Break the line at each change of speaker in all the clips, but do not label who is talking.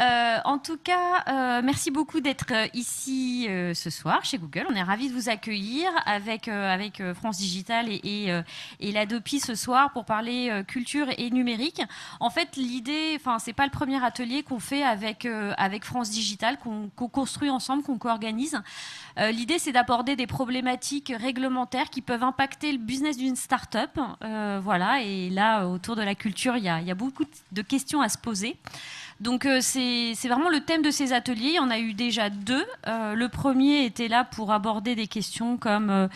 Euh, en tout cas, euh, merci beaucoup d'être euh, ici euh, ce soir chez Google. On est ravis de vous accueillir avec, euh, avec France Digital et, et, et l'Adopi ce soir pour parler culture et numérique. En fait, l'idée, enfin, c'est pas le premier atelier qu'on fait avec, avec France Digital, qu'on construit ensemble, qu'on co-organise. l'idée, c'est d'aborder des problématiques réglementaires qui peuvent impacter le business d'une start-up. voilà, et là, autour de la culture, il y a, y a beaucoup de questions à se poser. Donc euh, c'est vraiment le thème de ces ateliers. Il y en a eu déjà deux. Euh, le premier était là pour aborder des questions comme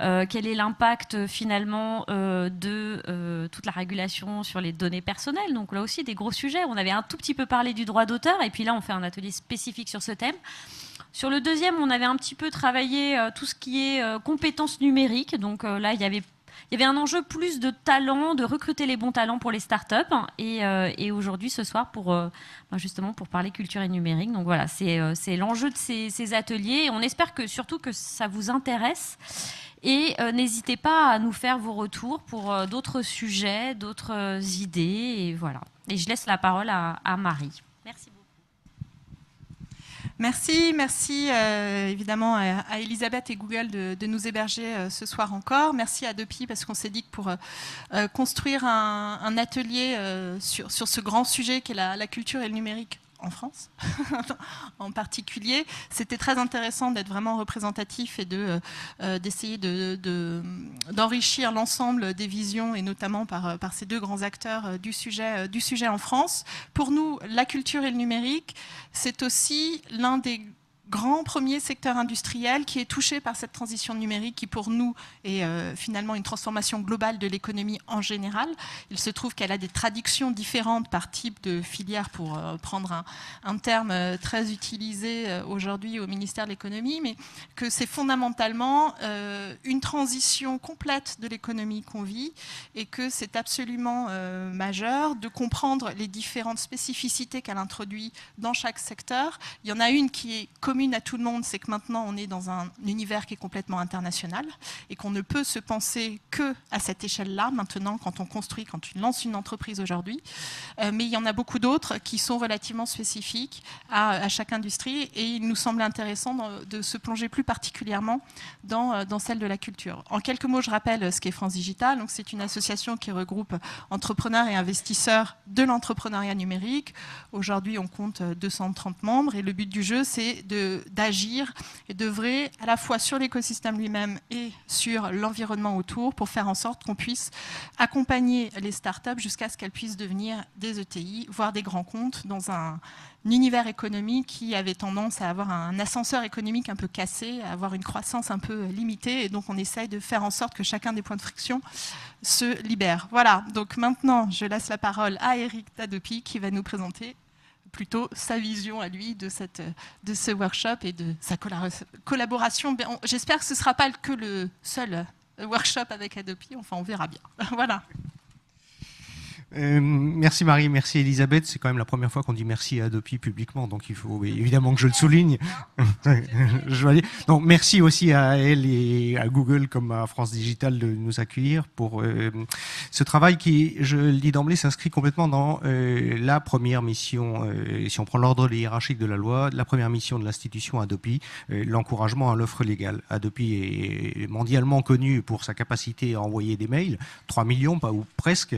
euh, quel est l'impact finalement de toute la régulation sur les données personnelles. Donc là aussi des gros sujets. On avait un tout petit peu parlé du droit d'auteur et puis là on fait un atelier spécifique sur ce thème. Sur le deuxième, on avait un petit peu travaillé tout ce qui est compétences numériques. Donc là, il y avait il y avait un enjeu plus de talent, de recruter les bons talents pour les startups. Et, euh, et aujourd'hui, ce soir, pour euh, ben, justement pour parler culture et numérique. Donc voilà, c'est euh, l'enjeu de ces, ateliers. on espère que surtout que ça vous intéresse. Et n'hésitez pas à nous faire vos retours pour d'autres sujets, d'autres idées. Et voilà. Et je laisse la parole à Marie. Merci beaucoup. Merci, merci euh, évidemment à,
Elisabeth et Google de, nous héberger euh, ce soir encore. Merci à Depi parce qu'on s'est dit que pour euh, construire un, atelier sur, ce grand sujet qu'est la culture et le numérique en France en particulier. C'était très intéressant d'être vraiment représentatif et euh, euh, d'essayer de, d'enrichir l'ensemble des visions et notamment par, euh, par ces deux grands acteurs du sujet, du sujet en France. Pour nous, la culture et le numérique, c'est aussi l'un des grand premier secteur industriel qui est touché par cette transition numérique qui pour nous est euh, finalement une transformation globale de l'économie en général. Il se trouve qu'elle a des traductions différentes par type de filière pour euh, prendre un, un terme euh, très utilisé aujourd'hui au ministère de l'économie, mais que c'est fondamentalement une transition complète de l'économie qu'on vit et que c'est absolument majeur de comprendre les différentes spécificités qu'elle introduit dans chaque secteur. Il y en a une qui est commune à tout le monde, c'est que maintenant on est dans un univers qui est complètement international et qu'on ne peut se penser que à cette échelle-là maintenant quand on construit, quand on lance une entreprise aujourd'hui. Euh, mais il y en a beaucoup d'autres qui sont relativement spécifiques à, chaque industrie et il nous semble intéressant de, se plonger plus particulièrement dans, euh, dans, celle de la culture. En quelques mots, je rappelle ce qu'est France Digital. Donc c'est une association qui regroupe entrepreneurs et investisseurs de l'entrepreneuriat numérique. Aujourd'hui, on compte 230 euh, membres et le but du jeu, c'est de d'agir et d'œuvrer à la fois sur l'écosystème lui-même et sur l'environnement autour pour faire en sorte qu'on puisse accompagner les startups jusqu'à ce qu'elles puissent devenir des ETI, voire des grands comptes dans un, un univers économique qui avait tendance à avoir un ascenseur économique un peu cassé, à avoir une croissance un peu limitée. Et donc, on essaye de faire en sorte que chacun des points de friction se libère. Voilà. Donc, maintenant, je laisse la parole à Eric Tadopi qui va nous présenter plutôt sa vision à lui de, cette, de ce workshop et de sa collaboration. Ben, j'espère que ce ne sera pas que le seul euh, workshop avec Adopi, enfin on verra bien. voilà.
Euh, merci Marie, merci Elisabeth. C'est quand même la première fois qu'on dit merci à Adopi publiquement, donc il faut évidemment que je le souligne. je Donc merci aussi à elle et à Google comme à France Digital de nous accueillir pour euh, ce travail qui, je le dis d'emblée, s'inscrit complètement dans euh, la première mission, si on prend l'ordre hiérarchique de la loi, la première mission de l'institution Adopi, l'encouragement à l'offre légale. Adopi est mondialement connu pour sa capacité à envoyer des mails, 3 millions, pas ou presque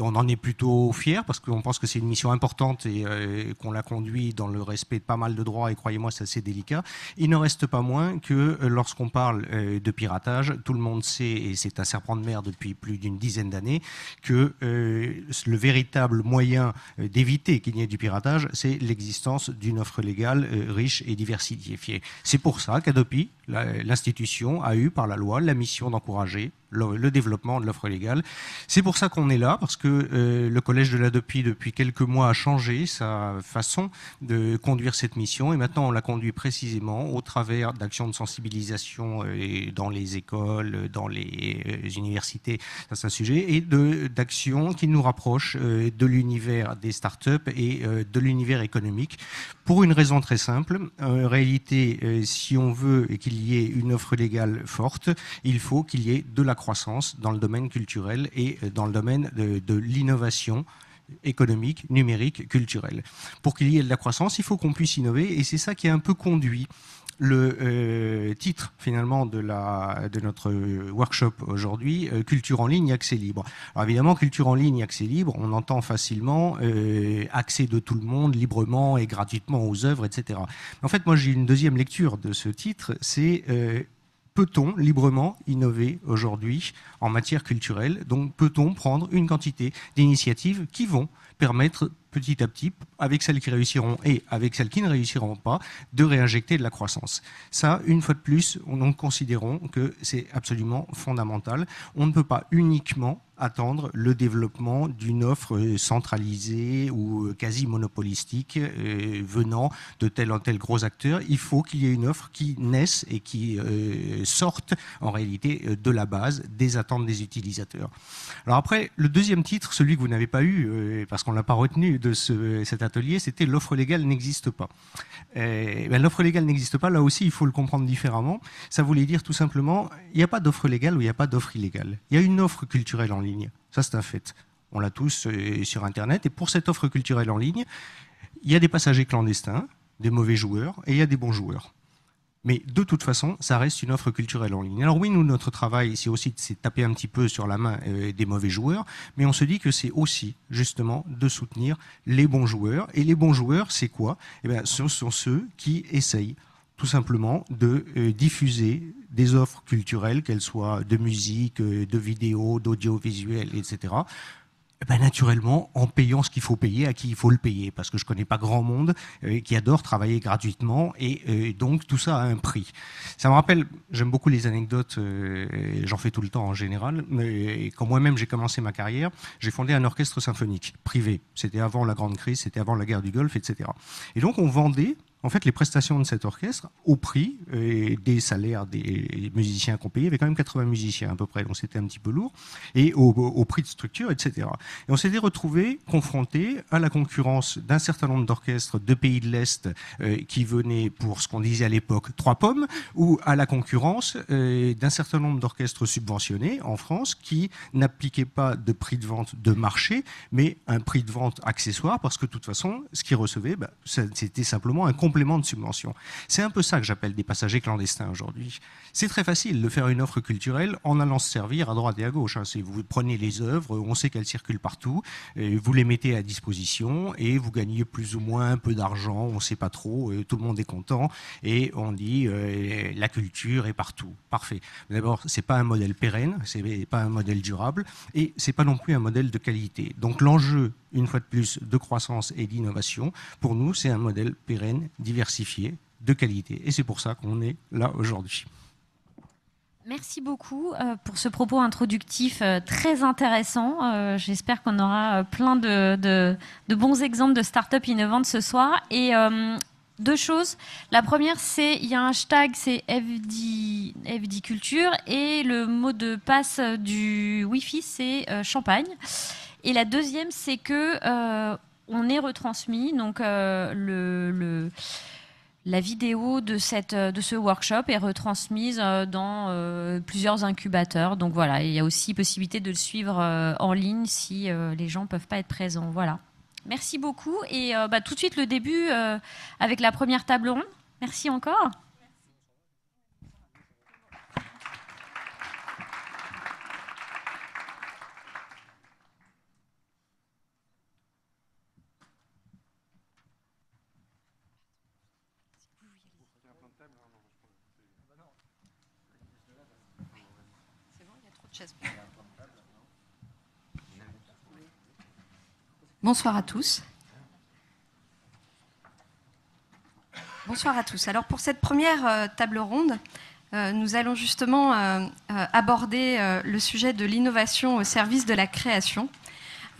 on en est plutôt fier parce qu'on pense que c'est une mission importante euh, et, qu'on la conduit dans le respect de pas mal de droits. Et croyez-moi, c'est assez délicat. Il ne reste pas moins que euh, lorsqu'on parle euh, de piratage, tout le monde sait, et c'est un serpent de mer depuis plus d'une dizaine d'années, que le véritable moyen d'éviter qu'il y ait du piratage, c'est l'existence d'une offre légale riche et diversifiée. C'est pour ça qu'Adopi, l'institution, a eu par la loi la mission d'encourager le, développement de l'offre légale. C'est pour ça qu'on est là, parce que euh, le Collège de la depuis quelques mois, a changé sa façon de conduire cette mission. Et maintenant, on la conduit précisément au travers d'actions de sensibilisation euh, dans les écoles, euh, dans les universités, ça c'est un sujet, et d'actions qui nous rapprochent de l'univers des start startups et de l'univers économique, pour une raison très simple. En réalité, si on veut qu'il y ait une offre légale forte, il faut qu'il y ait de la croissance dans le domaine culturel et euh, dans le domaine de, l'innovation économique, numérique, culturelle. Pour qu'il y ait de la croissance, il faut qu'on puisse innover et c'est ça qui a un peu conduit le euh, titre finalement de, la, notre euh, workshop aujourd'hui, Culture en ligne, accès libre. Alors évidemment, culture en ligne, accès libre, on entend facilement accès de tout le monde librement et gratuitement aux œuvres, etc. en fait, moi j'ai une deuxième lecture de ce titre, c'est peut-on librement innover aujourd'hui en matière culturelle Donc peut-on prendre une quantité d'initiatives qui vont permettre petit à petit, avec celles qui réussiront et avec celles qui ne réussiront pas, de réinjecter de la croissance. Ça, une fois de plus, nous considérons que c'est absolument fondamental. On ne peut pas uniquement attendre le développement d'une offre euh, centralisée ou euh, quasi monopolistique euh, venant de tel ou tel gros acteur. Il faut qu'il y ait une offre qui naisse et qui sorte en réalité de la base des attentes des utilisateurs. Alors après, le deuxième titre, celui que vous n'avez pas eu, parce qu'on ne l'a pas retenu, cet atelier, c'était l'offre légale n'existe pas. Ben, l'offre légale n'existe pas, là aussi, il faut le comprendre différemment. Ça voulait dire tout simplement, il n'y a pas d'offre légale ou il n'y a pas d'offre illégale. Il y a une offre culturelle en ligne, ça c'est un fait. On l'a tous euh, sur Internet. Et pour cette offre culturelle en ligne, il y a des passagers clandestins, des mauvais joueurs, et il y a des bons joueurs. Mais de toute façon, ça reste une offre culturelle en ligne. Alors oui, nous, notre travail, c'est aussi de taper un petit peu sur la main euh, des mauvais joueurs, mais on se dit que c'est aussi justement de soutenir les bons joueurs. Et les bons joueurs, c'est quoi eh bien, Ce sont ceux qui essayent tout simplement de euh, diffuser des offres culturelles, qu'elles soient de musique, euh, de vidéo, d'audiovisuel, etc eh ben naturellement, en payant ce qu'il faut payer, à qui il faut le payer, parce que je ne connais pas grand monde euh, qui adore travailler gratuitement, et euh, donc tout ça a un prix. Ça me rappelle, j'aime beaucoup les anecdotes, euh, j'en fais tout le temps en général, mais quand moi-même j'ai commencé ma carrière, j'ai fondé un orchestre symphonique privé. C'était avant la Grande Crise, c'était avant la guerre du Golfe, etc. Et donc on vendait en fait, les prestations de cet orchestre, au prix et euh, des salaires des musiciens qu'on payait, il y avait quand même 80 musiciens à peu près, donc c'était un petit peu lourd, et au, prix de structure, etc. Et on s'était retrouvé confronté à la concurrence d'un certain nombre d'orchestres de pays de l'Est euh, qui venaient pour ce qu'on disait à l'époque trois pommes, ou à la concurrence euh, d'un certain nombre d'orchestres subventionnés en France qui n'appliquaient pas de prix de vente de marché, mais un prix de vente accessoire, parce que de toute façon, ce qu'ils recevaient, bah, c'était simplement un complément de subvention. C'est un peu ça que j'appelle des passagers clandestins aujourd'hui. C'est très facile de faire une offre culturelle en allant se servir à droite et à gauche. Hein. Si vous prenez les œuvres, on sait qu'elles circulent partout, vous les mettez à disposition et vous gagnez plus ou moins un peu d'argent, on ne sait pas trop, euh, tout le monde est content et on dit euh, la culture est partout. Parfait. D'abord, c'est pas un modèle pérenne, c'est pas un modèle durable et c'est pas non plus un modèle de qualité. Donc l'enjeu une fois de plus, de croissance et d'innovation. Pour nous, c'est un modèle pérenne, diversifié, de qualité. Et c'est pour ça qu'on est là aujourd'hui.
Merci beaucoup euh, pour ce propos introductif euh, très intéressant. Euh, j'espère qu'on aura plein de, de, bons exemples de startups innovantes ce soir. Et deux choses. La première, c'est il y a un hashtag, c'est FD, FD Culture, et le mot de passe du Wi-Fi, c'est champagne. Et la deuxième, c'est que euh, on est retransmis, donc euh, le, la vidéo euh, de, ce workshop est retransmise dans plusieurs incubateurs. Donc voilà, il y a aussi possibilité de le suivre en ligne si les gens ne peuvent pas être présents. Voilà. Merci beaucoup et bah, tout de suite le début avec la première table ronde. Merci encore.
Bonsoir à tous. Bonsoir à tous. Alors pour cette première euh, table ronde, euh, nous allons justement euh, aborder le sujet de l'innovation au service de la création.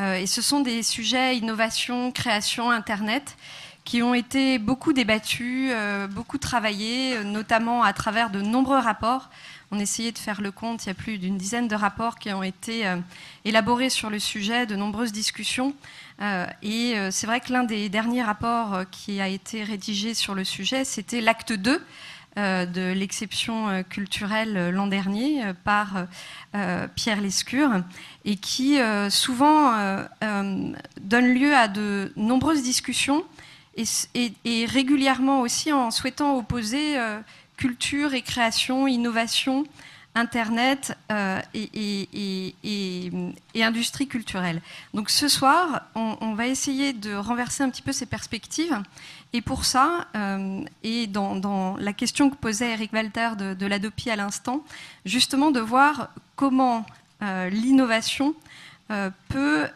Et ce sont des sujets innovation, création, Internet qui ont été beaucoup débattus, beaucoup travaillés, notamment à travers de nombreux rapports. On essayait de faire le compte, il y a plus d'une dizaine de rapports qui ont été élaborés sur le sujet, de nombreuses discussions. Euh, et euh, c'est vrai que l'un des derniers rapports euh, qui a été rédigé sur le sujet, c'était l'acte 2 de l'exception culturelle l'an dernier par Pierre Lescure et qui souvent donne lieu à de nombreuses discussions et, régulièrement aussi en souhaitant opposer culture et création, innovation, Internet euh, et, industrie culturelle. Donc ce soir, on, va essayer de renverser un petit peu ces perspectives. Et pour ça, euh, et dans, la question que posait Eric Walter de, l'Adopie à l'instant, justement de voir comment euh, l'innovation peut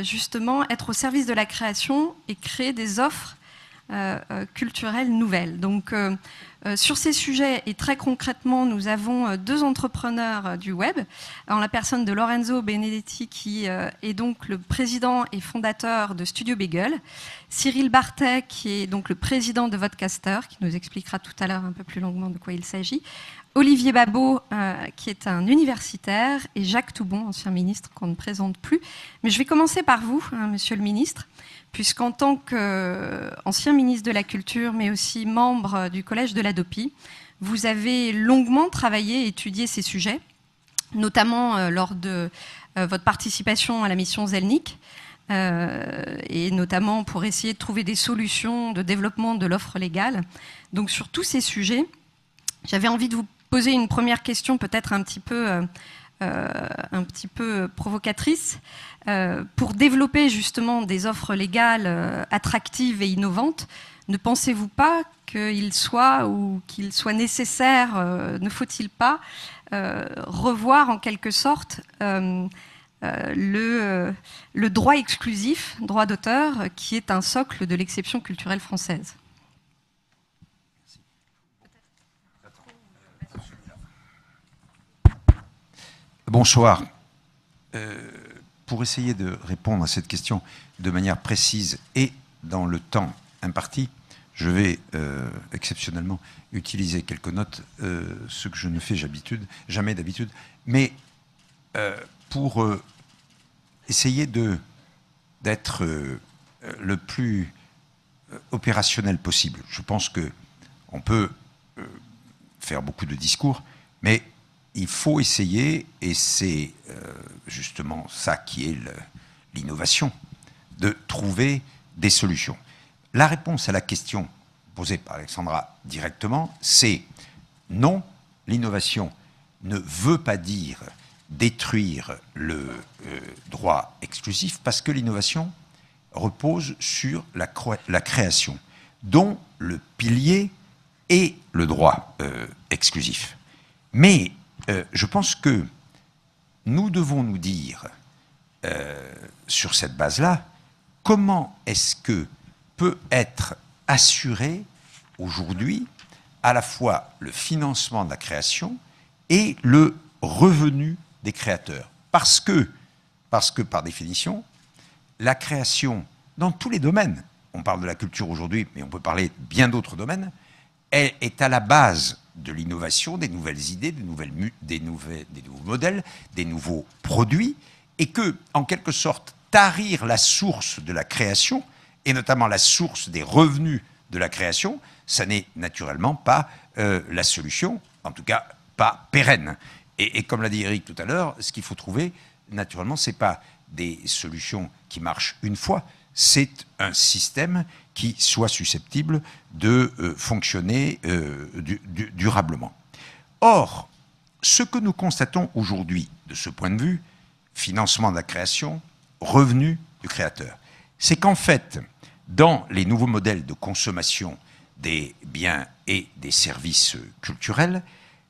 justement être au service de la création et créer des offres culturelles nouvelles. Donc euh, sur ces sujets, et très concrètement, nous avons euh, deux entrepreneurs euh, du web, en la personne de Lorenzo Benedetti, qui est donc le président et fondateur de Studio Beagle, Cyril Bartet, qui est donc le président de Vodcaster, qui nous expliquera tout à l'heure un peu plus longuement de quoi il s'agit, Olivier Babot, qui est un universitaire, et Jacques Toubon, ancien ministre qu'on ne présente plus. Mais je vais commencer par vous, hein, monsieur le ministre puisqu'en tant qu'ancien ministre de la Culture, mais aussi membre du Collège de l'Adopi, vous avez longuement travaillé et étudié ces sujets, notamment euh, lors de euh, votre participation à la mission Zelnik, euh, et notamment pour essayer de trouver des solutions de développement de l'offre légale. Donc sur tous ces sujets, j'avais envie de vous poser une première question peut-être un petit peu euh, un petit peu provocatrice euh, pour développer justement des offres légales euh, attractives et innovantes ne pensez-vous pas qu'il soit ou qu'il soit nécessaire, ne faut-il pas revoir en quelque sorte le droit exclusif, droit d'auteur, qui est un socle de l'exception culturelle française
Bonsoir. Euh, pour essayer de répondre à cette question de manière précise et dans le temps imparti, je vais euh, exceptionnellement utiliser quelques notes, euh, ce que je ne fais jamais d'habitude, mais pour essayer d'être le plus opérationnel possible. Je pense que on peut faire beaucoup de discours, mais il faut essayer, et c'est euh, justement ça qui est l'innovation, de trouver des solutions. La réponse à la question posée par Alexandra directement, c'est non, l'innovation ne veut pas dire détruire le euh, droit exclusif parce que l'innovation repose sur la, création, dont le pilier est le droit euh, exclusif. Mais euh, je pense que nous devons nous dire, euh, sur cette base-là, comment est-ce que peut être assuré aujourd'hui à la fois le financement de la création et le revenu des créateurs. Parce que, parce que par définition, la création, dans tous les domaines, on parle de la culture aujourd'hui, mais on peut parler bien d'autres domaines, elle est à la base de l'innovation, des nouvelles idées, des, nouvelles des, nouveaux modèles, des nouveaux produits, et que, en quelque sorte, tarir la source de la création, et notamment la source des revenus de la création, ça n'est naturellement pas euh, la solution, en tout cas pas pérenne. Et, et comme l'a dit Eric tout à l'heure, ce qu'il faut trouver, naturellement, ce n'est pas des solutions qui marchent une fois, c'est un système qui soit susceptible de euh, fonctionner euh, durablement. Or, ce que nous constatons aujourd'hui, de ce point de vue, financement de la création, revenu du créateur, c'est qu'en fait, dans les nouveaux modèles de consommation des biens et des services culturels,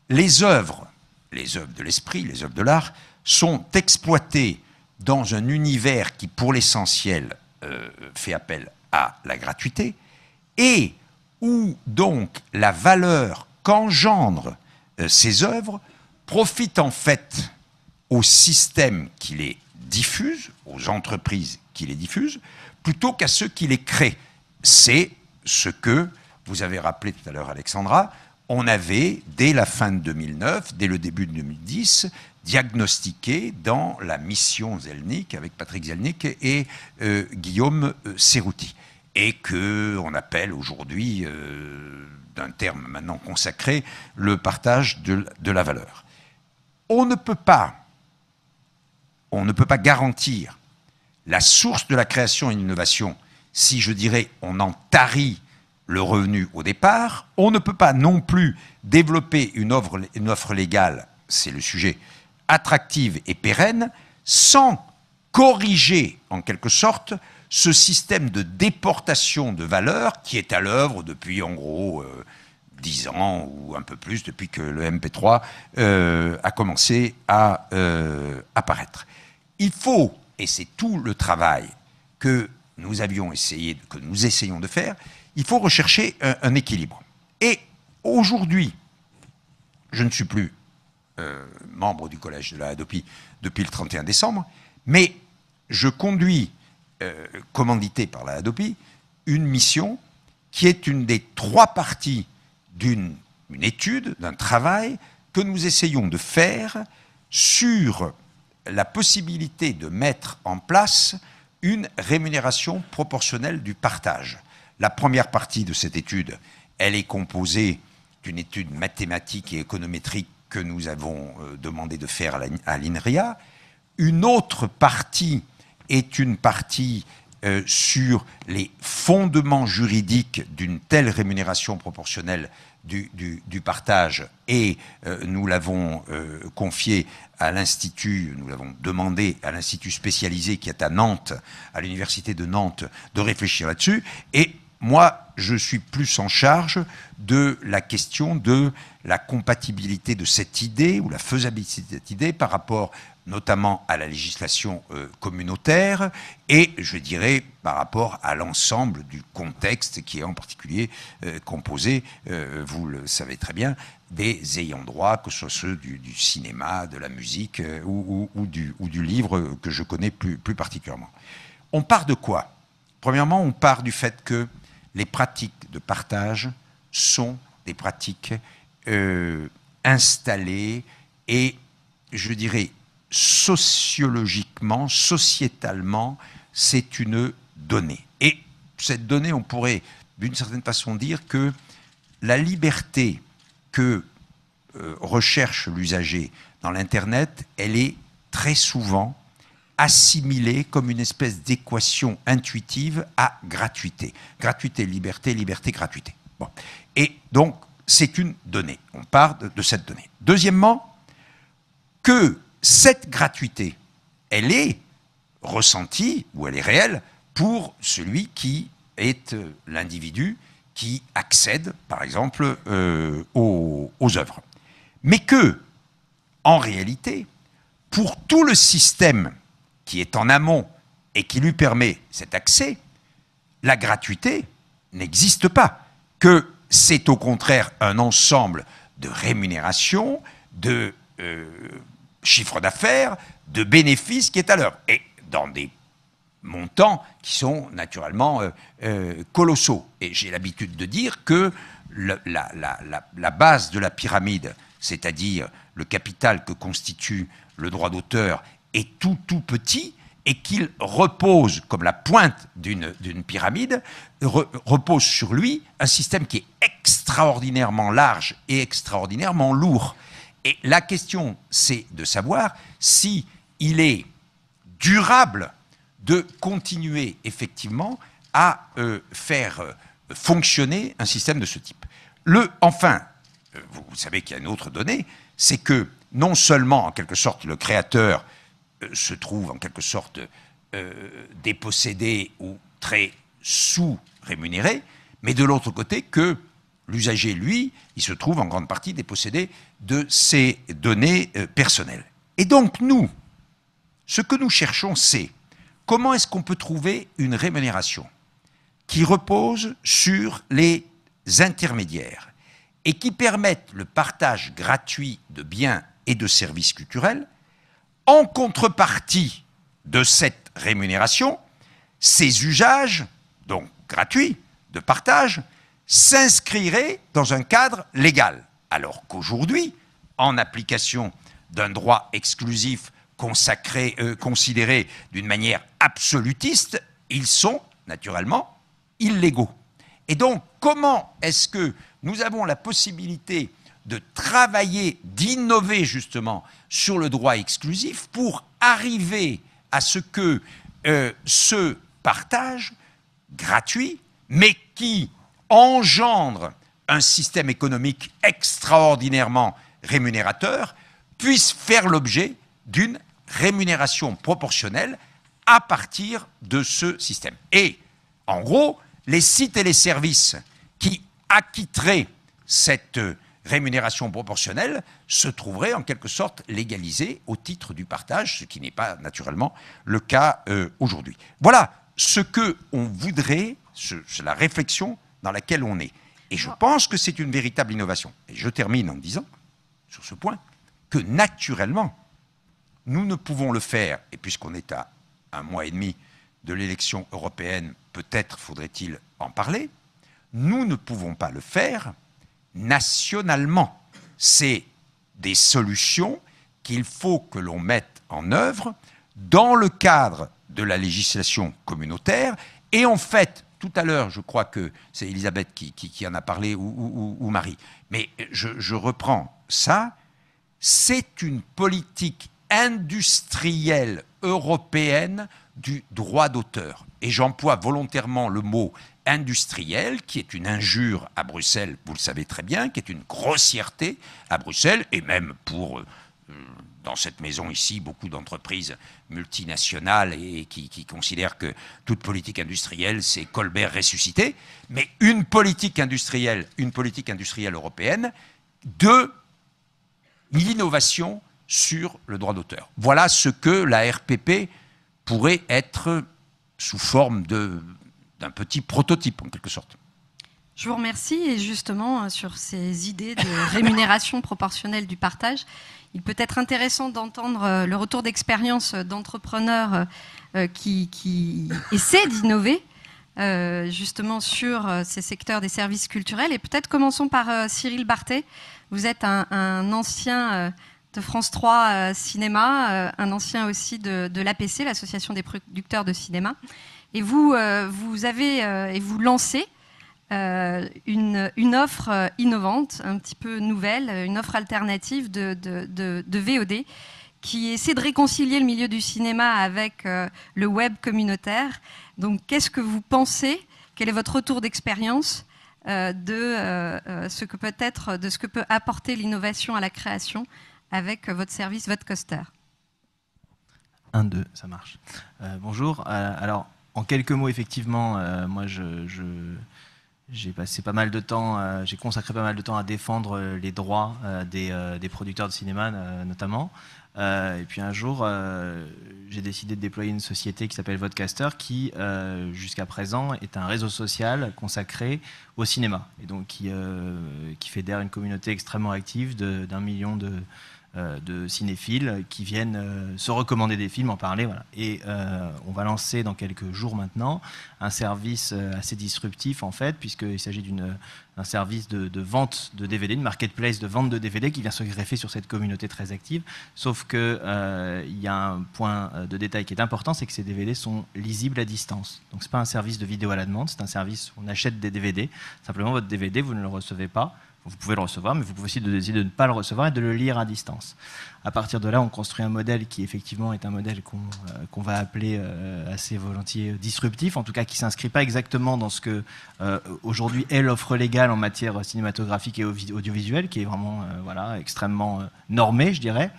les œuvres, les œuvres de l'esprit, les œuvres de l'art, sont exploitées dans un univers qui, pour l'essentiel, euh, fait appel à la gratuité, et où donc la valeur qu'engendrent euh, ces œuvres profite en fait au système qui les diffuse, aux entreprises qui les diffusent, plutôt qu'à ceux qui les créent. C'est ce que vous avez rappelé tout à l'heure, Alexandra. On avait, dès la fin de 2009, dès le début de 2010, diagnostiqué dans la mission Zelnik, avec Patrick Zelnick et euh, Guillaume euh, Serruti et que on appelle aujourd'hui, euh, d'un terme maintenant consacré, le partage de, la valeur. On ne peut pas, on ne peut pas garantir la source de la création et de l'innovation si je dirais on en tarit le revenu au départ. On ne peut pas non plus développer une offre légale, c'est le sujet, attractive et pérenne, sans corriger en quelque sorte ce système de déportation de valeurs qui est à l'œuvre depuis en gros euh, dix ans ou un peu plus, depuis que le MP3 euh, a commencé à euh, apparaître. Il faut, et c'est tout le travail que nous avions essayé, que nous essayons de faire, il faut rechercher un, équilibre. Et aujourd'hui, je ne suis plus membre du collège de la Hadopi depuis le 31 décembre, mais je conduis euh, commandité par la Hadopi, une mission qui est une des trois parties d'une étude, d'un travail que nous essayons de faire sur la possibilité de mettre en place une rémunération proportionnelle du partage. La première partie de cette étude, elle est composée d'une étude mathématique et économétrique que nous avons euh, demandé de faire à l'INRIA. Une autre partie est une partie euh, sur les fondements juridiques d'une telle rémunération proportionnelle du, partage et euh, nous l'avons euh, confié à l'Institut, nous l'avons demandé à l'Institut spécialisé qui est à Nantes, à l'Université de Nantes, de réfléchir là-dessus. Et moi, je suis plus en charge de la question de la compatibilité de cette idée ou la faisabilité de cette idée par rapport notamment à la législation euh, communautaire et, je dirais, par rapport à l'ensemble du contexte qui est en particulier euh, composé, euh, vous le savez très bien, des ayants droit, que ce soit ceux du, cinéma, de la musique ou, du, livre que je connais plus, plus particulièrement. On part de quoi Premièrement, on part du fait que les pratiques de partage sont des pratiques installées et, je dirais, sociologiquement, sociétalement, c'est une donnée. Et cette donnée, on pourrait d'une certaine façon dire que la liberté que euh, recherche l'usager dans l'Internet, elle est très souvent assimilée comme une espèce d'équation intuitive à gratuité. Gratuité, liberté, liberté, gratuité. Et donc, c'est une donnée. On part de cette donnée. Deuxièmement, que cette gratuité, elle est ressentie ou elle est réelle pour celui qui est euh, l'individu qui accède, par exemple, euh, aux, œuvres. Mais que, en réalité, pour tout le système qui est en amont et qui lui permet cet accès, la gratuité n'existe pas. Que c'est au contraire un ensemble de rémunérations, de euh, chiffre d'affaires, de bénéfices qui est à l'heure. Et dans des montants qui sont naturellement euh, euh, colossaux. Et j'ai l'habitude de dire que la, base de la pyramide, c'est-à-dire le capital que constitue le droit d'auteur, est tout tout petit et qu'il repose, comme la pointe d'une pyramide, repose sur lui un système qui est extraordinairement large et extraordinairement lourd. Et la question, c'est de savoir si il est durable de continuer effectivement à euh, faire euh, fonctionner un système de ce type. Le, enfin, euh, vous, savez qu'il y a une autre donnée, c'est que non seulement, en quelque sorte, le créateur se trouve en quelque sorte dépossédé ou très sous-rémunéré, mais de l'autre côté que L'usager, lui, il se trouve en grande partie dépossédé de ses données euh, personnelles. Et donc nous, ce que nous cherchons, c'est comment est-ce qu'on peut trouver une rémunération qui repose sur les intermédiaires et qui permette le partage gratuit de biens et de services culturels, en contrepartie de cette rémunération, ces usages, donc gratuits, de partage, s'inscrirait dans un cadre légal. Alors qu'aujourd'hui, en application d'un droit exclusif consacré, euh, considéré d'une manière absolutiste, ils sont naturellement illégaux. Et donc, comment est-ce que nous avons la possibilité de travailler, d'innover justement sur le droit exclusif pour arriver à ce que euh, ce partage gratuit, mais qui engendre un système économique extraordinairement rémunérateur puisse faire l'objet d'une rémunération proportionnelle à partir de ce système. Et en gros, les sites et les services qui acquitteraient cette rémunération proportionnelle se trouveraient en quelque sorte légalisés au titre du partage, ce qui n'est pas naturellement le cas euh, aujourd'hui. Voilà ce que on voudrait, c'est la réflexion dans laquelle on est. Et je pense que c'est une véritable innovation. Et je termine en disant, sur ce point, que naturellement, nous ne pouvons le faire, et puisqu'on est à un mois et demi de l'élection européenne, peut-être faudrait-il en parler, nous ne pouvons pas le faire nationalement. C'est des solutions qu'il faut que l'on mette en œuvre dans le cadre de la législation communautaire et en fait tout à l'heure, je crois que c'est Elisabeth qui, en a parlé, ou, Marie, mais je, reprends ça, c'est une politique industrielle européenne du droit d'auteur. Et j'emploie volontairement le mot industriel, qui est une injure à Bruxelles, vous le savez très bien, qui est une grossièreté à Bruxelles, et même pour euh, dans cette maison ici beaucoup d'entreprises multinationales et qui, qui, considèrent que toute politique industrielle, c'est Colbert ressuscité. Mais une politique industrielle, une politique industrielle européenne de l'innovation sur le droit d'auteur. Voilà ce que la RPP pourrait être sous forme d'un petit prototype en
quelque sorte.
Je vous remercie et justement euh, sur ces idées de rémunération proportionnelle du partage, il peut être intéressant d'entendre euh, le retour d'expérience d'entrepreneurs euh, euh, qui, essaient d'innover justement sur ces secteurs des services culturels. Et peut-être commençons par Cyril Barthé. Vous êtes un, ancien de France 3 Cinéma, un ancien aussi de, de l'APC, l'Association des producteurs de cinéma. Et vous, vous avez et vous lancez euh, une, une, offre euh, innovante, un petit peu nouvelle, une offre alternative de, de, de, VOD qui essaie de réconcilier le milieu du cinéma avec euh, le web communautaire. Donc qu'est-ce que vous pensez Quel est votre retour d'expérience de ce que peut être, de ce que peut apporter l'innovation à la création avec votre service, votre coaster
1, 2, ça marche. bonjour. alors, en quelques mots, effectivement, moi, je j'ai passé pas mal de temps, euh, j'ai consacré pas mal de temps à défendre euh, les droits euh, des, des, producteurs de cinéma notamment. et puis un jour, j'ai décidé de déployer une société qui s'appelle Vodcaster, qui jusqu'à présent est un réseau social consacré au cinéma, et donc qui, qui fédère une communauté extrêmement active d'un million de, euh, de cinéphiles qui viennent euh, se recommander des films, en parler. Et euh, on va lancer dans quelques jours maintenant un service assez disruptif en fait, puisqu'il s'agit d'un service de, vente de DVD, de marketplace de vente de DVD qui vient se greffer sur cette communauté très active. Sauf qu'il y a un point de détail qui est important, c'est que ces DVD sont lisibles à distance. Donc ce n'est pas un service de vidéo à la demande, c'est un service où on achète des DVD. Simplement, votre DVD, vous ne le recevez pas vous pouvez le recevoir, mais vous pouvez aussi décider de ne pas le recevoir et de le lire à distance. À partir de là, on construit un modèle qui effectivement est un modèle qu'on euh, va appeler euh, assez volontiers disruptif, en tout cas qui s'inscrit pas exactement dans ce que euh, aujourd'hui est l'offre légale en matière cinématographique et audiovisuelle, qui est vraiment voilà extrêmement normée, je dirais.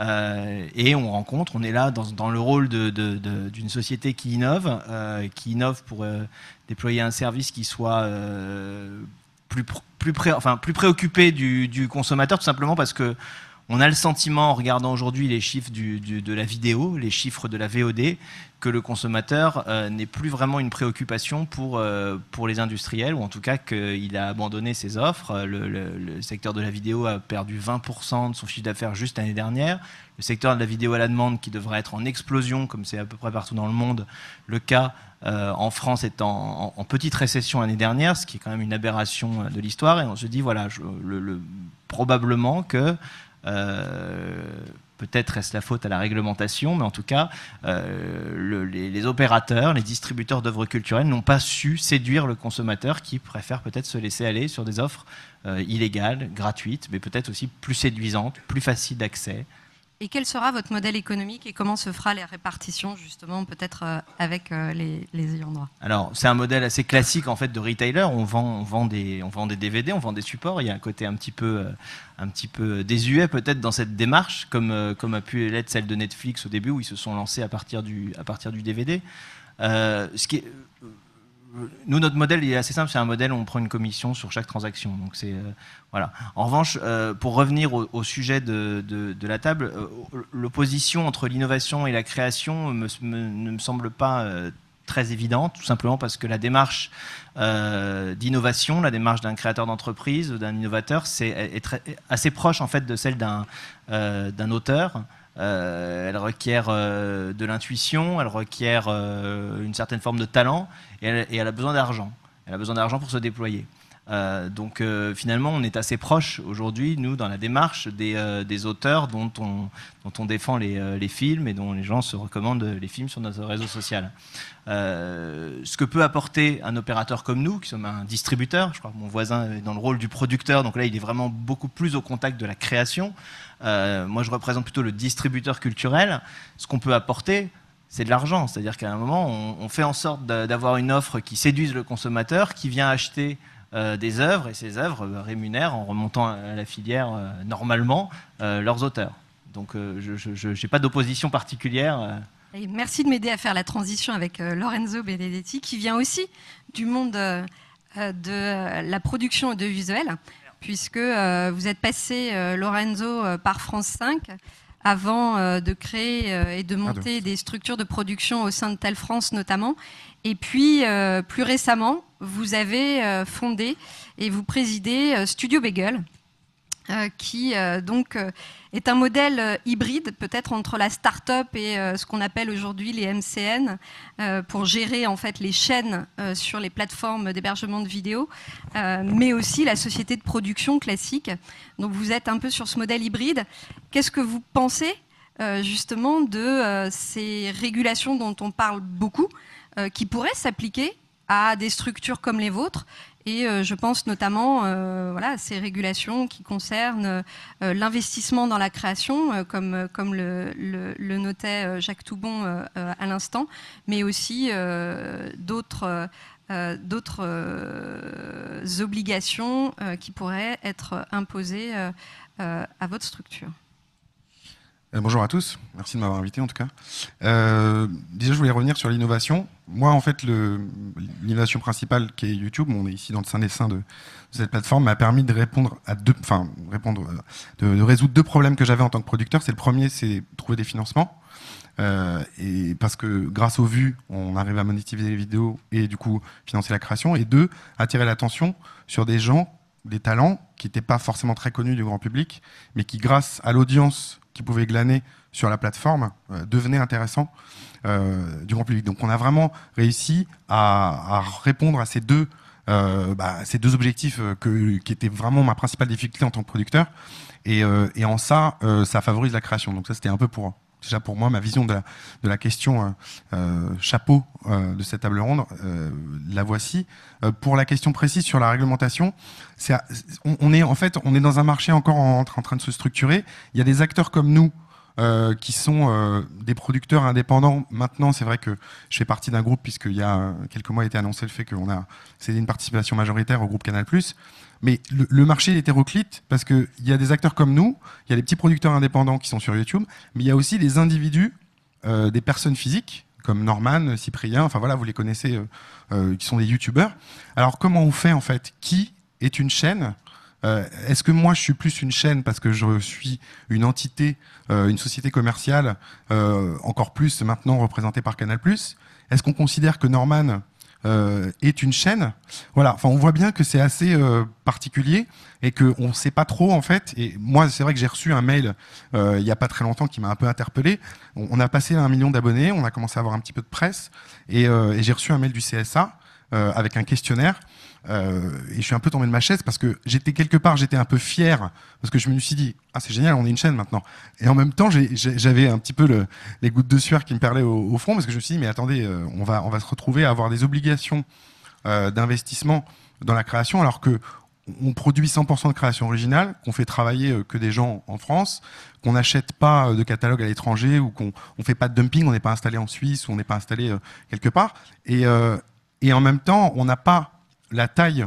et on rencontre, on est là dans, dans le rôle d'une société qui innove, qui innove pour déployer un service qui soit plus, préoccupé du, consommateur, tout simplement parce que on a le sentiment, en regardant aujourd'hui les chiffres de la vidéo, les chiffres de la VOD, que le consommateur euh, n'est plus vraiment une préoccupation euh, pour, les industriels, ou en tout cas qu'il a abandonné ses offres. Euh, le, le, secteur de la vidéo a perdu 20% de son chiffre d'affaires juste l'année dernière. Le secteur de la vidéo à la demande, qui devrait être en explosion, comme c'est à peu près partout dans le monde le cas, euh, en France est en, petite récession l'année dernière, ce qui est quand même une aberration euh, de l'histoire. Et on se dit, voilà, probablement que... Euh, peut-être est-ce la faute à la réglementation, mais en tout cas, les, les, opérateurs, les distributeurs d'œuvres culturelles n'ont pas su séduire le consommateur qui préfère peut-être se laisser aller sur des offres illégales, gratuites, mais peut-être aussi plus séduisantes, plus faciles d'accès,
et quel sera votre modèle économique et comment se fera les répartitions justement peut-être euh, avec euh, les, les, ayants droit
Alors c'est un modèle assez classique en fait de retailer. On vend, on vend, des, on vend des DVD, on vend des supports. Il y a un côté un petit peu, euh, un petit peu désuet peut-être dans cette démarche, comme, comme a pu l'être celle de Netflix au début où ils se sont lancés à partir du, à partir du DVD. ce qui est, nous, notre modèle il est assez simple, c'est un modèle où on prend une commission sur chaque transaction. Donc euh, voilà. En revanche, euh, pour revenir au, sujet de, de, la table, euh, l'opposition entre l'innovation et la création ne me semble pas très évidente, tout simplement parce que la démarche d'innovation, la démarche d'un créateur d'entreprise, d'un innovateur, c'est est assez proche en fait de celle d'un auteur. elle requiert de l'intuition, elle requiert une certaine forme de talent, et elle, a besoin d'argent. Elle a besoin d'argent pour se déployer. Euh, donc euh, finalement, on est assez proche aujourd'hui, nous, dans la démarche des, euh, auteurs dont on, défend les, les, films et dont les gens se recommandent les films sur notre réseau social. ce que peut apporter un opérateur comme nous, qui sommes un distributeur, je crois que mon voisin est dans le rôle du producteur, donc là, il est vraiment beaucoup plus au contact de la création. moi, je représente plutôt le distributeur culturel. Ce qu'on peut apporter, c'est de l'argent. C'est-à-dire qu'à un moment, on, fait en sorte d'avoir une offre qui séduise le consommateur, qui vient acheter euh, des œuvres, et ces œuvres euh, rémunèrent, en remontant à la filière euh, normalement, leurs auteurs. Donc je n'ai pas d'opposition particulière.
Et merci de m'aider à faire la transition avec Lorenzo Benedetti, qui vient aussi du monde de la production audiovisuelle, puisque vous êtes passé, Lorenzo, par France 5 avant euh, de créer euh, et de ah, monter des structures de production au sein de Tel France notamment. Et puis, euh, plus récemment, vous avez fondé et vous présidez Studio Bagel, euh, qui euh, donc euh, est un modèle hybride, peut-être entre la start-up et ce qu'on appelle aujourd'hui les MCN, pour gérer en fait les chaînes sur les plateformes d'hébergement de vidéos, mais aussi la société de production classique. Donc vous êtes un peu sur ce modèle hybride. Qu'est-ce que vous pensez justement de ces régulations dont on parle beaucoup, qui pourraient s'appliquer à des structures comme les vôtres et euh, je pense notamment euh, à ces régulations qui concernent euh, l'investissement dans la création, comme, le, notait Jacques Toubon à l'instant, mais aussi d'autres... obligations qui pourraient être imposées à votre structure.
Euh, bonjour à tous, merci de m'avoir invité en tout cas. Euh, déjà, je voulais revenir sur l'innovation. Moi, en fait, l'innovation principale qui est YouTube, on est ici dans le sein des seins de, cette plateforme, m'a permis de répondre à deux, enfin, euh, de, résoudre deux problèmes que j'avais en tant que producteur. C'est le premier, c'est trouver des financements. parce que grâce aux vues, on arrive à monétiser les vidéos et du coup financer la création. Et deux, attirer l'attention sur des gens, des talents qui n'étaient pas forcément très connus du grand public, mais qui grâce à l'audience qui pouvaient glaner sur la plateforme euh, devenait intéressant euh, du grand public. Donc on a vraiment réussi à, répondre à ces deux, euh, bah, ces deux objectifs qui étaient vraiment ma principale difficulté en tant que producteur. Et, et en ça, ça favorise la création. Donc ça, c'était un peu pour déjà pour moi, ma vision de la, question euh, euh, chapeau euh, de cette table ronde, la voici. pour la question précise sur la réglementation, on, est en fait, on est dans un marché encore en, train de se structurer. Il y a des acteurs comme nous. qui sont des producteurs indépendants. Maintenant, c'est vrai que je fais partie d'un groupe, puisqu'il y a quelques mois a été annoncé le fait qu'on a cédé une participation majoritaire au groupe Canal+. Mais le, marché est hétéroclite parce qu'il y a des acteurs comme nous, il y a des petits producteurs indépendants qui sont sur YouTube, mais il y a aussi des individus, euh, des personnes physiques comme Norman, euh, Cyprien, enfin voilà, vous les connaissez, euh, qui sont des youtubeurs. Alors comment on fait en fait Qui est une chaîne Est-ce que moi je suis plus une chaîne parce que je suis une entité, une société commerciale, encore plus maintenant représentée par Canal ⁇ Est-ce qu'on considère que Norman, euh, est une chaîne. Voilà. Enfin, on voit bien que c'est assez euh, particulier et que on sait pas trop en fait. Et moi, c'est vrai que j'ai reçu un mail euh, il n'y a pas très longtemps qui m'a un peu interpellé. On, a passé un million d'abonnés, on a commencé à avoir un petit peu de presse et j'ai reçu un mail du CSA avec un questionnaire euh, et je suis un peu tombé de ma chaise parce que j'étais quelque part, j'étais un peu fier parce que je me suis dit ah c'est génial, on est une chaîne maintenant. Et en même temps, j'avais un petit peu les gouttes de sueur qui me perlaient au, front parce que je me suis dit mais attendez, euh, on va on va se retrouver à avoir des obligations euh, d'investissement dans la création alors que on produit 100% de création originale, qu'on fait travailler que des gens en France, qu'on n'achète pas de catalogue à l'étranger ou qu'on ne fait pas de dumping, on n'est pas installé en Suisse ou on n'est pas installé quelque part. Et, et en même temps, on n'a pas la taille.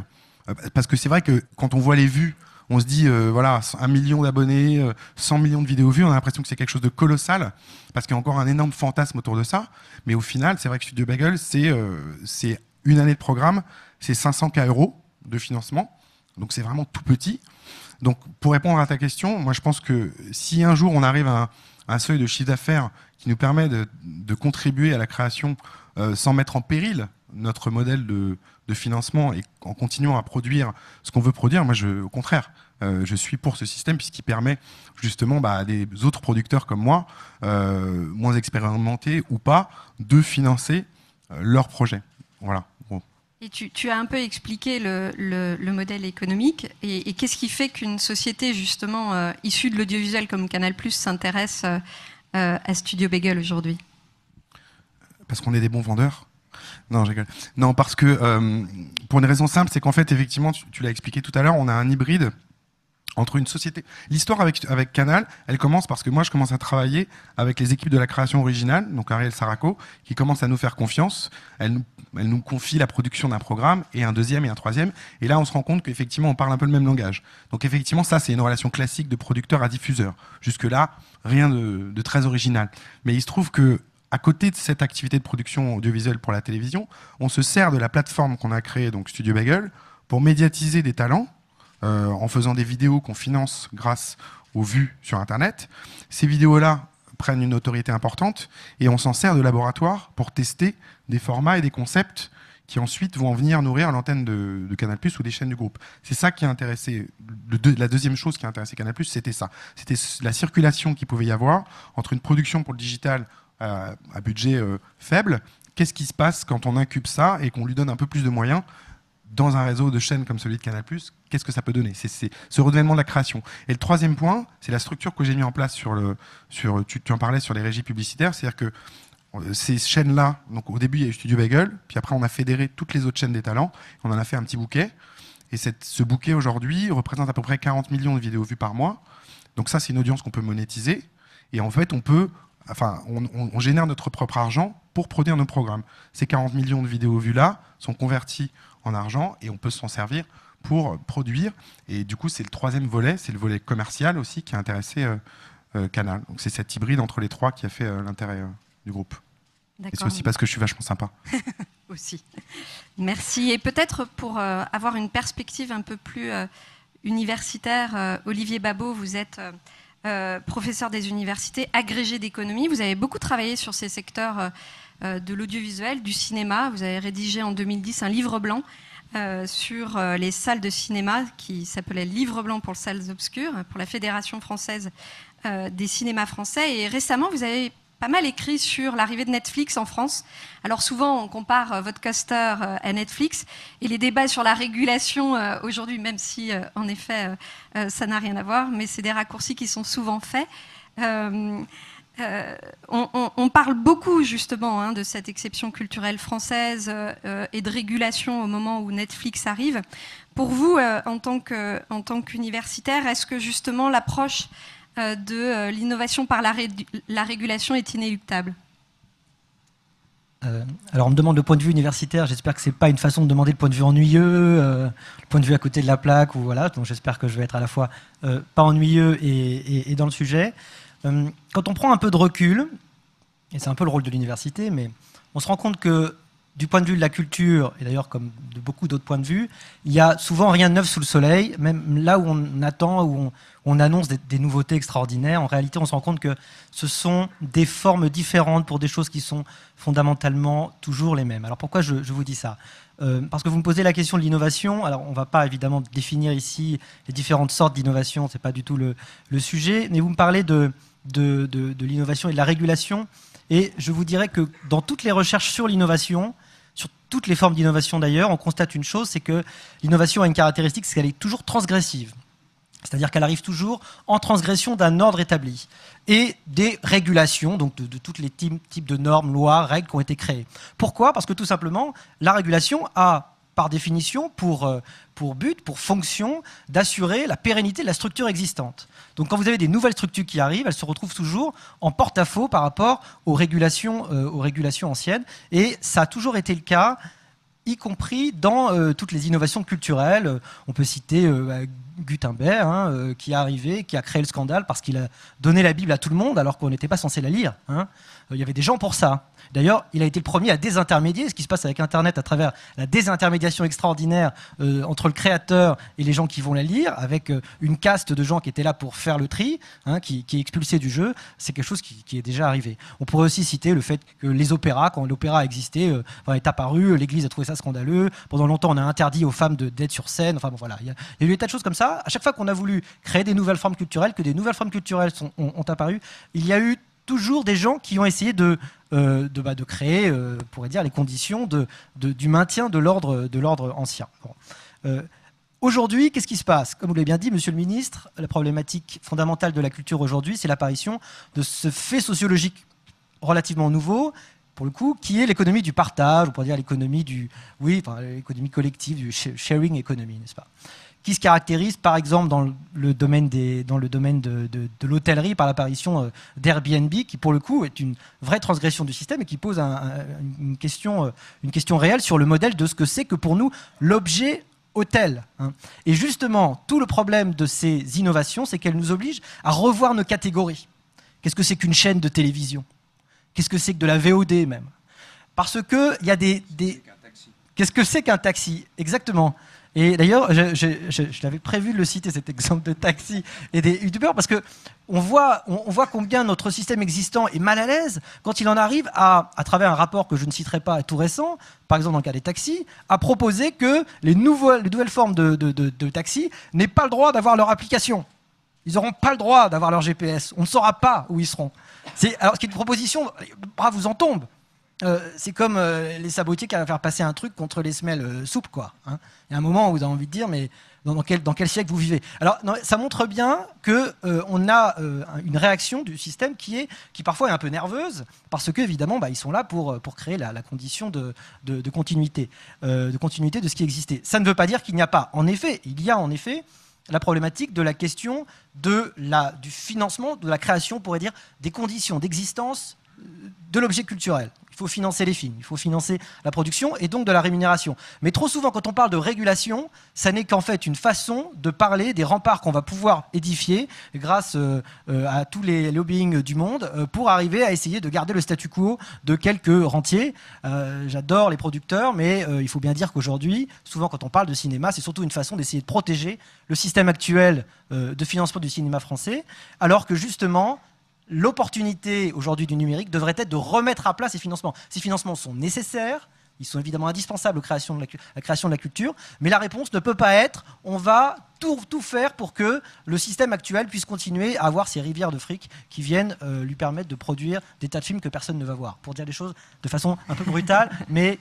Euh, parce que c'est vrai que quand on voit les vues, on se dit, euh, voilà, un million d'abonnés, 100 euh, millions de vidéos vues, on a l'impression que c'est quelque chose de colossal, parce qu'il y a encore un énorme fantasme autour de ça. Mais au final, c'est vrai que Studio Bagel, c'est une année de programme, c'est 500K euros de financement, donc c'est vraiment tout petit. Donc pour répondre à ta question, moi je pense que si un jour on arrive à un, seuil de chiffre d'affaires qui nous permet de, contribuer à la création sans mettre en péril notre modèle de, de financement et en continuant à produire ce qu'on veut produire, moi, je, au contraire, euh, je suis pour ce système puisqu'il permet justement bah, à des autres producteurs comme moi, euh, moins expérimentés ou pas, de financer euh, leurs projets. Voilà.
Et tu, as un peu expliqué le, modèle économique et, et qu'est-ce qui fait qu'une société justement issue de l'audiovisuel comme Canal+ s'intéresse à Studio Bagel aujourd'hui
Parce qu'on est des bons vendeurs. Non, Non, parce que euh, pour une raison simple, c'est qu'en fait, effectivement, tu, l'as expliqué tout à l'heure, on a un hybride entre une société. L'histoire avec, avec Canal, elle commence parce que moi, je commence à travailler avec les équipes de la création originale, donc Ariel Saraco, qui commence à nous faire confiance. Elle nous, confie la production d'un programme et un deuxième et un troisième. Et là, on se rend compte qu'effectivement, on parle un peu le même langage. Donc effectivement, ça, c'est une relation classique de producteur à diffuseur. Jusque-là, rien de très original. Mais il se trouve que à côté de cette activité de production audiovisuelle pour la télévision, on se sert de la plateforme qu'on a créée, donc Studio Bagel, pour médiatiser des talents euh, en faisant des vidéos qu'on finance grâce aux vues sur Internet. Ces vidéos-là prennent une autorité importante et on s'en sert de laboratoire pour tester des formats et des concepts qui ensuite vont venir nourrir l'antenne de, de, Canal ou des chaînes du groupe. C'est ça qui a intéressé, la deuxième chose qui a intéressé Canal c'était ça. C'était la circulation qu'il pouvait y avoir entre une production pour le digital à, budget euh, faible, qu'est-ce qui se passe quand on incube ça et qu'on lui donne un peu plus de moyens dans un réseau de chaînes comme celui de Canal+, qu'est-ce que ça peut donner C'est ce renouvellement de la création. Et le troisième point, c'est la structure que j'ai mis en place sur le... Sur, tu, en parlais sur les régies publicitaires, c'est-à-dire que euh, ces chaînes-là, donc au début il y a eu Studio Bagel, puis après on a fédéré toutes les autres chaînes des talents, on en a fait un petit bouquet, et ce bouquet aujourd'hui représente à peu près 40 millions de vidéos vues par mois, donc ça c'est une audience qu'on peut monétiser, et en fait on peut enfin, on, génère notre propre argent pour produire nos programmes. Ces 40 millions de vidéos vues là sont convertis en argent et on peut s'en servir pour produire. Et du coup, c'est le troisième volet, c'est le volet commercial aussi qui a intéressé euh, euh, Canal. Donc c'est cette hybride entre les trois qui a fait euh, l'intérêt du groupe.
Et c'est aussi parce que je suis vachement sympa. aussi. Merci. Et peut-être pour avoir une perspective un peu plus universitaire, Olivier Babot, vous êtes euh, professeur des universités, agrégé d'économie. Vous avez beaucoup travaillé sur ces secteurs euh, euh, de l'audiovisuel, du cinéma. Vous avez rédigé en 2010 un livre blanc sur les salles de cinéma qui s'appelait Livre blanc pour les salles obscures, pour la Fédération française des cinémas français. Et récemment, vous avez pas mal écrit sur l'arrivée de Netflix en France. Alors souvent, on compare euh, Vodcaster euh, à Netflix et les débats sur la régulation euh, aujourd'hui, même si en effet ça n'a rien à voir, mais c'est des raccourcis qui sont souvent faits. on, parle beaucoup justement hein, de cette exception culturelle française et de régulation au moment où Netflix arrive. Pour vous, en tant qu'universitaire, est-ce que justement l'approche euh, de euh, l'innovation par la, régulation est inéluctable
euh, alors on me demande le point de vue universitaire, j'espère que c'est pas une façon de demander le point de vue ennuyeux, le point de vue à côté de la plaque, ou voilà, donc j'espère que je vais être à la fois pas ennuyeux et, dans le sujet. quand on prend un peu de recul, et c'est un peu le rôle de l'université, mais on se rend compte que du point de vue de la culture, et d'ailleurs comme de beaucoup d'autres points de vue, il n'y a souvent rien de neuf sous le soleil, même là où on attend, où on, annonce des, nouveautés extraordinaires, en réalité on se rend compte que ce sont des formes différentes pour des choses qui sont fondamentalement toujours les mêmes. Alors pourquoi je, vous dis ça euh, Parce que vous me posez la question de l'innovation, alors on ne va pas évidemment définir ici les différentes sortes d'innovation, ce n'est pas du tout le, sujet, mais vous me parlez de, de l'innovation et de la régulation. Et je vous dirais que dans toutes les recherches sur l'innovation, toutes les formes d'innovation d'ailleurs, on constate une chose, c'est que l'innovation a une caractéristique, c'est qu'elle est toujours transgressive. C'est-à-dire qu'elle arrive toujours en transgression d'un ordre établi et des régulations, donc de, tous les types de normes, lois, règles qui ont été créées. Pourquoi Parce que tout simplement, la régulation a par définition, pour, euh, pour but, pour fonction, d'assurer la pérennité de la structure existante. Donc quand vous avez des nouvelles structures qui arrivent, elles se retrouvent toujours en porte-à-faux par rapport aux régulations, euh, aux régulations anciennes. Et ça a toujours été le cas, y compris dans euh, toutes les innovations culturelles. On peut citer... Gutenberg, hein, euh, qui est arrivé, qui a créé le scandale parce qu'il a donné la Bible à tout le monde alors qu'on n'était pas censé la lire. Hein. Euh, il y avait des gens pour ça. D'ailleurs, il a été le premier à désintermédier ce qui se passe avec Internet à travers la désintermédiation extraordinaire euh, entre le créateur et les gens qui vont la lire, avec une caste de gens qui étaient là pour faire le tri, hein, qui, est expulsé du jeu. C'est quelque chose qui, est déjà arrivé. On pourrait aussi citer le fait que les opéras, quand l'opéra a existé, est apparu, l'Église a trouvé ça scandaleux. Pendant longtemps, on a interdit aux femmes d'être sur scène. Enfin bon, voilà, il y, a, il y a eu des tas de choses comme ça à chaque fois qu'on a voulu créer des nouvelles formes culturelles, que des nouvelles formes culturelles sont, ont, il y a eu toujours des gens qui ont essayé de, euh, bah, créer, euh, on pourrait dire, les conditions du maintien de l'ordre, ancien. Euh, aujourd'hui, qu'est-ce qui se passe Comme vous l'avez bien dit, monsieur le ministre, la problématique fondamentale de la culture aujourd'hui, c'est l'apparition de ce fait sociologique relativement nouveau, pour le coup, qui est l'économie du partage, on pourrait dire l'économie du, oui, l'économie collective, du sharing economy, n'est-ce pas qui se caractérise par exemple dans le domaine, de, l'hôtellerie par l'apparition euh, d'Airbnb, qui pour le coup est une vraie transgression du système et qui pose euh, une, question, réelle sur le modèle de ce que c'est que pour nous l'objet hôtel. Hein. Et justement, tout le problème de ces innovations, c'est qu'elles nous obligent à revoir nos catégories. Qu'est-ce que c'est qu'une chaîne de télévision Qu'est-ce que c'est que de la VOD même Parce qu'il y a des... des... Qu'est-ce que c'est qu'un taxi Exactement. Et d'ailleurs, je, l'avais prévu de le citer, cet exemple de taxi et des youtubeurs, parce que on voit, on, voit combien notre système existant est mal à l'aise quand il en arrive à, à travers un rapport que je ne citerai pas tout récent, par exemple dans le cas des taxis, à proposer que les nouvelles, nouvelles formes de, de, taxis n'aient pas le droit d'avoir leur application. Ils n'auront pas le droit d'avoir leur GPS. On ne saura pas où ils seront. C'est, alors, est une proposition, bras vous en tombent. Euh, c'est comme euh, les sabotiers qui à faire passer un truc contre les semelles euh, souples, quoi. Hein. Il y a un moment où vous avez envie de dire, mais dans, quel, siècle vous vivez Alors, ça montre bien qu'on on a une réaction du système qui est, qui parfois est un peu nerveuse, parce qu'évidemment, bah, ils sont là pour créer la, condition de, continuité, de continuité de ce qui existait. Ça ne veut pas dire qu'il n'y a pas. En effet, il y a en effet la problématique de la question de la, du financement, de la création, on pourrait dire, des conditions d'existence de l'objet culturel faut financer les films, il faut financer la production et donc de la rémunération. Mais trop souvent, quand on parle de régulation, ça n'est qu'en fait une façon de parler des remparts qu'on va pouvoir édifier grâce euh, euh, à tous les lobbying du monde euh, pour arriver à essayer de garder le statu quo de quelques rentiers. J'adore les producteurs, mais il faut bien dire qu'aujourd'hui, souvent quand on parle de cinéma, c'est surtout une façon d'essayer de protéger le système actuel de financement du cinéma français, alors que justement, l'opportunité aujourd'hui du numérique devrait être de remettre à plat ces financements. Ces financements sont nécessaires, ils sont évidemment indispensables à la création de la culture, mais la réponse ne peut pas être on va tout, tout faire pour que le système actuel puisse continuer à avoir ces rivières de fric qui viennent euh, lui permettre de produire des tas de films que personne ne va voir, pour dire les choses de façon un peu brutale, mais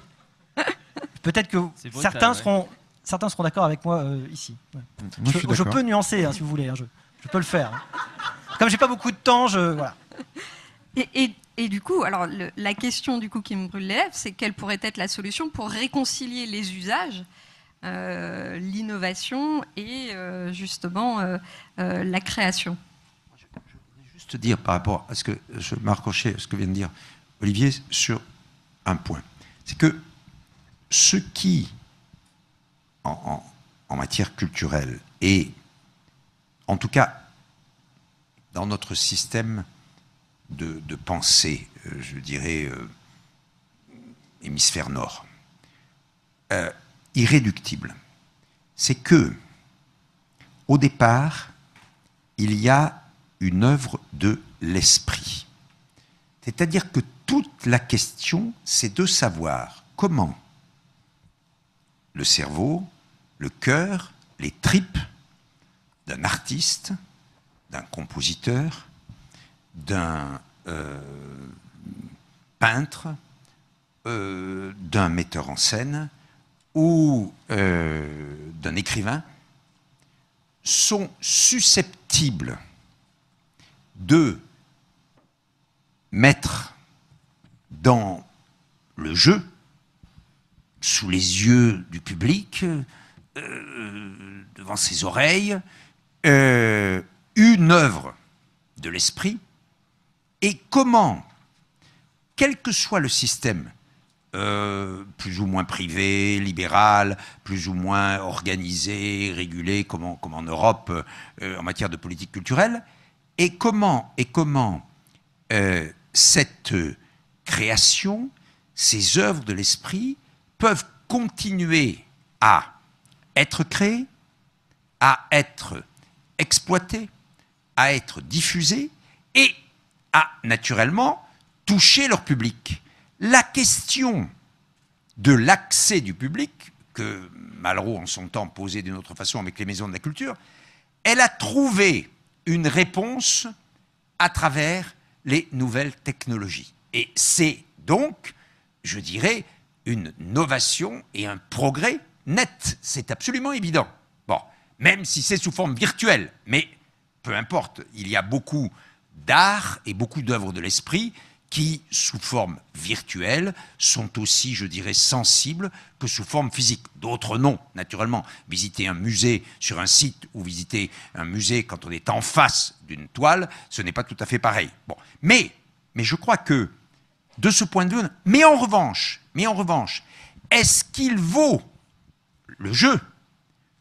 peut-être que certains, seront, certains seront d'accord avec moi euh, ici. je, peux nuancer hein, si vous voulez. un jeu je peux le faire. Hein. Comme j'ai pas beaucoup de temps, je. Voilà.
Et, du coup, alors la question du coup qui me brûle les lèvres, c'est quelle pourrait être la solution pour réconcilier les usages, euh, l'innovation et euh, justement euh, la création je,
voulais juste dire par rapport à ce que je Rocher, ce que vient de dire Olivier sur un point. C'est que ce qui, en, en matière culturelle, est en tout cas, dans notre système de, pensée, euh, je dirais, euh, hémisphère nord, euh, irréductible, c'est que, au départ, il y a une œuvre de l'esprit. C'est-à-dire que toute la question, c'est de savoir comment le cerveau, le cœur, les tripes d'un artiste, d'un compositeur, d'un euh, peintre, euh, d'un metteur en scène ou euh, d'un écrivain sont susceptibles de mettre dans le jeu, sous les yeux du public, devant ses oreilles, euh, une œuvre de l'esprit et comment, quel que soit le système, euh, plus ou moins privé, libéral, plus ou moins organisé, régulé, comme en, en Europe euh, en matière de politique culturelle, et comment, et comment cette création, ces œuvres de l'esprit peuvent continuer à être créées, à être exploité, à être diffusé et à naturellement toucher leur public. La question de l'accès du public, que Malraux en son temps posait d'une autre façon avec les maisons de la culture, elle a trouvé une réponse à travers les nouvelles technologies. Et c'est donc, je dirais, une novation et un progrès net. C'est absolument évident même si c'est sous forme virtuelle. Mais peu importe, il y a beaucoup d'art et beaucoup d'œuvres de l'esprit qui, sous forme virtuelle, sont aussi, je dirais, sensibles que sous forme physique. D'autres non, naturellement. Visiter un musée sur un site ou visiter un musée quand on est en face d'une toile, ce n'est pas tout à fait pareil. Bon. Mais, mais je crois que, de ce point de vue, mais en revanche, mais en revanche, est-ce qu'il vaut le jeu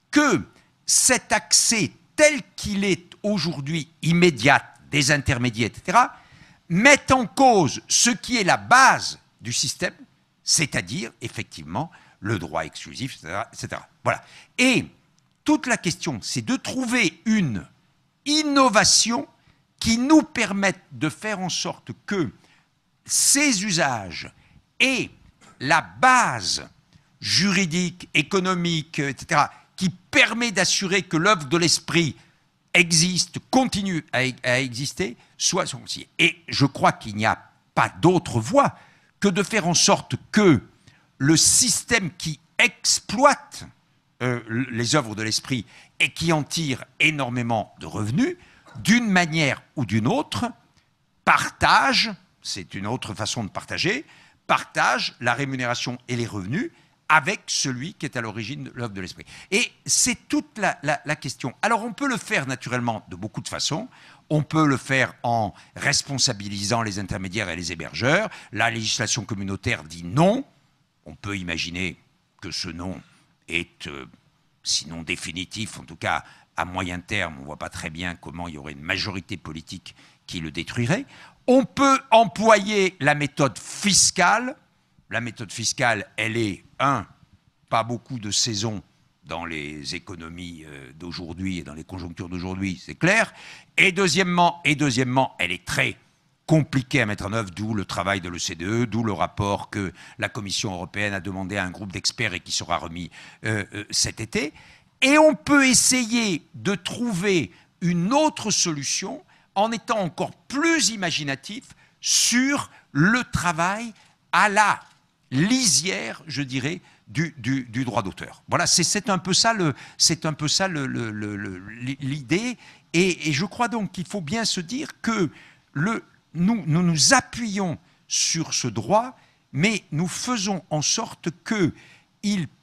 que cet accès tel qu'il est aujourd'hui immédiat des intermédiaires, etc., met en cause ce qui est la base du système, c'est-à-dire effectivement le droit exclusif, etc., Voilà. Et toute la question, c'est de trouver une innovation qui nous permette de faire en sorte que ces usages et la base juridique, économique, etc., qui permet d'assurer que l'œuvre de l'esprit existe, continue à, e-, exister, soit son Et je crois qu'il n'y a pas d'autre voie que de faire en sorte que le système qui exploite euh, les œuvres de l'esprit et qui en tire énormément de revenus, d'une manière ou d'une autre, partage, c'est une autre façon de partager, partage la rémunération et les revenus avec celui qui est à l'origine de l'œuvre de l'esprit. Et c'est toute la, question. Alors on peut le faire naturellement de beaucoup de façons. On peut le faire en responsabilisant les intermédiaires et les hébergeurs. La législation communautaire dit non. On peut imaginer que ce non est, euh, sinon définitif, en tout cas à moyen terme, on ne voit pas très bien comment il y aurait une majorité politique qui le détruirait. On peut employer la méthode fiscale. La méthode fiscale, elle est un, pas beaucoup de saisons dans les économies euh, d'aujourd'hui et dans les conjonctures d'aujourd'hui, c'est clair. Et deuxièmement, et deuxièmement, elle est très compliquée à mettre en œuvre, d'où le travail de l'OCDE, d'où le rapport que la Commission européenne a demandé à un groupe d'experts et qui sera remis euh, euh, cet été. Et on peut essayer de trouver une autre solution en étant encore plus imaginatif sur le travail à la lisière, je dirais, du, droit d'auteur. Voilà, c'est un peu ça l'idée, le, et, je crois donc qu'il faut bien se dire que nous, nous nous appuyons sur ce droit, mais nous faisons en sorte que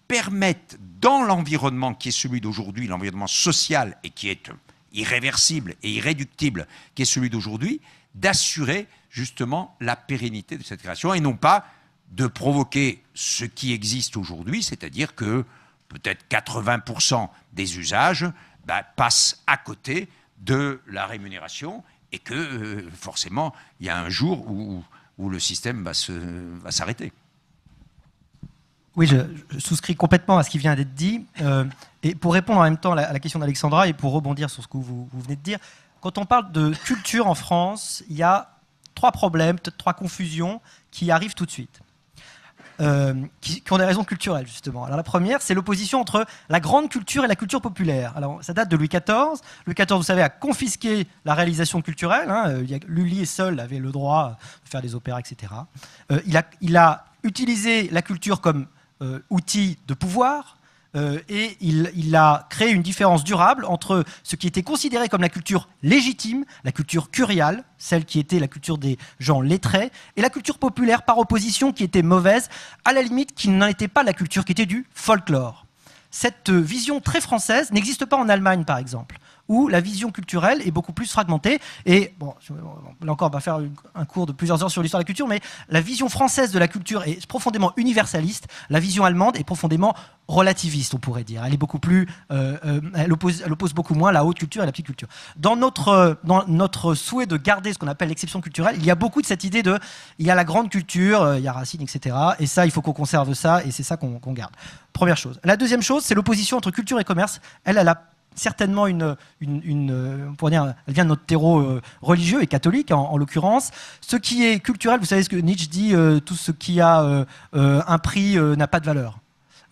permette dans l'environnement qui est celui d'aujourd'hui, l'environnement social et qui est irréversible et irréductible, qui est celui d'aujourd'hui, d'assurer justement la pérennité de cette création et non pas de provoquer ce qui existe aujourd'hui, c'est-à-dire que peut-être 80% des usages bah, passent à côté de la rémunération et que euh, forcément, il y a un jour où, le système va s'arrêter.
Oui, je, souscris complètement à ce qui vient d'être dit. Euh, et pour répondre en même temps à la, question d'Alexandra et pour rebondir sur ce que vous, vous venez de dire, quand on parle de culture en France, il y a trois problèmes, trois confusions qui arrivent tout de suite. Euh, qui, ont des raisons culturelles, justement. Alors la première, c'est l'opposition entre la grande culture et la culture populaire. Alors ça date de Louis XIV. Louis XIV, vous savez, a confisqué la réalisation culturelle. Hein. Euh, Lully et Seul avait le droit de faire des opéras, etc. Euh, il, a, utilisé la culture comme outil de pouvoir euh, et il, il, a créé une différence durable entre ce qui était considéré comme la culture légitime, la culture curiale, celle qui était la culture des gens lettrés, et la culture populaire par opposition qui était mauvaise, à la limite qui n'en était pas la culture, qui était du folklore. Cette vision très française n'existe pas en Allemagne, par exemple où la vision culturelle est beaucoup plus fragmentée. Et bon, là encore, on va faire un cours de plusieurs heures sur l'histoire de la culture, mais la vision française de la culture est profondément universaliste. La vision allemande est profondément relativiste, on pourrait dire. Elle est beaucoup plus, euh, euh, elle, oppose, beaucoup moins la haute culture et la petite culture. Dans notre, euh, dans notre souhait de garder ce qu'on appelle l'exception culturelle, il y a beaucoup de cette idée de, il y a la grande culture, il y a Racine, etc. Et ça, il faut qu'on conserve ça, et c'est ça qu'on garde. Première chose. La deuxième chose, c'est l'opposition entre culture et commerce. Elle, elle a certainement une, une, on euh, pourrait dire, elle vient de notre terreau euh, religieux et catholique en, l'occurrence. Ce qui est culturel, vous savez ce que Nietzsche dit, euh, tout ce qui a un prix n'a pas de valeur.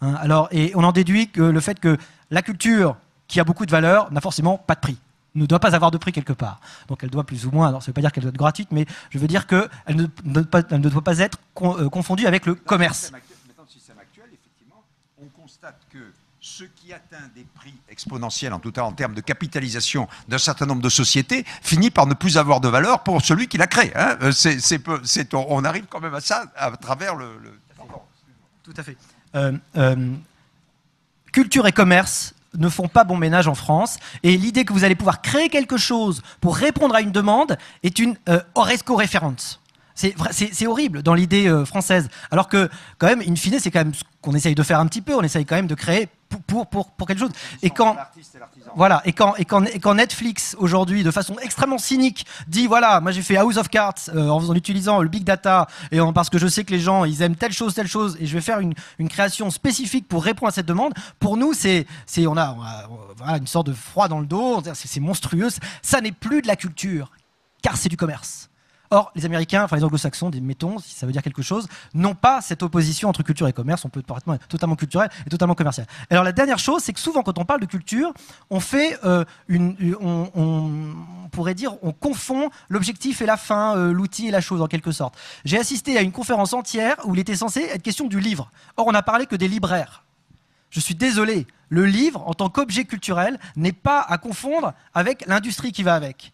Hein alors, et on en déduit que le fait que la culture qui a beaucoup de valeur n'a forcément pas de prix ne doit pas avoir de prix quelque part. Donc elle doit plus ou moins, alors ça ne veut pas dire qu'elle doit être gratuite, mais je veux dire qu'elle ne, elle ne doit pas être confondue avec le commerce.
Maintenant, le système actuel, effectivement, on constate que ce qui atteint des prix exponentiels, en tout cas en termes de capitalisation d'un certain nombre de sociétés, finit par ne plus avoir de valeur pour celui qui l'a créé. Hein. Euh, on arrive quand même à ça à travers
le... Tout à fait. Euh, euh, culture et commerce ne font pas bon ménage en France. Et l'idée que vous allez pouvoir créer quelque chose pour répondre à une demande est une Oresco référence. C'est horrible dans l'idée euh, française. Alors que, quand même, in fine, c'est quand même ce qu'on essaye de faire un petit peu. On essaye quand même de créer pour, pour, quelque chose. Et quand, voilà, et quand, Netflix, aujourd'hui, de façon extrêmement cynique, dit voilà, moi j'ai fait House of Cards euh, en, utilisant le big data et parce que je sais que les gens, ils aiment telle chose, telle chose, et je vais faire une, création spécifique pour répondre à cette demande, pour nous, c'est on a, une sorte de froid dans le dos, ah, c'est monstrueux, ça n'est plus de la culture, car c'est du commerce. Or, les Américains, enfin les Anglo-Saxons, mettons, si ça veut dire quelque chose, n'ont pas cette opposition entre culture et commerce. On peut être totalement culturel et totalement commercial. Alors la dernière chose, c'est que souvent quand on parle de culture, on fait euh, une, euh, on, pourrait dire, on confond l'objectif et la fin, euh, l'outil et la chose en quelque sorte. J'ai assisté à une conférence entière où il était censé être question du livre. Or, on n'a parlé que des libraires. Je suis désolé, le livre, en tant qu'objet culturel, n'est pas à confondre avec l'industrie qui va avec.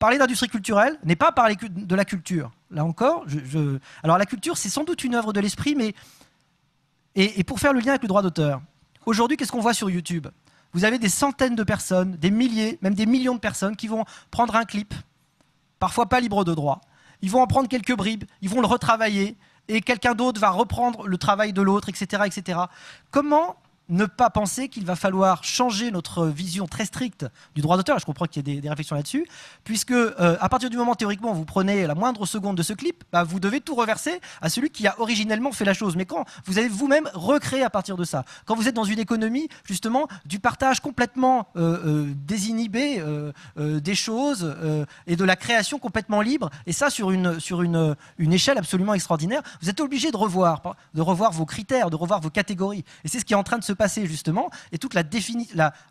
Parler d'industrie culturelle n'est pas parler de la culture. Là encore, je, alors la culture, c'est sans doute une œuvre de l'esprit, mais et, pour faire le lien avec le droit d'auteur, aujourd'hui, qu'est-ce qu'on voit sur YouTube Vous avez des centaines de personnes, des milliers, même des millions de personnes qui vont prendre un clip, parfois pas libre de droit. Ils vont en prendre quelques bribes, ils vont le retravailler, et quelqu'un d'autre va reprendre le travail de l'autre, etc., etc. Comment ne pas penser qu'il va falloir changer notre vision très stricte du droit d'auteur, je comprends qu'il y ait des, réflexions là-dessus, puisque euh, à partir du moment théoriquement vous prenez la moindre seconde de ce clip, bah, vous devez tout reverser à celui qui a originellement fait la chose. Mais quand vous avez vous-même recréé à partir de ça, quand vous êtes dans une économie justement du partage complètement euh, euh, désinhibé des choses et de la création complètement libre, et ça sur une, sur une, échelle absolument extraordinaire, vous êtes obligé de revoir, de revoir vos critères, de revoir vos catégories. Et c'est ce qui est en train de se justement, et toute la,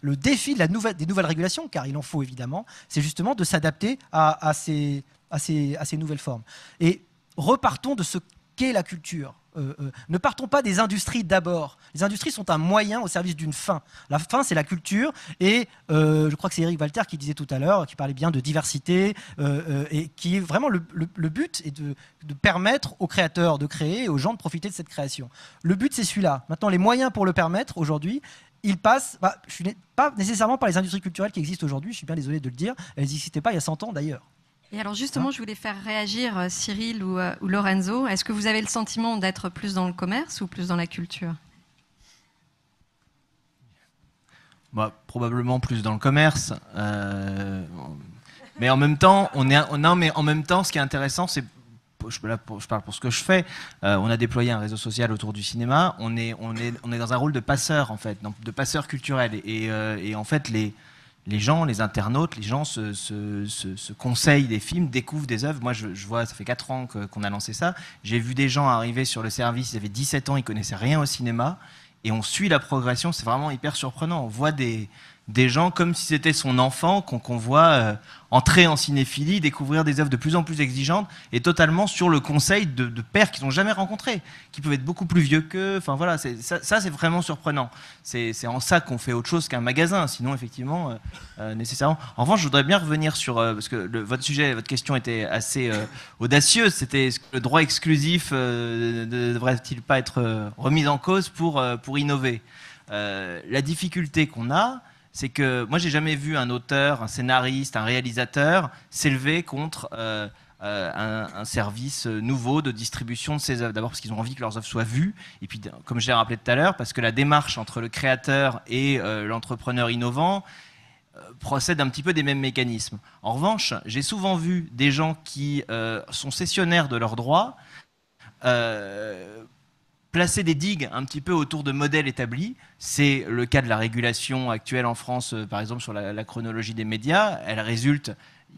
le défi des nouvelles régulations, car il en faut évidemment, c'est justement de s'adapter à, ces, à, ces, à ces nouvelles formes. Et repartons de ce qu'est la culture. Euh, euh, ne partons pas des industries d'abord. Les industries sont un moyen au service d'une fin. La fin, c'est la culture. Et euh, je crois que c'est Eric Walter qui disait tout à l'heure, qui parlait bien de diversité, et qui est vraiment le, but est de, permettre aux créateurs de créer et aux gens de profiter de cette création. Le but, c'est celui-là. Maintenant, les moyens pour le permettre aujourd'hui, ils passent, bah, je suis pas nécessairement par les industries culturelles qui existent aujourd'hui, je suis bien désolé de le dire, elles n'existaient pas il y a 100 ans d'ailleurs.
Et alors justement, hein je voulais faire réagir euh, Cyril euh, ou, Lorenzo. Est-ce que vous avez le sentiment d'être plus dans le commerce ou plus dans la culture
Moi, bah, Probablement plus dans le commerce. Euh, mais en même temps, on est, non, mais en même temps, ce qui est intéressant, c'est je, parle pour ce que je fais, on a déployé un réseau social autour du cinéma, on est, on est, on est dans un rôle de passeur, en fait, de passeur culturel. et en fait, les, les gens, les internautes, les gens se, conseillent des films, découvrent des œuvres. Moi, je, vois, ça fait 4 ans qu'on a lancé ça. J'ai vu des gens arriver sur le service, ils avaient 17 ans, ils connaissaient rien au cinéma. Et on suit la progression, c'est vraiment hyper surprenant. On voit des, des gens comme si c'était son enfant qu'on voit euh, entrer en cinéphilie, découvrir des œuvres de plus en plus exigeantes et totalement sur le conseil de, pères qu'ils n'ont jamais rencontrés, qui peuvent être beaucoup plus vieux qu'eux. Enfin voilà, ça, c'est vraiment surprenant. C'est en ça qu'on fait autre chose qu'un magasin, sinon effectivement, euh, euh, nécessairement. En revanche, je voudrais bien revenir sur, parce que votre sujet, votre question était assez audacieuse, c'était le droit exclusif ne devrait-il pas être remis en cause pour, pour innover la difficulté qu'on a, c'est que moi, j'ai jamais vu un auteur, un scénariste, un réalisateur s'élever contre euh, euh, un, service nouveau de distribution de ses œuvres. D'abord parce qu'ils ont envie que leurs œuvres soient vues, et puis, comme je l'ai rappelé tout à l'heure, parce que la démarche entre le créateur et euh, l'entrepreneur innovant procède un petit peu des mêmes mécanismes. En revanche, j'ai souvent vu des gens qui sont cessionnaires de leurs droits placer des digues un petit peu autour de modèles établis. C'est le cas de la régulation actuelle en France, euh, par exemple, sur la, chronologie des médias. Elle résulte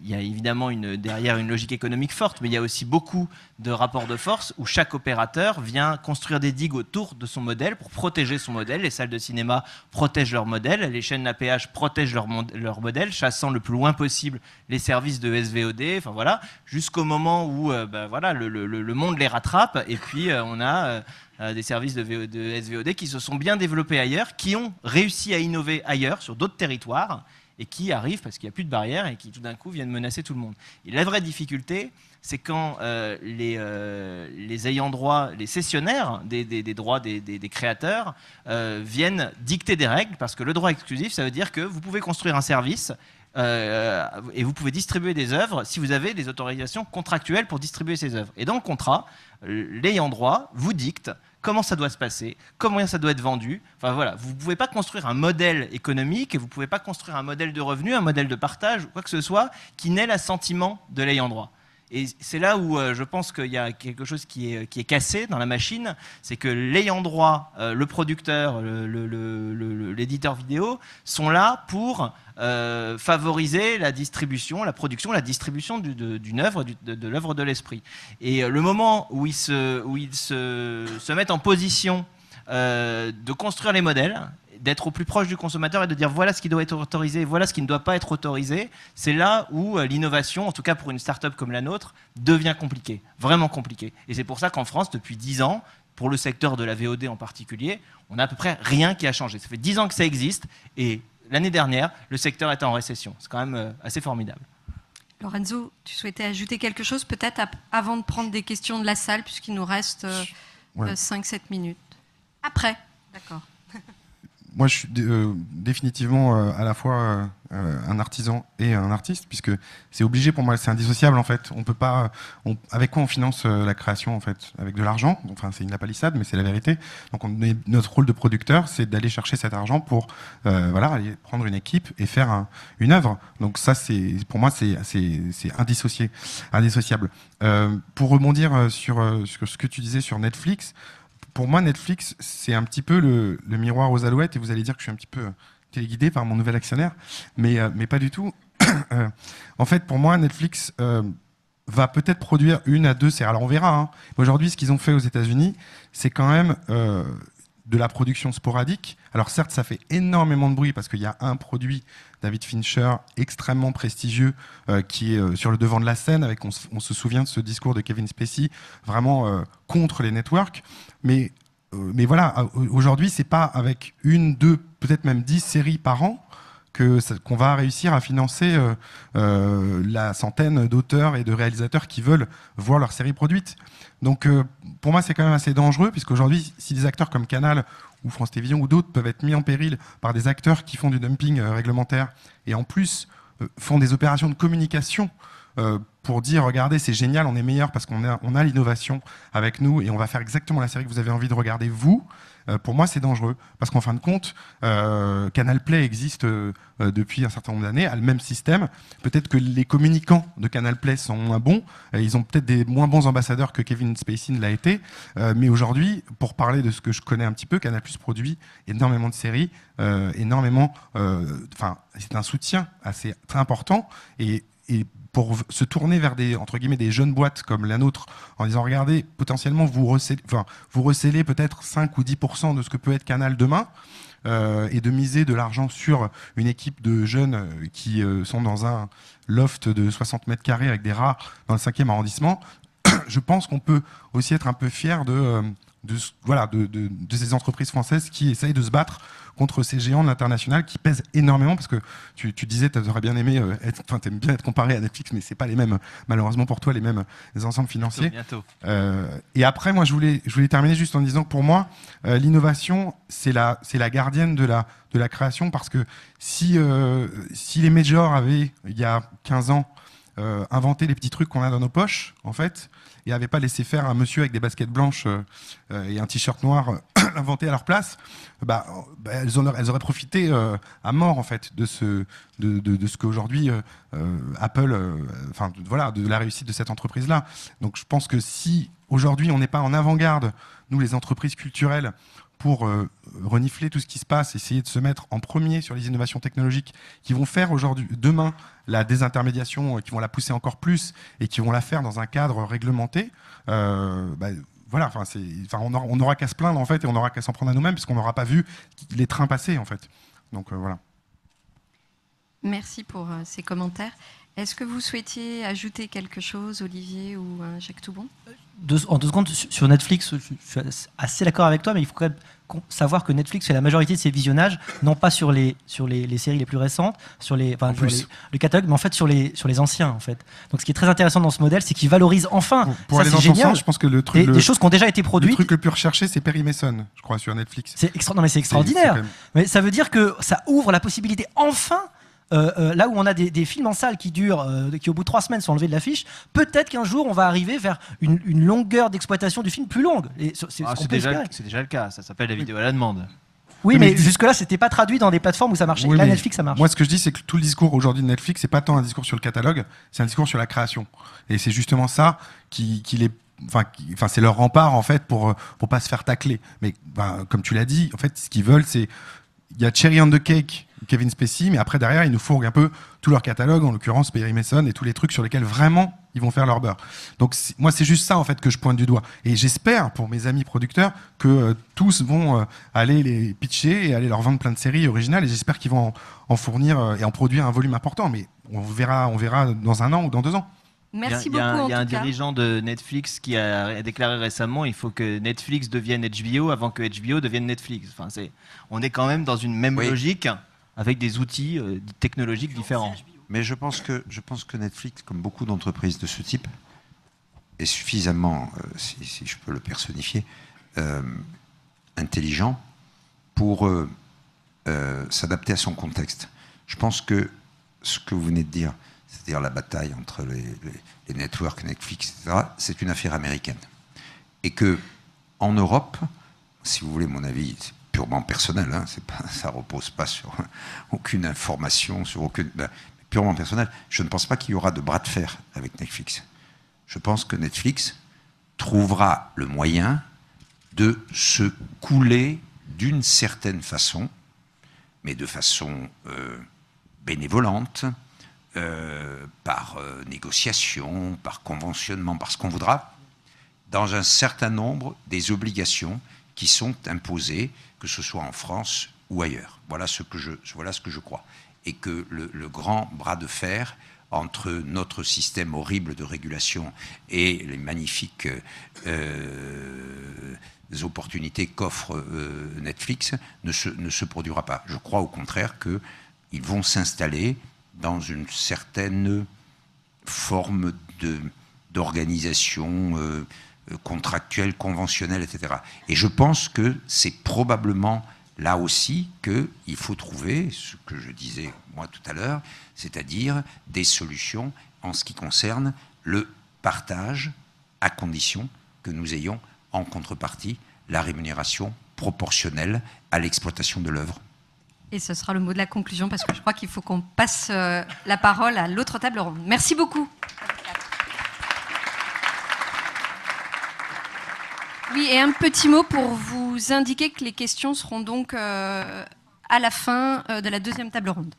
il y a évidemment derrière une logique économique forte, mais il y a aussi beaucoup de rapports de force où chaque opérateur vient construire des digues autour de son modèle pour protéger son modèle. Les salles de cinéma protègent leur modèle, les chaînes d'APH protègent leur, modèle, chassant le plus loin possible les services de SVOD, enfin voilà, jusqu'au moment où euh, ben voilà, le, monde les rattrape et puis euh, on a... Euh, des services de, SVOD qui se sont bien développés ailleurs, qui ont réussi à innover ailleurs, sur d'autres territoires, et qui arrivent parce qu'il n'y a plus de barrières et qui tout d'un coup viennent menacer tout le monde. Et la vraie difficulté, c'est quand euh, euh, les, ayants droit, les cessionnaires des, droits des, créateurs viennent dicter des règles, parce que le droit exclusif, ça veut dire que vous pouvez construire un service, et vous pouvez distribuer des œuvres si vous avez des autorisations contractuelles pour distribuer ces œuvres. Et dans le contrat, l'ayant droit vous dicte comment ça doit se passer, comment ça doit être vendu. voilà, vous ne pouvez pas construire un modèle économique et vous ne pouvez pas construire un modèle de revenu, un modèle de partage ou quoi que ce soit qui n'ait l'assentiment de l'ayant droit. Et c'est là où euh, je pense qu'il y a quelque chose qui est, qui est cassé dans la machine, c'est que l'ayant droit, euh, le producteur, l'éditeur vidéo, sont là pour euh, favoriser la distribution, la production, la distribution d'une œuvre, de, l'œuvre de l'esprit. Et le moment où ils se, où se, mettent en position de construire les modèles d'être au plus proche du consommateur et de dire voilà ce qui doit être autorisé, voilà ce qui ne doit pas être autorisé, c'est là où euh, l'innovation, en tout cas pour une start-up comme la nôtre, devient compliquée, vraiment compliquée. Et c'est pour ça qu'en France, depuis 10 ans, pour le secteur de la VOD en particulier, on n'a à peu près rien qui a changé. Ça fait 10 ans que ça existe et l'année dernière, le secteur était en récession. C'est quand même euh, assez formidable.
Lorenzo, tu souhaitais ajouter quelque chose peut-être avant de prendre des questions de la salle puisqu'il nous reste euh, cinq 5-7 minutes. Après, d'accord
moi, je suis euh, définitivement euh, à la fois euh, un artisan et un artiste, puisque c'est obligé pour moi, c'est indissociable en fait. On peut pas, avec quoi on finance la création en fait Avec de l'argent. Enfin, c'est une palissade, mais c'est la vérité. Donc, notre rôle de producteur, c'est d'aller chercher cet argent pour, voilà, aller prendre une équipe et faire une œuvre. Donc ça, c'est pour moi, c'est indissociable. pour rebondir sur, ce que tu disais sur Netflix, pour moi, Netflix, c'est un petit peu le, miroir aux alouettes, et vous allez dire que je suis un petit peu euh, téléguidé par mon nouvel actionnaire, mais, euh, mais pas du tout. Euh, en fait, pour moi, Netflix va peut-être produire une à deux séries. Alors on verra. Hein. Aujourd'hui, ce qu'ils ont fait aux États-Unis, c'est quand même de la production sporadique. Alors certes, ça fait énormément de bruit parce qu'il y a un produit David Fincher, extrêmement prestigieux, euh, qui est euh, sur le devant de la scène, avec on, se souvient de ce discours de Kevin Spacey, vraiment euh, contre les networks. Mais, mais voilà, aujourd'hui, c'est pas avec une, deux, peut-être même dix séries par an qu'on va réussir à financer euh, euh, la centaine d'auteurs et de réalisateurs qui veulent voir leur série produite. Donc euh, pour moi c'est quand même assez dangereux puisque aujourd'hui, si des acteurs comme Canal ou France Télévisions ou d'autres peuvent être mis en péril par des acteurs qui font du dumping réglementaire et en plus font des opérations de communication pour dire regardez c'est génial on est meilleur parce qu'on on a l'innovation avec nous et on va faire exactement la série que vous avez envie de regarder vous euh, pour moi, c'est dangereux. Parce qu'en fin de compte, euh, Canal Play existe euh, depuis un certain nombre d'années, a le même système. Peut-être que les communicants de Canal Play sont moins bons. ils ont peut-être des moins bons ambassadeurs que Kevin Spacey l'a été. mais aujourd'hui, pour parler de ce que je connais un petit peu, Canal Plus produit énormément de séries, énormément. Enfin, c'est un soutien assez très important. Et et pour se tourner vers des entre guillemets des jeunes boîtes comme la nôtre en disant regardez potentiellement vous recélez, enfin, vous recélez peut-être 5 ou 10 de ce que peut être Canal demain euh, et de miser de l'argent sur une équipe de jeunes euh, qui euh, sont dans un loft de 60 mètres carrés avec des rats dans le 5e arrondissement, je pense qu'on peut aussi être un peu fier de de, voilà, de, ces entreprises françaises qui essayent de se battre contre ces géants de l'international qui pèsent énormément, parce que tu, tu disais, tu aurais bien aimé, euh, être, enfin, aimes bien être comparé à Netflix, mais c'est pas les mêmes, malheureusement pour toi, les mêmes ensembles financiers. Euh, et après, moi, je voulais, je voulais terminer juste en disant que pour moi, euh, l'innovation, c'est la, la gardienne de la, de la création, parce que si, si les majors avaient, il y a 15 ans, inventé les petits trucs qu'on a dans nos poches, en fait, et n'avaient pas laissé faire un monsieur avec des baskets blanches euh, et un t-shirt noir euh, inventé à leur place, bah, bah elles, auraient profité euh, à mort en fait de ce, de ce qu'aujourd'hui Apple, enfin voilà, de la réussite de cette entreprise-là. Donc je pense que si aujourd'hui on n'est pas en avant-garde, nous les entreprises culturelles, pour euh, renifler tout ce qui se passe, essayer de se mettre en premier sur les innovations technologiques qui vont faire aujourd'hui, demain, la désintermédiation, euh, qui vont la pousser encore plus et qui vont la faire dans un cadre réglementé, euh, bah, voilà, enfin, on aura qu'à se plaindre en fait et on aura qu'à s'en prendre à nous-mêmes puisqu'on n'aura pas vu les trains passer en fait. Donc voilà.
Merci pour ces commentaires. Est-ce que vous souhaitiez ajouter quelque chose, Olivier ou Jacques Toubon
en deux secondes, sur Netflix, je, suis assez d'accord avec toi, mais il faut quand savoir que Netflix fait la majorité de ses visionnages, non pas sur les, sur les, séries les plus récentes, sur, les, enfin, le catalogue, mais en fait sur les, sur les anciens. En fait. Donc ce qui est très intéressant dans ce modèle, c'est qu'il valorise enfin. Pour, pour ça, aller génial. je pense que le truc. Des, choses qui ont déjà été produites. Le truc le plus recherché, c'est Perry Mason, je
crois, sur Netflix.
C'est extra, non, mais c'est extraordinaire. Mais ça veut dire que ça ouvre la possibilité enfin euh, euh, là où on a des, films en salle qui durent, euh, qui au bout de trois semaines sont enlevés de l'affiche, peut-être qu'un jour on va arriver vers une, longueur d'exploitation du film plus longue. Ah, c'est déjà,
le cas, ça s'appelle la vidéo à la demande. Oui, mais, jusque-là,
c'était pas traduit dans des plateformes où ça marchait. là, Netflix, ça marche. Moi, ce que je dis, c'est que tout le discours aujourd'hui de Netflix, c'est pas tant un discours sur le catalogue, c'est un discours sur la création. Et c'est justement ça qui, les enfin, c'est leur rempart en fait pour ne pas se faire tacler. Mais ben, comme tu l'as dit, en fait, ce qu'ils veulent, c'est il y a cherry on the cake Kevin Spacey, mais après derrière, ils nous fourguent un peu tout leur catalogue, en l'occurrence Perry Mason et tous les trucs sur lesquels vraiment ils vont faire leur beurre. Donc moi, c'est juste ça en fait que je pointe du doigt. Et j'espère pour mes amis producteurs que euh, tous vont euh, aller les pitcher et aller leur vendre plein de séries originales. Et j'espère qu'ils vont en, fournir euh, et en produire un volume important. Mais on verra, on verra dans un an ou dans deux ans.
Merci beaucoup. Il y a, un, dirigeant de Netflix qui a déclaré récemment il faut que Netflix devienne HBO avant que HBO devienne Netflix. Enfin, on est quand même dans une même logique avec des outils euh, technologiques différents. Mais je pense que, je pense que Netflix, comme beaucoup
d'entreprises de ce type, est suffisamment, euh, si, je peux le personnifier, euh, intelligent pour s'adapter à son contexte. Je pense que ce que vous venez de dire, c'est-à-dire la bataille entre les, networks, Netflix, etc., c'est une affaire américaine. Et que en Europe, si vous voulez mon avis, purement personnel, ça hein, ne ça repose pas sur aucune information, sur aucune, ben, purement personnel, je ne pense pas qu'il y aura de bras de fer avec Netflix. Je pense que Netflix trouvera le moyen de se couler d'une certaine façon, mais de façon euh, bénévolente, euh, par euh, négociation, par conventionnement, par ce qu'on voudra, dans un certain nombre des obligations qui sont imposées, que ce soit en France ou ailleurs. Voilà ce que je, voilà ce que je crois. Et que le, grand bras de fer entre notre système horrible de régulation et les magnifiques euh, opportunités qu'offre euh, Netflix ne se, ne se, produira pas. Je crois au contraire qu'ils vont s'installer dans une certaine forme d'organisation. Euh, euh, contractuels, conventionnels, etc. Et je pense que c'est probablement là aussi qu'il faut trouver ce que je disais moi tout à l'heure, c'est-à-dire des solutions en ce qui concerne le partage, à condition que nous ayons en contrepartie la rémunération proportionnelle à l'exploitation de l'œuvre.
Et ce sera le mot de la conclusion parce que je crois qu'il faut qu'on passe euh, la parole à l'autre table ronde. Merci beaucoup. Oui, et un petit mot pour vous indiquer que les questions seront donc euh, à la fin euh, de la deuxième table ronde.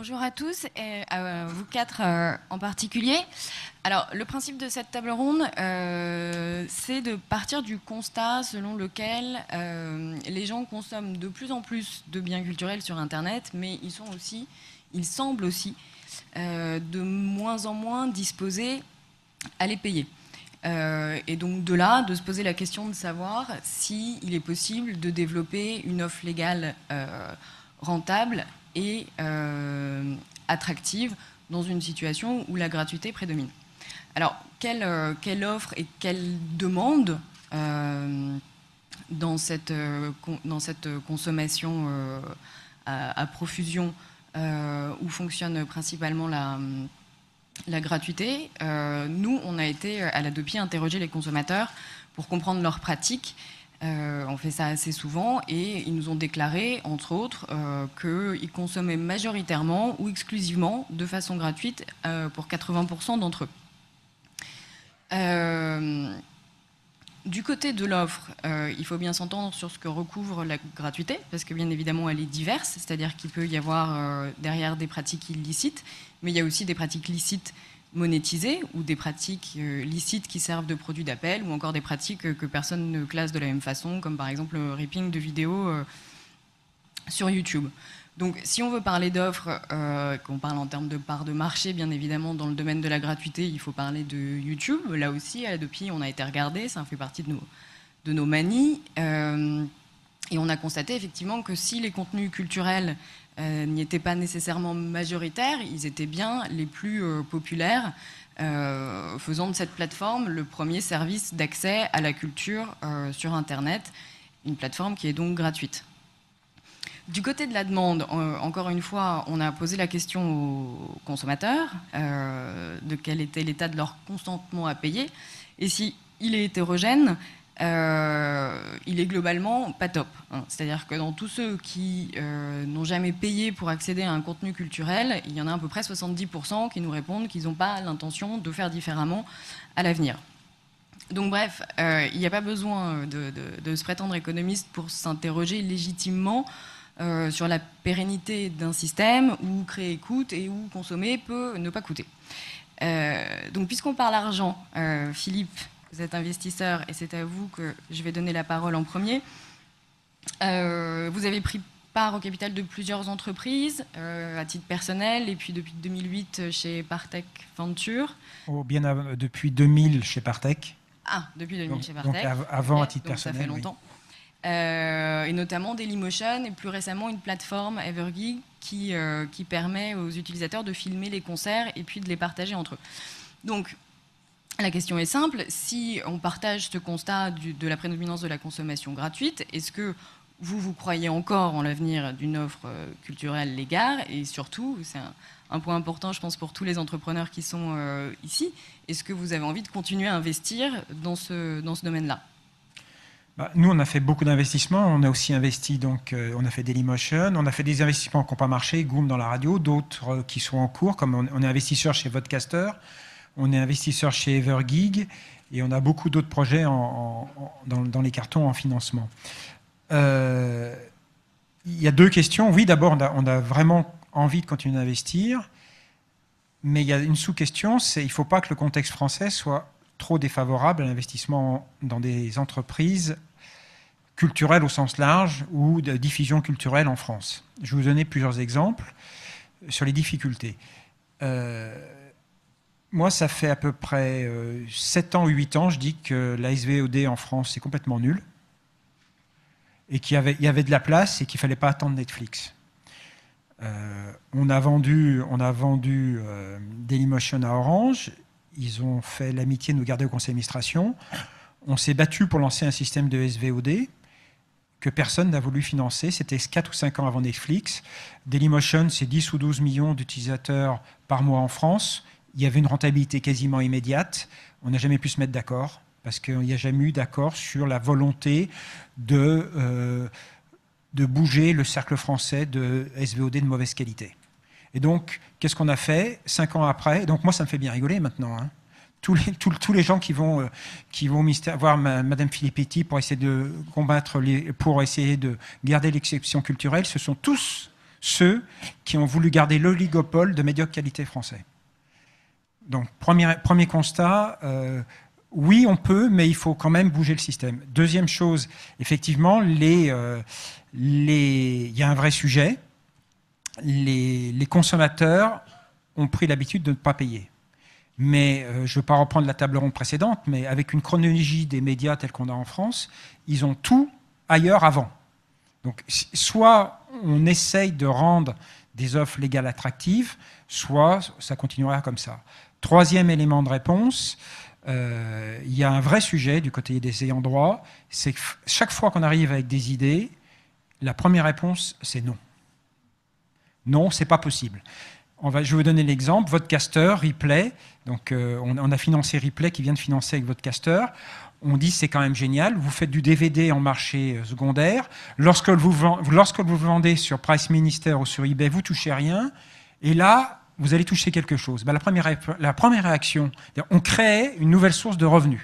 Bonjour à tous, et à euh, vous quatre euh, en particulier. Alors, le principe de cette table ronde, euh, c'est de partir du constat selon lequel les gens consomment de plus en plus de biens culturels sur Internet, mais ils sont aussi, ils semblent aussi, de moins en moins disposés à les payer. et donc de là, de se poser la question de savoir s'il il est possible de développer une offre légale rentable et euh, attractive dans une situation où la gratuité prédomine. Alors, quelle, euh, quelle offre et quelle demande euh, dans cette, dans, cette, consommation à, profusion où fonctionne principalement la, la gratuité Nous, on a été à la interroger les consommateurs pour comprendre leurs pratiques euh, on fait ça assez souvent et ils nous ont déclaré, entre autres, euh, qu'ils consommaient majoritairement ou exclusivement de façon gratuite euh, pour 80% d'entre eux. du côté de l'offre, il faut bien s'entendre sur ce que recouvre la gratuité, parce que bien évidemment elle est diverse, c'est-à-dire qu'il peut y avoir derrière des pratiques illicites, mais il y a aussi des pratiques licites monétisées ou des pratiques euh, licites qui servent de produits d'appel ou encore des pratiques que personne ne classe de la même façon, comme par exemple le ripping de vidéos euh, sur YouTube. Donc si on veut parler d'offres, euh, qu'on parle en termes de part de marché, bien évidemment, dans le domaine de la gratuité, il faut parler de YouTube. Là aussi, à dopi on a été regardé, ça fait partie de nos, de nos manies. et on a constaté effectivement que si les contenus culturels euh, n'y étaient pas nécessairement majoritaires, ils étaient bien les plus euh, populaires, euh, faisant de cette plateforme le premier service d'accès à la culture sur Internet, une plateforme qui est donc gratuite. Du côté de la demande, encore une fois, on a posé la question aux consommateurs de quel était l'état de leur consentement à payer. Et si il est hétérogène, euh, il est globalement pas top. Hein. C'est-à-dire que dans tous ceux qui euh, n'ont jamais payé pour accéder à un contenu culturel, il y en a à peu près 70% qui nous répondent qu'ils n'ont pas l'intention de faire différemment à l'avenir. Donc bref, euh, il n'y a pas besoin de, de, se prétendre économiste pour s'interroger légitimement sur la pérennité d'un système où créer coûte et où consommer peut ne pas coûter. donc puisqu'on parle argent, Philippe, vous êtes investisseur et c'est à vous que je vais donner la parole en premier. Euh, vous avez pris part au capital de plusieurs entreprises, euh, à titre personnel, et puis depuis 2008 chez Partech Venture.
Oh, bien depuis 2000 chez Partech.
Ah, depuis 2000 chez Partech. Donc avant à titre personnel. Ça fait longtemps. Euh, et notamment Dailymotion et plus récemment une plateforme Evergeek qui, qui permet aux utilisateurs de filmer les concerts et puis de les partager entre eux. Donc, la question est simple, si on partage ce constat de la prédominance de la consommation gratuite, est-ce que vous, vous croyez encore en l'avenir d'une offre euh, culturelle légale Et surtout, c'est un, point important, je pense, pour tous les entrepreneurs qui sont euh, ici, est-ce que vous avez envie de continuer à investir dans ce, domaine-là
bah, nous, on a fait beaucoup d'investissements. On a aussi investi, donc, euh, on a fait Dailymotion, on a fait des investissements qui n'ont pas marché, Goom dans la radio, d'autres qui sont en cours, comme on est investisseur chez Vodcaster. On est investisseur chez Evergig et on a beaucoup d'autres projets dans, les cartons en financement. Euh, il y a deux questions. Oui, d'abord, on, a, vraiment envie de continuer d'investir, mais il y a une sous-question, c'est il ne faut pas que le contexte français soit trop défavorable à l'investissement dans des entreprises culturelles au sens large ou de diffusion culturelle en France. Je vais vous donner plusieurs exemples sur les difficultés. Euh, moi, ça fait à peu près 7 euh, ans ou 8 ans, je dis que la SVOD en France, c'est complètement nul. Et qu'il y avait, de la place et qu'il ne fallait pas attendre Netflix. Euh, on a vendu, on a vendu euh, Dailymotion à Orange. Ils ont fait l'amitié de nous garder au conseil d'administration. On s'est battu pour lancer un système de SVOD que personne n'a voulu financer. C'était 4 ou 5 ans avant Netflix. Dailymotion, c'est 10 ou 12 millions d'utilisateurs par mois en France. Il y avait une rentabilité quasiment immédiate. On n'a jamais pu se mettre d'accord parce qu'il n'y a jamais eu d'accord sur la volonté de, euh, de bouger le cercle français de SVOD de mauvaise qualité. Et donc, qu'est-ce qu'on a fait Cinq ans après, donc moi, ça me fait bien rigoler maintenant. Hein. Tous les, tous, les gens qui vont, euh, qui vont voir Madame Filippetti pour essayer de combattre, les, pour essayer de garder l'exception culturelle, ce sont tous ceux qui ont voulu garder l'oligopole de médiocre qualité français donc, premier, premier constat, euh, oui, on peut, mais il faut quand même bouger le système. Deuxième chose, effectivement, euh, il y a un vrai sujet. Les, consommateurs ont pris l'habitude de ne pas payer. Mais euh, je ne veux pas reprendre la table ronde précédente, mais avec une chronologie des médias telle qu'on a en France, ils ont tout ailleurs avant. Donc, soit on essaye de rendre des offres légales attractives, soit ça continuera comme ça. Troisième élément de réponse, euh, il y a un vrai sujet du côté des ayants droit, c'est que chaque fois qu'on arrive avec des idées, la première réponse, c'est non. Non, c'est pas possible. je vais vous donner l'exemple. Votre caster, Replay, donc euh, on, a financé Replay qui vient de financer avec votre caster. On dit c'est quand même génial, vous faites du DVD en marché euh, secondaire. Lorsque vous, lorsque vous vendez sur Price Minister ou sur eBay, vous touchez rien. Et là, vous allez toucher quelque chose. Bah, la, première, la première réaction, on crée une nouvelle source de revenus.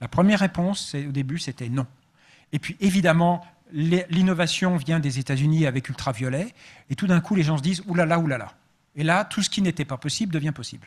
La première réponse au début, c'était non. Et puis évidemment, l'innovation vient des États-Unis avec ultraviolet, et tout d'un coup, les gens se disent oulala, oulala. Et là, tout ce qui n'était pas possible devient possible.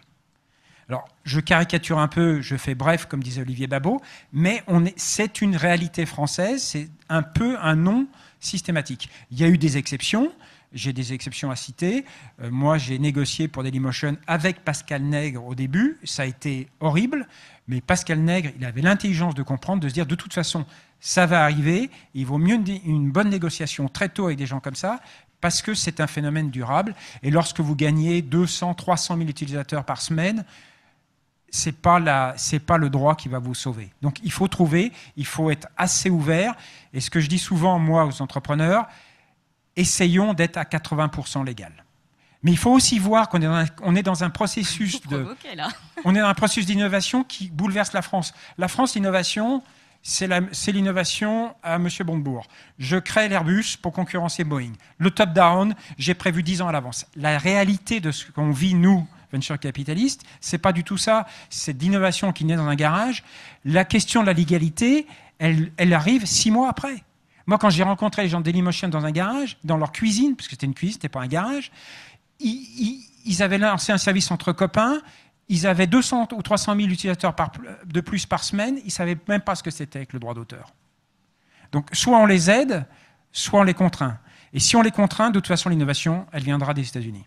Alors, je caricature un peu, je fais bref, comme disait Olivier Babot, mais c'est une réalité française, c'est un peu un non systématique. Il y a eu des exceptions, j'ai des exceptions à citer. Euh, moi, j'ai négocié pour Dailymotion avec Pascal Nègre au début. Ça a été horrible. Mais Pascal Nègre, il avait l'intelligence de comprendre, de se dire de toute façon, ça va arriver. Il vaut mieux une, bonne négociation très tôt avec des gens comme ça parce que c'est un phénomène durable. Et lorsque vous gagnez 200, 300 000 utilisateurs par semaine, ce n'est pas, pas le droit qui va vous sauver. Donc il faut trouver, il faut être assez ouvert. Et ce que je dis souvent, moi, aux entrepreneurs, essayons d'être à 80% légal. Mais il faut aussi voir qu'on est, dans un, processus de, on est un processus d'innovation qui bouleverse la France. La France, l'innovation, c'est l'innovation à Monsieur Bondebourg. Je crée l'Airbus pour concurrencer Boeing. Le top-down, j'ai prévu dix ans à l'avance. La réalité de ce qu'on vit, nous, venture capitalistes, c'est pas du tout ça. C'est d'innovation qui naît dans un garage. La question de la légalité, elle, elle arrive six mois après. Moi, quand j'ai rencontré les gens de Dailymotion dans un garage, dans leur cuisine, parce que c'était une cuisine, n'était pas un garage, ils, avaient lancé un service entre copains, ils avaient 200 ou 300 000 utilisateurs de plus par semaine, ils ne savaient même pas ce que c'était avec le droit d'auteur. Donc, soit on les aide, soit on les contraint. Et si on les contraint, de toute façon, l'innovation, elle viendra des États-Unis.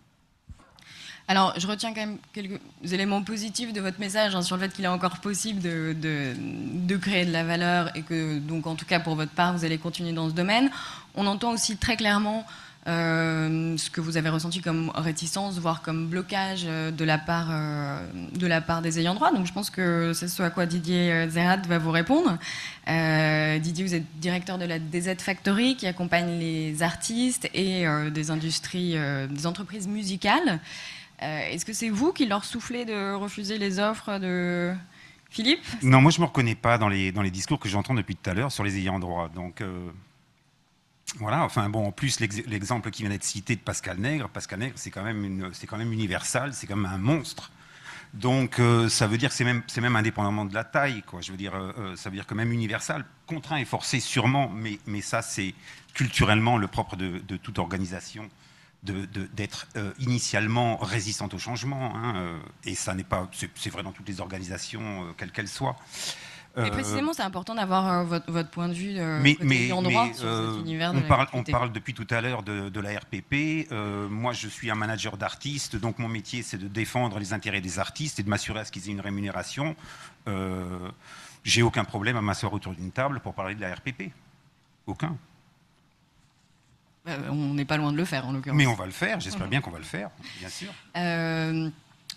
Alors, je retiens quand même quelques éléments positifs de votre message hein, sur le fait qu'il est encore possible de, créer de la valeur et que, donc, en tout cas, pour votre part, vous allez continuer dans ce domaine. On entend aussi très clairement euh, ce que vous avez ressenti comme réticence, voire comme blocage euh, de la part, euh, de la part des ayants droit. Donc, je pense que c'est ce à quoi Didier Zerat va vous répondre. Didier, vous êtes directeur de la DZ Factory qui accompagne les artistes et des industries, des entreprises musicales. Euh, est-ce que c'est vous qui leur soufflez de refuser les offres de, Philippe Non,
moi je ne me reconnais pas dans les, discours que j'entends depuis tout à l'heure sur les ayants droit. Donc euh, voilà, enfin bon, en plus l'exemple qui vient d'être cité de Pascal Nègre, Pascal Nègre c'est quand, même universal, c'est quand même un monstre. Donc euh, ça veut dire que c'est même, indépendamment de la taille, Je veux dire, ça veut dire que même universal, contraint et forcé sûrement, mais, ça c'est culturellement le propre de toute organisation d'être euh, initialement résistante au changement. Hein, euh, et ça n'est pas, c'est vrai dans toutes les organisations, euh, quelles qu'elles soient. Mais précisément,
c'est important d'avoir votre, votre, point de vue mais, mais, droit cet univers. On, parle, on parle
depuis tout à l'heure de, la RPP. moi, je suis un manager d'artistes, donc mon métier, c'est de défendre les intérêts des artistes et de m'assurer à ce qu'ils aient une rémunération. j'ai aucun problème à m'asseoir autour d'une table pour parler de la RPP. Aucun.
Euh, on n'est pas loin de le faire, en l'occurrence. Mais on va le faire, j'espère bien qu'on va
le faire, bien sûr.
Euh,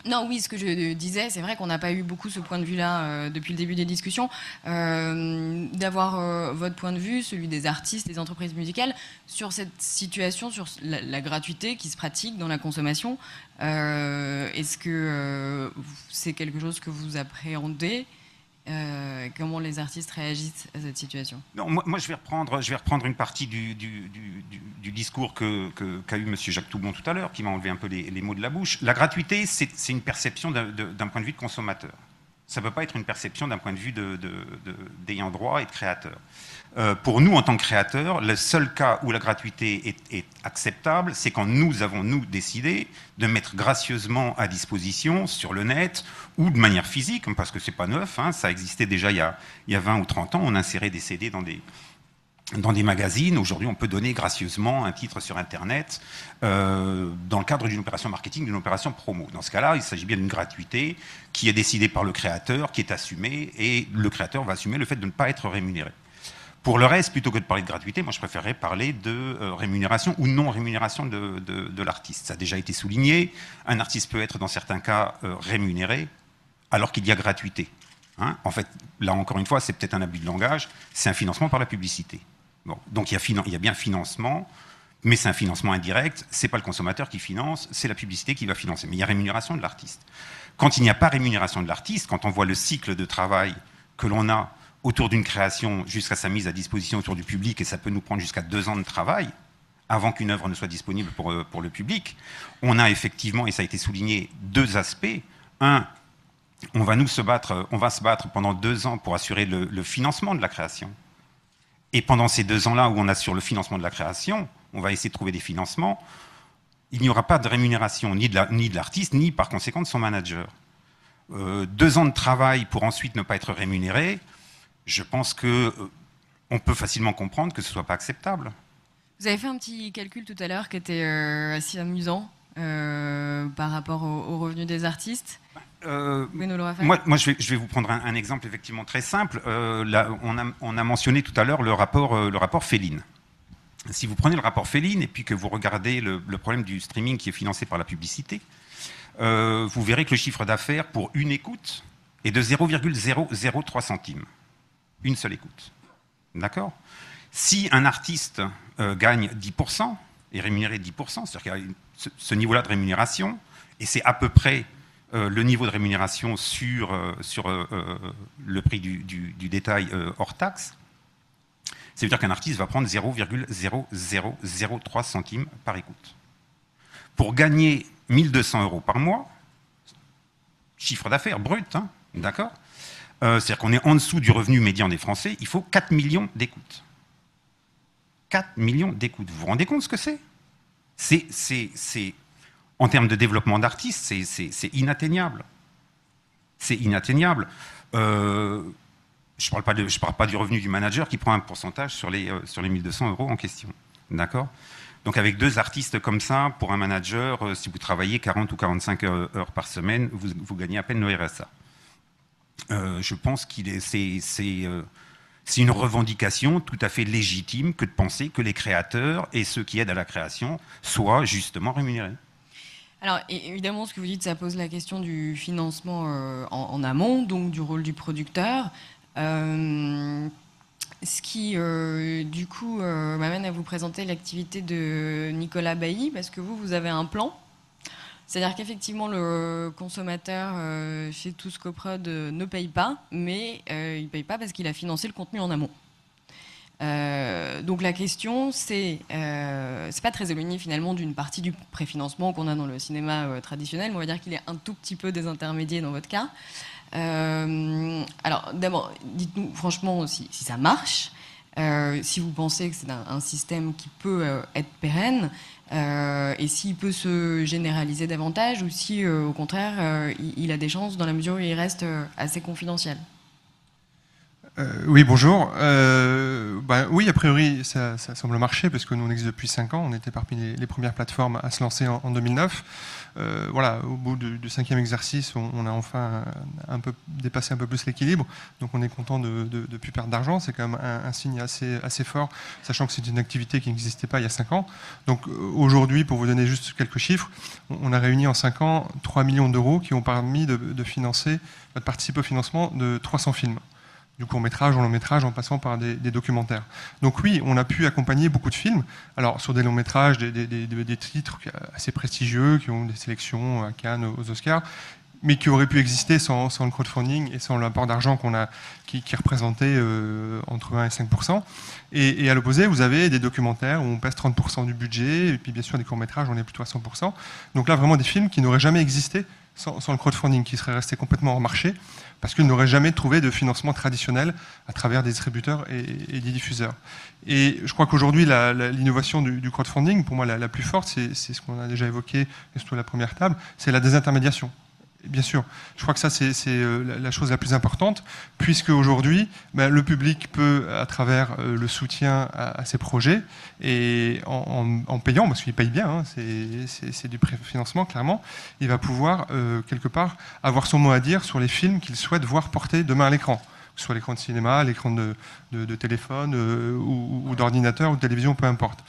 non, oui, ce que je disais, c'est vrai qu'on n'a pas eu beaucoup ce point de vue-là euh, depuis le début des discussions. D'avoir votre point de vue, celui des artistes, des entreprises musicales, sur cette situation, sur la gratuité qui se pratique dans la consommation. Est-ce que c'est quelque chose que vous appréhendez euh, comment les artistes réagissent à cette situation
non, moi, je, vais reprendre, je vais reprendre une partie du, discours qu'a que, eu M. Jacques Toubon tout à l'heure, qui m'a enlevé un peu les, mots de la bouche. La gratuité, c'est une perception d'un point de vue de consommateur ça ne peut pas être une perception d'un point de vue d'ayant droit et de créateur. Euh, pour nous, en tant que créateurs, le seul cas où la gratuité est, acceptable, c'est quand nous avons, nous, décidé de mettre gracieusement à disposition sur le net ou de manière physique, parce que ce n'est pas neuf, hein, ça existait déjà il il y, a, 20 ou 30 ans, on insérait des CD dans des, dans des magazines. Aujourd'hui, on peut donner gracieusement un titre sur Internet euh, dans le cadre d'une opération marketing, d'une opération promo. Dans ce cas-là, il s'agit bien d'une gratuité qui est décidée par le créateur, qui est assumée, et le créateur va assumer le fait de ne pas être rémunéré. Pour le reste, plutôt que de parler de gratuité, moi je préférerais parler de euh, rémunération ou non rémunération de, l'artiste. Ça a déjà été souligné, un artiste peut être dans certains cas euh, rémunéré alors qu'il y a gratuité. Hein. en fait, là encore une fois, c'est peut-être un abus de langage, c'est un financement par la publicité donc il y, a bien financement, mais c'est un financement indirect, ce n'est pas le consommateur qui finance, c'est la publicité qui va financer. Mais il y a rémunération de l'artiste. Quand il n'y a pas rémunération de l'artiste, quand on voit le cycle de travail que l'on a autour d'une création jusqu'à sa mise à disposition autour du public, et ça peut nous prendre jusqu'à deux ans de travail avant qu'une œuvre ne soit disponible pour, euh, le public, on a effectivement, et ça a été souligné, deux aspects. Un, on va nous se battre, euh, on va se battre pendant deux ans pour assurer le financement de la création. Et pendant ces deux ans-là où on a sur le financement de la création, on va essayer de trouver des financements, il n'y aura pas de rémunération ni de l'artiste, ni, par conséquent de son manager. Euh, deux ans de travail pour ensuite ne pas être rémunéré, je pense que euh, on peut facilement comprendre que ce ne soit pas acceptable.
Vous avez fait un petit calcul tout à l'heure qui était euh, assez amusant par rapport aux revenus des artistes. Bah, euh, moi,
je, vais, vous prendre un, exemple effectivement très simple. Euh, on, a, mentionné tout à l'heure le rapport, euh, le rapport Féline. Si vous prenez le rapport Féline et puis que vous regardez le, problème du streaming qui est financé par la publicité, vous verrez que le chiffre d'affaires pour une écoute est de 0,003 centimes. Une seule écoute. D'accord Si un artiste gagne 10% et rémunéré 10%, c'est-à-dire qu'il y a ce niveau-là de rémunération, et c'est à peu près euh, le niveau de rémunération sur, euh, sur euh, le prix du, détail hors taxe, ça veut dire qu'un artiste va prendre 0,0003 centimes par écoute. Pour gagner 1200 euros par mois, chiffre d'affaires brut, hein, d'accord C'est-à-dire qu'on est en dessous du revenu médian des Français, il faut 4 millions d'écoutes. 4 millions d'écoutes. Vous vous rendez compte ce que c'est C'est en termes de développement d'artistes, c'est inatteignable. C'est inatteignable. Euh, je ne parle, pas du revenu du manager qui prend un pourcentage sur les, euh, sur 1200 euros en question. D'accord Donc avec deux artistes comme ça, pour un manager, euh, si vous travaillez 40 ou 45 heures par semaine, vous, vous gagnez à peine le RSA. je pense que c'est une revendication tout à fait légitime que de penser que les créateurs et ceux qui aident à la création soient justement rémunérés.
Alors évidemment, ce que vous dites, ça pose la question du financement euh, en, amont, donc du rôle du producteur. Euh, ce qui, euh, du coup, m'amène à vous présenter l'activité de Nicolas Bailly, parce que vous, vous avez un plan. C'est-à-dire qu'effectivement, le consommateur chez Tous ne paye pas, mais il ne paye pas parce qu'il a financé le contenu en amont. Euh, donc la question, c'est, euh, c'est pas très éloigné finalement d'une partie du préfinancement qu'on a dans le cinéma euh, traditionnel, on va dire qu'il est un tout petit peu désintermédié dans votre cas. alors d'abord, dites-nous franchement si, ça marche, si vous pensez que c'est un, système qui peut être pérenne, et s'il peut se généraliser davantage, ou si au contraire il, a des chances dans la mesure où il reste assez confidentiel.
Euh, oui, bonjour. Euh, bah, oui, a priori, ça, semble marcher parce que nous, on existe depuis 5 ans. On était parmi les, premières plateformes à se lancer en, 2009. Euh, voilà, au bout du, cinquième exercice, on, a enfin un peu dépassé un peu plus l'équilibre. Donc, on est content de ne plus perdre d'argent. C'est quand même un, signe assez, fort, sachant que c'est une activité qui n'existait pas il y a 5 ans. Donc, aujourd'hui, pour vous donner juste quelques chiffres, on, a réuni en 5 ans 3 millions d'euros qui ont permis de, de financer, de participer au financement de 300 films du court-métrage au long-métrage en passant par des, des, documentaires. Donc oui, on a pu accompagner beaucoup de films, alors sur des longs-métrages, des, des, des, titres assez prestigieux qui ont des sélections à Cannes, aux Oscars, mais qui auraient pu exister sans, sans le crowdfunding et sans l'apport d'argent qu'on a, qui, qui représentait euh, entre 1 et 5 et, et, à l'opposé, vous avez des documentaires où on passe 30 du budget, et puis bien sûr des courts-métrages, on est plutôt à 100 Donc là, vraiment des films qui n'auraient jamais existé sans, sans le crowdfunding, qui seraient restés complètement hors marché parce qu'ils n'auraient jamais trouvé de financement traditionnel à travers des distributeurs et, des diffuseurs. Et je crois qu'aujourd'hui, l'innovation du, crowdfunding, pour moi la, plus forte, c'est ce qu'on a déjà évoqué, surtout la première table, c'est la désintermédiation bien sûr, je crois que ça, c'est euh, la chose la plus importante, puisque aujourd'hui, ben, le public peut, à travers euh, le soutien à, ses ces projets, et en, payant, parce qu'il paye bien, hein, c'est du préfinancement, clairement, il va pouvoir, euh, quelque part, avoir son mot à dire sur les films qu'il souhaite voir porter demain à l'écran que ce soit l'écran de cinéma, l'écran de, téléphone euh, ou, d'ordinateur ou de télévision, peu importe.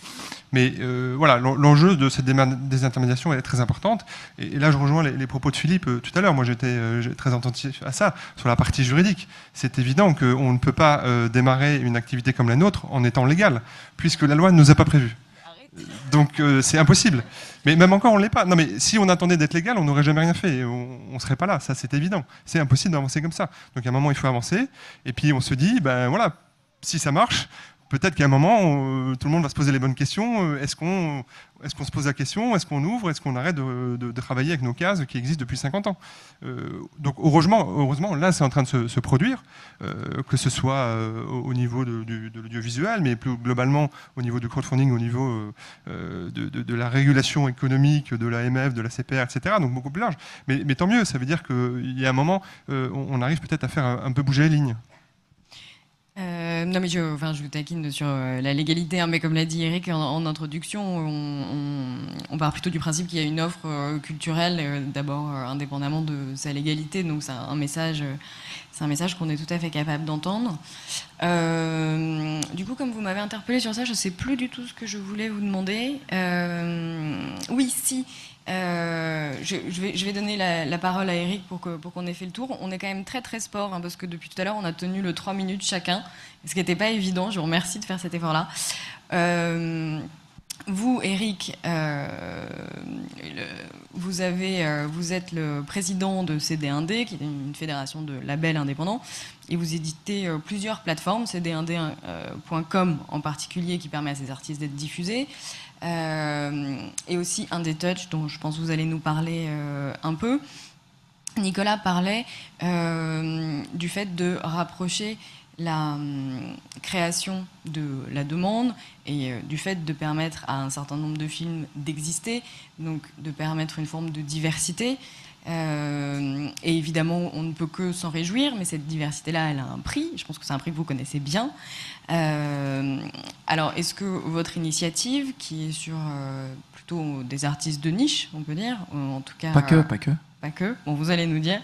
Mais euh, voilà, l'enjeu de cette désintermédiation est très importante. Et, là, je rejoins les, propos de Philippe euh, tout à l'heure. Moi, j'étais très attentif à ça, sur la partie juridique. C'est évident qu'on ne peut pas démarrer une activité comme la nôtre en étant légal, puisque la loi ne nous a pas prévus. Donc euh, c'est impossible. Mais même encore, on l'est pas. Non, mais si on attendait d'être légal, on n'aurait jamais rien fait. On, ne serait pas là. Ça, c'est évident. C'est impossible d'avancer comme ça. Donc à un moment, il faut avancer. Et puis on se dit, ben voilà, si ça marche, peut-être qu'à un moment, euh, tout le monde va se poser les bonnes questions. Euh, est-ce qu'on est-ce qu'on se pose la question Est-ce qu'on ouvre Est-ce qu'on arrête de, travailler avec nos cases qui existent depuis 50 ans euh, Donc heureusement, heureusement, là c'est en train de se, produire, euh, que ce soit euh, au niveau de, l'audiovisuel, mais plus globalement au niveau du crowdfunding, au niveau de, la régulation économique, de l'AMF, de la CPR, etc. Donc beaucoup plus large. Mais, tant mieux, ça veut dire qu'il y a un moment, on arrive peut-être à faire un peu bouger les lignes.
Euh, non, mais je, enfin, je vous taquine sur euh, la légalité, hein, mais comme l'a dit Eric en, introduction, on, part plutôt du principe qu'il y a une offre euh, culturelle, d'abord indépendamment de sa légalité, donc c'est un message, c'est un message qu'on est tout à fait capable d'entendre. du coup, comme vous m'avez interpellé sur ça, je ne sais plus du tout ce que je voulais vous demander. oui, si euh, je, vais, je, vais, donner la, parole à Eric pour qu'on ait fait le tour. On est quand même très très sport hein, parce que depuis tout à l'heure on a tenu le 3 minutes chacun, ce qui n'était pas évident. Je vous remercie de faire cet effort-là. Euh, vous, Eric, euh, vous, vous êtes le président de CD1D, qui est une fédération de labels indépendants, et vous éditez plusieurs plateformes, cd1d.com en particulier, qui permet à ces artistes d'être diffusés. Euh, et aussi un des touches dont je pense que vous allez nous parler euh, un peu. Nicolas parlait euh, du fait de rapprocher la hum, création de la demande et du fait de permettre à un certain nombre de films d'exister, donc de permettre une forme de diversité, euh, et évidemment, on ne peut que s'en réjouir, mais cette diversité-là, elle a un prix. Je pense que c'est un prix que vous connaissez bien. Euh, alors, est-ce que votre initiative, qui est sur euh, plutôt des artistes de niche, on peut dire, en tout cas... Pas que, pas que. Pas que, bon, vous allez nous dire,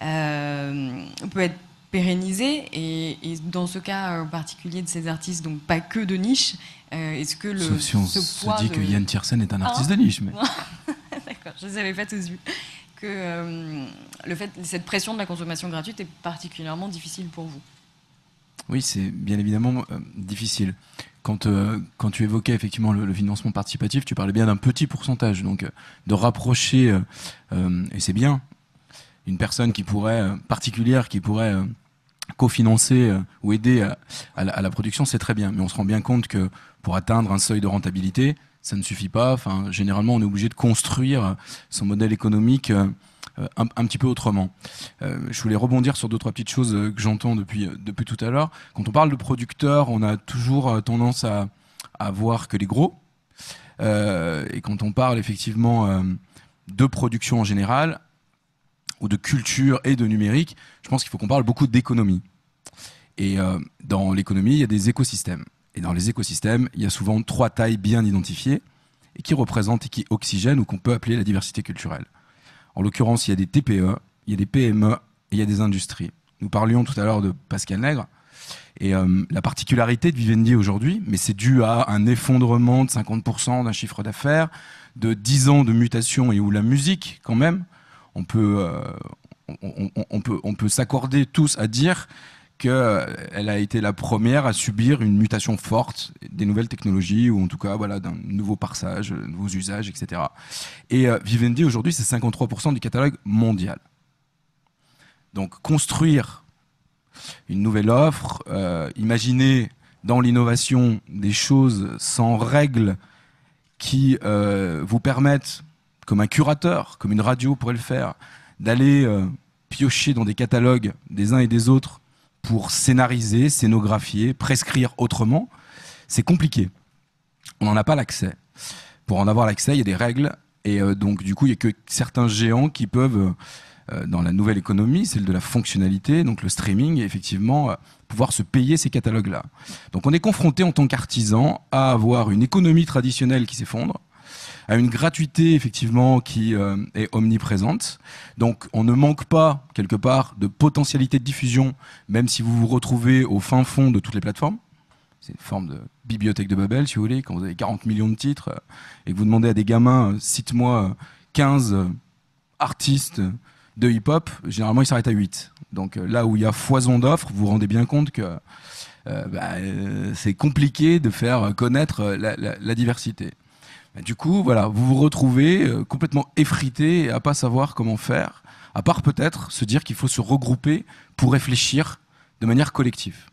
peut être pérennisée et, dans ce cas particulier de ces artistes, donc pas que de niche, est-ce que le... si on se dit que Yann Tiersen est un hein artiste de niche. Mais... D'accord, je ne les avais pas tous vus que euh, le fait, cette pression de la consommation gratuite est particulièrement difficile pour vous
Oui, c'est bien évidemment euh, difficile. Quand, euh, quand tu évoquais effectivement le, financement participatif, tu parlais bien d'un petit pourcentage. Donc de rapprocher, et c'est bien, une personne qui pourrait, particulière, qui pourrait cofinancer ou aider à la production, c'est très bien. Mais on se rend bien compte que pour atteindre un seuil de rentabilité, ça ne suffit pas. Enfin, généralement, on est obligé de construire son modèle économique euh, euh, un, petit peu autrement. Euh, je voulais rebondir sur deux, trois petites choses que j'entends depuis, depuis tout à l'heure. Quand on parle de producteurs, on a toujours tendance à, voir que les gros. et quand on parle effectivement de production en général, ou de culture et de numérique, je pense qu'il faut qu'on parle beaucoup d'économie. Et dans l'économie, il y a des écosystèmes. Et dans les écosystèmes, il y a souvent trois tailles bien identifiées et qui représentent et qui oxygènent ou qu'on peut appeler la diversité culturelle. En l'occurrence, il y a des TPE, il y a des PME et il y a des industries. Nous parlions tout à l'heure de Pascal Nègre. Et euh, la particularité de Vivendi aujourd'hui, mais c'est dû à un effondrement de 50% d'un chiffre d'affaires, de 10 ans de mutation et où la musique, quand même, on peut, euh, peut, on peut s'accorder tous à dire qu'elle euh, a été la première à subir une mutation forte des nouvelles technologies, ou en tout cas voilà, d'un nouveau parsage, de euh, nouveaux usages, etc. Et euh, Vivendi, aujourd'hui, c'est 53% du catalogue mondial. Donc construire une nouvelle offre, imaginer dans l'innovation des choses sans règles qui vous permettent, comme un curateur, comme une radio pourrait le faire, d'aller piocher dans des catalogues des uns et des autres pour scénariser, scénographier, prescrire autrement, c'est compliqué. On n'en a pas l'accès. Pour en avoir l'accès, il y a des règles. Et euh, donc, du coup, il n'y a que certains géants qui peuvent, euh, euh, dans la nouvelle économie, celle de la fonctionnalité, donc le streaming, effectivement, pouvoir se payer ces catalogues-là. Donc, on est confronté en tant qu'artisan à avoir une économie traditionnelle qui s'effondre, à une gratuité effectivement qui euh, est omniprésente. Donc on ne manque pas quelque part de potentialité de diffusion, même si vous vous retrouvez au fin fond de toutes les plateformes. C'est une forme de bibliothèque de Babel, si vous voulez, quand vous avez 40 millions de titres euh, et que vous demandez à des gamins, euh, cite-moi 15 artistes de hip-hop, généralement ils s'arrêtent à 8. Donc là où il y a foison d'offres, vous vous rendez bien compte que bah, c'est compliqué de faire connaître la diversité du coup, voilà, vous vous retrouvez euh, complètement effrité, à pas savoir comment faire, à part peut-être se dire qu'il faut se regrouper pour réfléchir de manière collective.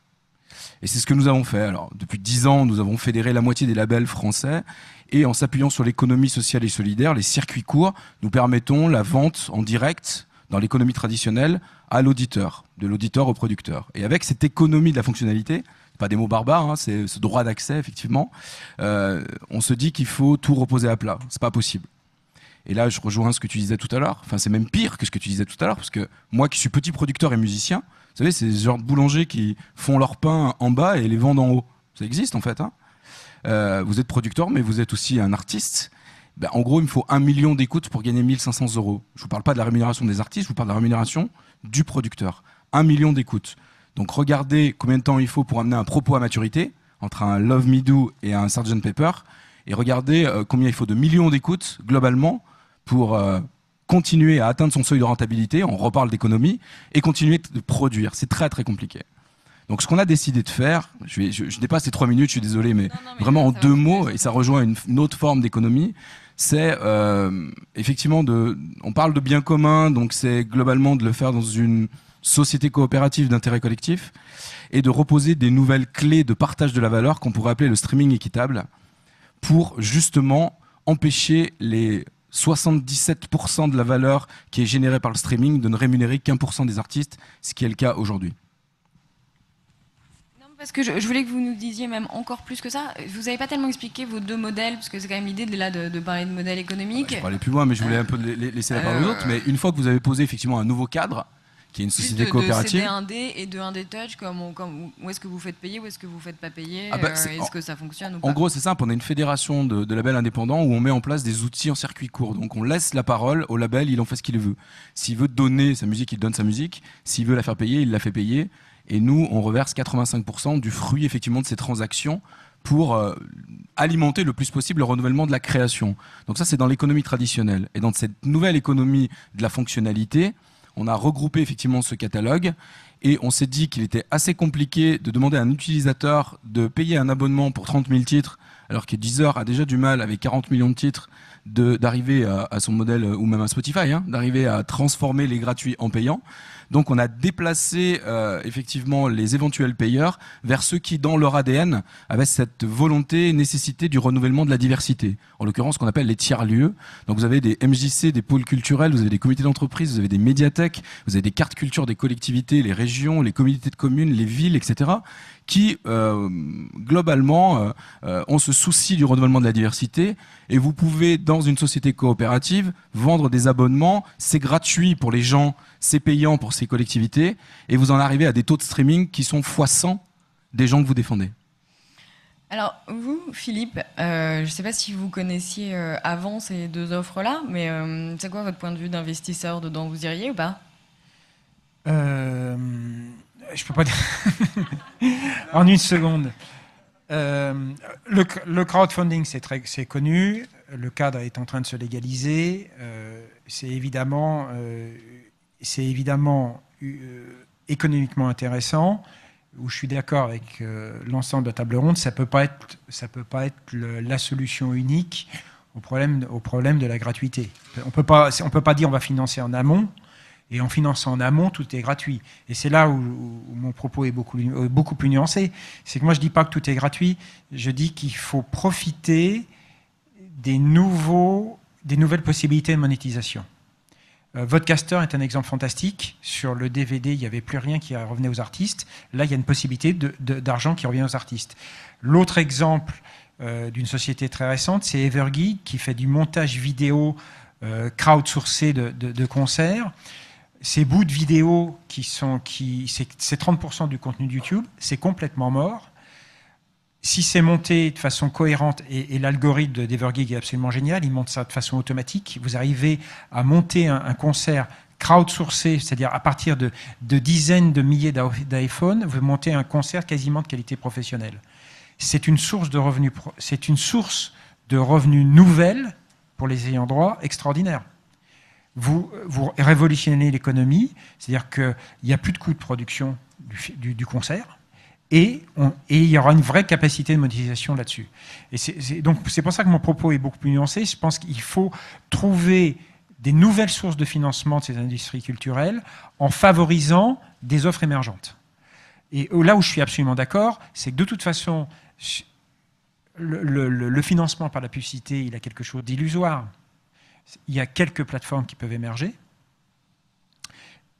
Et c'est ce que nous avons fait. Alors, depuis dix ans, nous avons fédéré la moitié des labels français et en s'appuyant sur l'économie sociale et solidaire, les circuits courts, nous permettons la vente en direct dans l'économie traditionnelle à l'auditeur, de l'auditeur au producteur. Et avec cette économie de la fonctionnalité, pas des mots barbares, hein, c'est ce droit d'accès, effectivement, euh, on se dit qu'il faut tout reposer à plat. C'est pas possible. Et là, je rejoins ce que tu disais tout à l'heure. Enfin, c'est même pire que ce que tu disais tout à l'heure, parce que moi qui suis petit producteur et musicien, vous savez, c'est ce genre de boulangers qui font leur pain en bas et les vendent en haut. Ça existe, en fait. Hein. Euh, vous êtes producteur, mais vous êtes aussi un artiste. Ben, en gros, il me faut un million d'écoutes pour gagner 1500 euros. Je ne vous parle pas de la rémunération des artistes, je vous parle de la rémunération du producteur. Un million d'écoutes. Donc regardez combien de temps il faut pour amener un propos à maturité entre un Love Me Do et un sergeant Pepper, et regardez euh, combien il faut de millions d'écoutes globalement pour euh, continuer à atteindre son seuil de rentabilité, on reparle d'économie, et continuer de produire. C'est très très compliqué. Donc ce qu'on a décidé de faire, je, vais, je, ces trois minutes, je suis désolé, mais, vraiment en deux mots, et ça rejoint une, autre forme d'économie, c'est euh, effectivement de... On parle de bien commun, donc c'est globalement de le faire dans une société coopérative d'intérêt collectif, et de reposer des nouvelles clés de partage de la valeur qu'on pourrait appeler le streaming équitable, pour justement empêcher les 77% de la valeur qui est générée par le streaming de ne rémunérer qu'un pour cent des artistes, ce qui est le cas aujourd'hui.
Parce que je, voulais que vous nous disiez même encore plus que ça. Vous n'avez pas tellement expliqué vos deux modèles, parce que c'est quand même l'idée de, là de, parler de modèle économique. je parlais
plus loin, mais je voulais euh, un peu laisser la parole aux euh, autres. Mais une fois que vous avez posé effectivement un nouveau cadre, qui est une société de, coopérative. De 1
d et de un d Touch, comme, où est-ce que vous faites payer, où est-ce que vous faites pas payer, ah bah, euh, est-ce que ça fonctionne ou pas En gros,
c'est simple, on a une fédération de, de, labels indépendants où on met en place des outils en circuit court. Donc on laisse la parole au label, il en fait ce qu'il veut. S'il veut donner sa musique, il donne sa musique. S'il veut la faire payer, il la fait payer. Et nous, on reverse 85% du fruit effectivement de ces transactions pour euh, alimenter le plus possible le renouvellement de la création. Donc ça, c'est dans l'économie traditionnelle. Et dans cette nouvelle économie de la fonctionnalité, on a regroupé effectivement ce catalogue et on s'est dit qu'il était assez compliqué de demander à un utilisateur de payer un abonnement pour 30 000 titres alors que Deezer a déjà du mal avec 40 millions de titres d'arriver à, son modèle euh, ou même à Spotify, hein, d'arriver à transformer les gratuits en payants. Donc on a déplacé euh, effectivement les éventuels payeurs vers ceux qui, dans leur ADN, avaient cette volonté, et nécessité du renouvellement de la diversité. En l'occurrence, ce qu'on appelle les tiers-lieux. Donc vous avez des MJC, des pôles culturels, vous avez des comités d'entreprise, vous avez des médiathèques, vous avez des cartes culture des collectivités, les régions, les communautés de communes, les villes, etc., qui, euh, globalement, euh, euh on se soucie du renouvellement de la diversité. Et vous pouvez, dans une société coopérative, vendre des abonnements. C'est gratuit pour les gens c'est payant pour ces collectivités, et vous en arrivez à des taux de streaming qui sont fois 100 des gens que vous défendez.
Alors, vous, Philippe, euh, je ne sais pas si vous connaissiez euh, avant ces deux offres-là, mais euh, c'est quoi votre point de vue d'investisseur dedans Vous iriez ou pas
Je peux pas dire. en une seconde. Le, le, crowdfunding, c'est connu. Le cadre est en train de se légaliser. c'est évidemment c'est évidemment euh, économiquement intéressant, où je suis d'accord avec euh, l'ensemble de la table ronde, ça ne peut pas être, ça peut pas être la solution unique au problème, au problème de la gratuité. On ne peut pas dire on va financer en amont, et en finançant en amont, tout est gratuit. Et c'est là où, mon propos est beaucoup, euh, beaucoup plus nuancé. C'est que moi, je ne dis pas que tout est gratuit, je dis qu'il faut profiter des, nouveaux, des nouvelles possibilités de monétisation. Euh, Vodcaster est un exemple fantastique. Sur le DVD, il n'y avait plus rien qui revenait aux artistes. Là, il y a une possibilité d'argent qui revient aux artistes. L'autre exemple euh, d'une société très récente, c'est Evergeek, qui fait du montage vidéo euh, crowdsourcé de, concerts. Ces bouts de vidéo qui sont, qui, c'est 30% du contenu de YouTube, c'est complètement mort. Si c'est monté de façon cohérente, et, l'algorithme d'Evergig est absolument génial, il monte ça de façon automatique, vous arrivez à monter un, concert crowdsourcé, c'est-à-dire à partir de, dizaines de milliers d'iPhone, vous montez un concert quasiment de qualité professionnelle. C'est une source de revenus, c'est une source de revenus nouvelles pour les ayants droit extraordinaire. Vous, révolutionnez l'économie, c'est-à-dire qu'il n'y a plus de coûts de production du concert, et, il y aura une vraie capacité de modélisation là-dessus. c'est, donc c'est pour ça que mon propos est beaucoup plus nuancé. Je pense qu'il faut trouver des nouvelles sources de financement de ces industries culturelles en favorisant des offres émergentes. Et euh, là où je suis absolument d'accord, c'est que de toute façon, le, financement par la publicité, il a quelque chose d'illusoire. Il y a quelques plateformes qui peuvent émerger,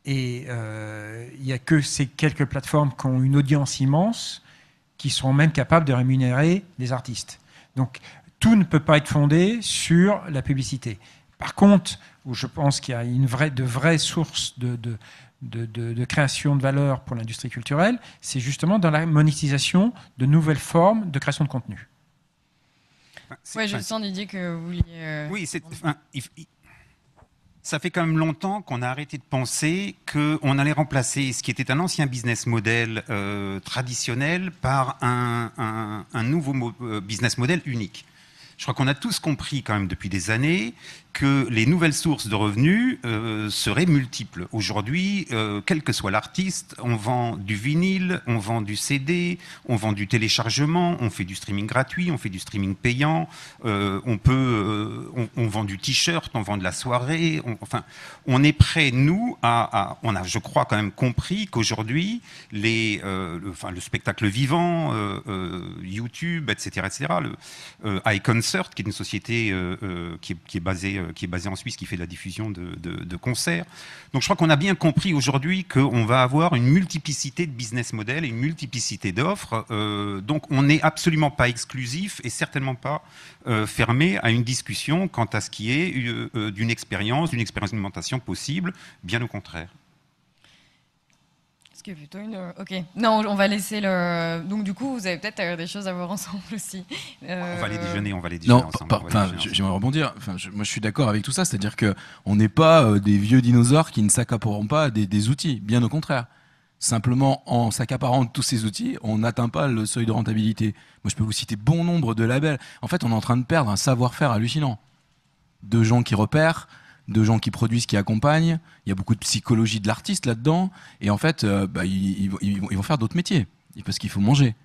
et euh, il n'y a que ces quelques plateformes qui ont une audience immense, qui sont même capables de rémunérer des artistes. Donc tout ne peut pas être fondé sur la publicité. Par contre, où je pense qu'il y a une vraie, de vraies sources de, de, de, de création de valeur pour l'industrie culturelle, c'est justement dans la monétisation de nouvelles formes de création de contenu.
oui, je sens
dit que vous euh, Oui,
c'est ça fait quand même longtemps qu'on a arrêté de penser qu'on allait remplacer ce qui était un ancien business model euh, traditionnel par un, nouveau euh, business model unique. Je crois qu'on a tous compris quand même depuis des années que les nouvelles sources de revenus euh, seraient multiples. Aujourd'hui, euh, quel que soit l'artiste, on vend du vinyle, on vend du CD, on vend du téléchargement, on fait du streaming gratuit, on fait du streaming payant, euh, on, peut, on, vend du t-shirt, on vend de la soirée. On, enfin, on est prêt, nous, à, On a, je crois, quand même compris qu'aujourd'hui, les, enfin, le spectacle vivant, YouTube, etc., etc., le, iConcert, qui est une société qui est, qui, est, basée qui est basé en Suisse, qui fait la diffusion de, concerts. Donc je crois qu'on a bien compris aujourd'hui qu'on va avoir une multiplicité de business models et une multiplicité d'offres. Euh, donc on n'est absolument pas exclusif et certainement pas euh, fermé à une discussion quant à ce qui est euh, d'une expérience, d'une expérimentation possible, bien au contraire
une. Euh, ok. Non, on va laisser le. Donc, du coup, vous avez peut-être euh, des choses à voir ensemble aussi. Euh, on va aller déjeuner,
on va aller déjeuner ensemble. Non, j'aimerais rebondir. je, moi, je suis d'accord avec tout ça. C'est-à-dire qu'on n'est pas des vieux dinosaures qui ne s'accapareront pas des, des, outils. Bien au contraire. Simplement, en s'accaparant tous ces outils, on n'atteint pas le seuil de rentabilité. Moi, je peux vous citer bon nombre de labels. En fait, on est en train de perdre un savoir-faire hallucinant. De gens qui repèrent, de gens qui produisent, qui accompagnent. Il y a beaucoup de psychologie de l'artiste là-dedans. Et en fait, euh, bah, ils, vont faire d'autres métiers parce qu'il faut manger.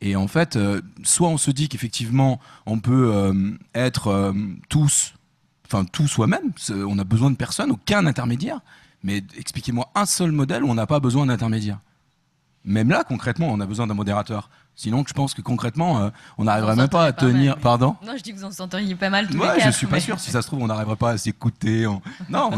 Et en fait, euh, soit on se dit qu'effectivement, on peut euh, être tous, enfin tout soi-même. On n'a besoin de personne, aucun intermédiaire. Mais expliquez-moi un seul modèle où on n'a pas besoin d'intermédiaire. Même là, concrètement, on a besoin d'un modérateur. Sinon, je pense que concrètement, euh, on n'arriverait même pas à tenir. Pardon
Non, je dis que vous en pas mal tous ouais, les quatre, Je suis pas sûr. Si
ça se trouve, on n'arriverait pas à s'écouter. Non,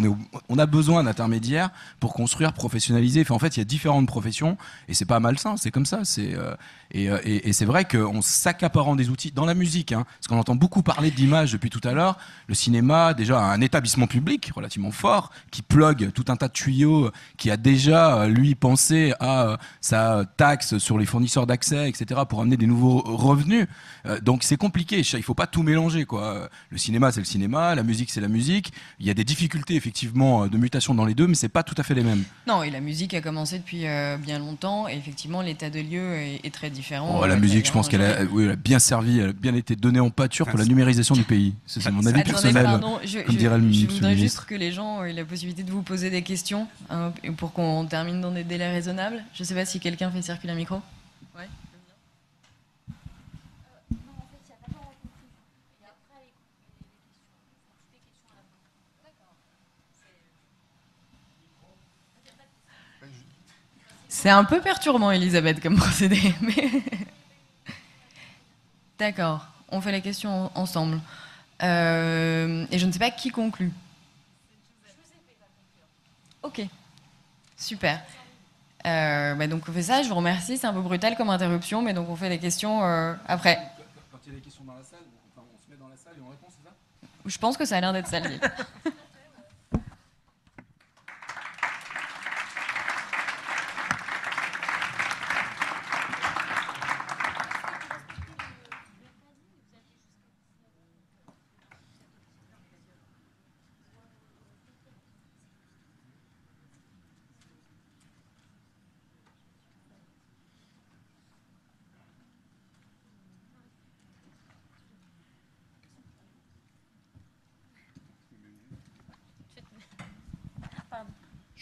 on, a besoin d'intermédiaires pour construire, professionnaliser. en fait, il y a différentes professions et c'est pas malsain. C'est comme ça. C'est euh, euh, et, c'est vrai qu'on s'accaparant des outils dans la musique, hein, parce qu'on entend beaucoup parler d'image depuis tout à l'heure. Le cinéma, déjà, a un établissement public relativement fort qui plug tout un tas de tuyaux, qui a déjà lui pensé à sa taxe sur les fournisseurs d'accès, etc pour amener des nouveaux revenus. Euh, donc c'est compliqué, il ne faut pas tout mélanger. Quoi. Le cinéma, c'est le cinéma, la musique, c'est la musique. Il y a des difficultés, effectivement, euh, de mutation dans les deux, mais ce n'est pas tout à fait les mêmes.
Non, et la musique a commencé depuis euh, bien longtemps, et effectivement, l'état de lieu est, très différent. Oh, la musique,
je pense qu'elle a, bien servi, elle a bien été donnée en pâture pour la numérisation du pays. C'est mon avis personnel. je, voudrais juste
que les gens aient la possibilité de vous poser des questions hein, pour qu'on termine dans des délais raisonnables. Je ne sais pas si quelqu'un fait circuler un micro. C'est un peu perturbant, Elisabeth, comme procédé. D'accord, on fait la question ensemble. Euh, et je ne sais pas qui conclut. Ok, super. Euh, bah donc on fait ça, je vous remercie, c'est un peu brutal comme interruption, mais donc on fait les questions euh, après.
Quand il y a des questions dans la salle, on, se met dans la salle et on répond, c'est ça
Je pense que ça a l'air d'être salé.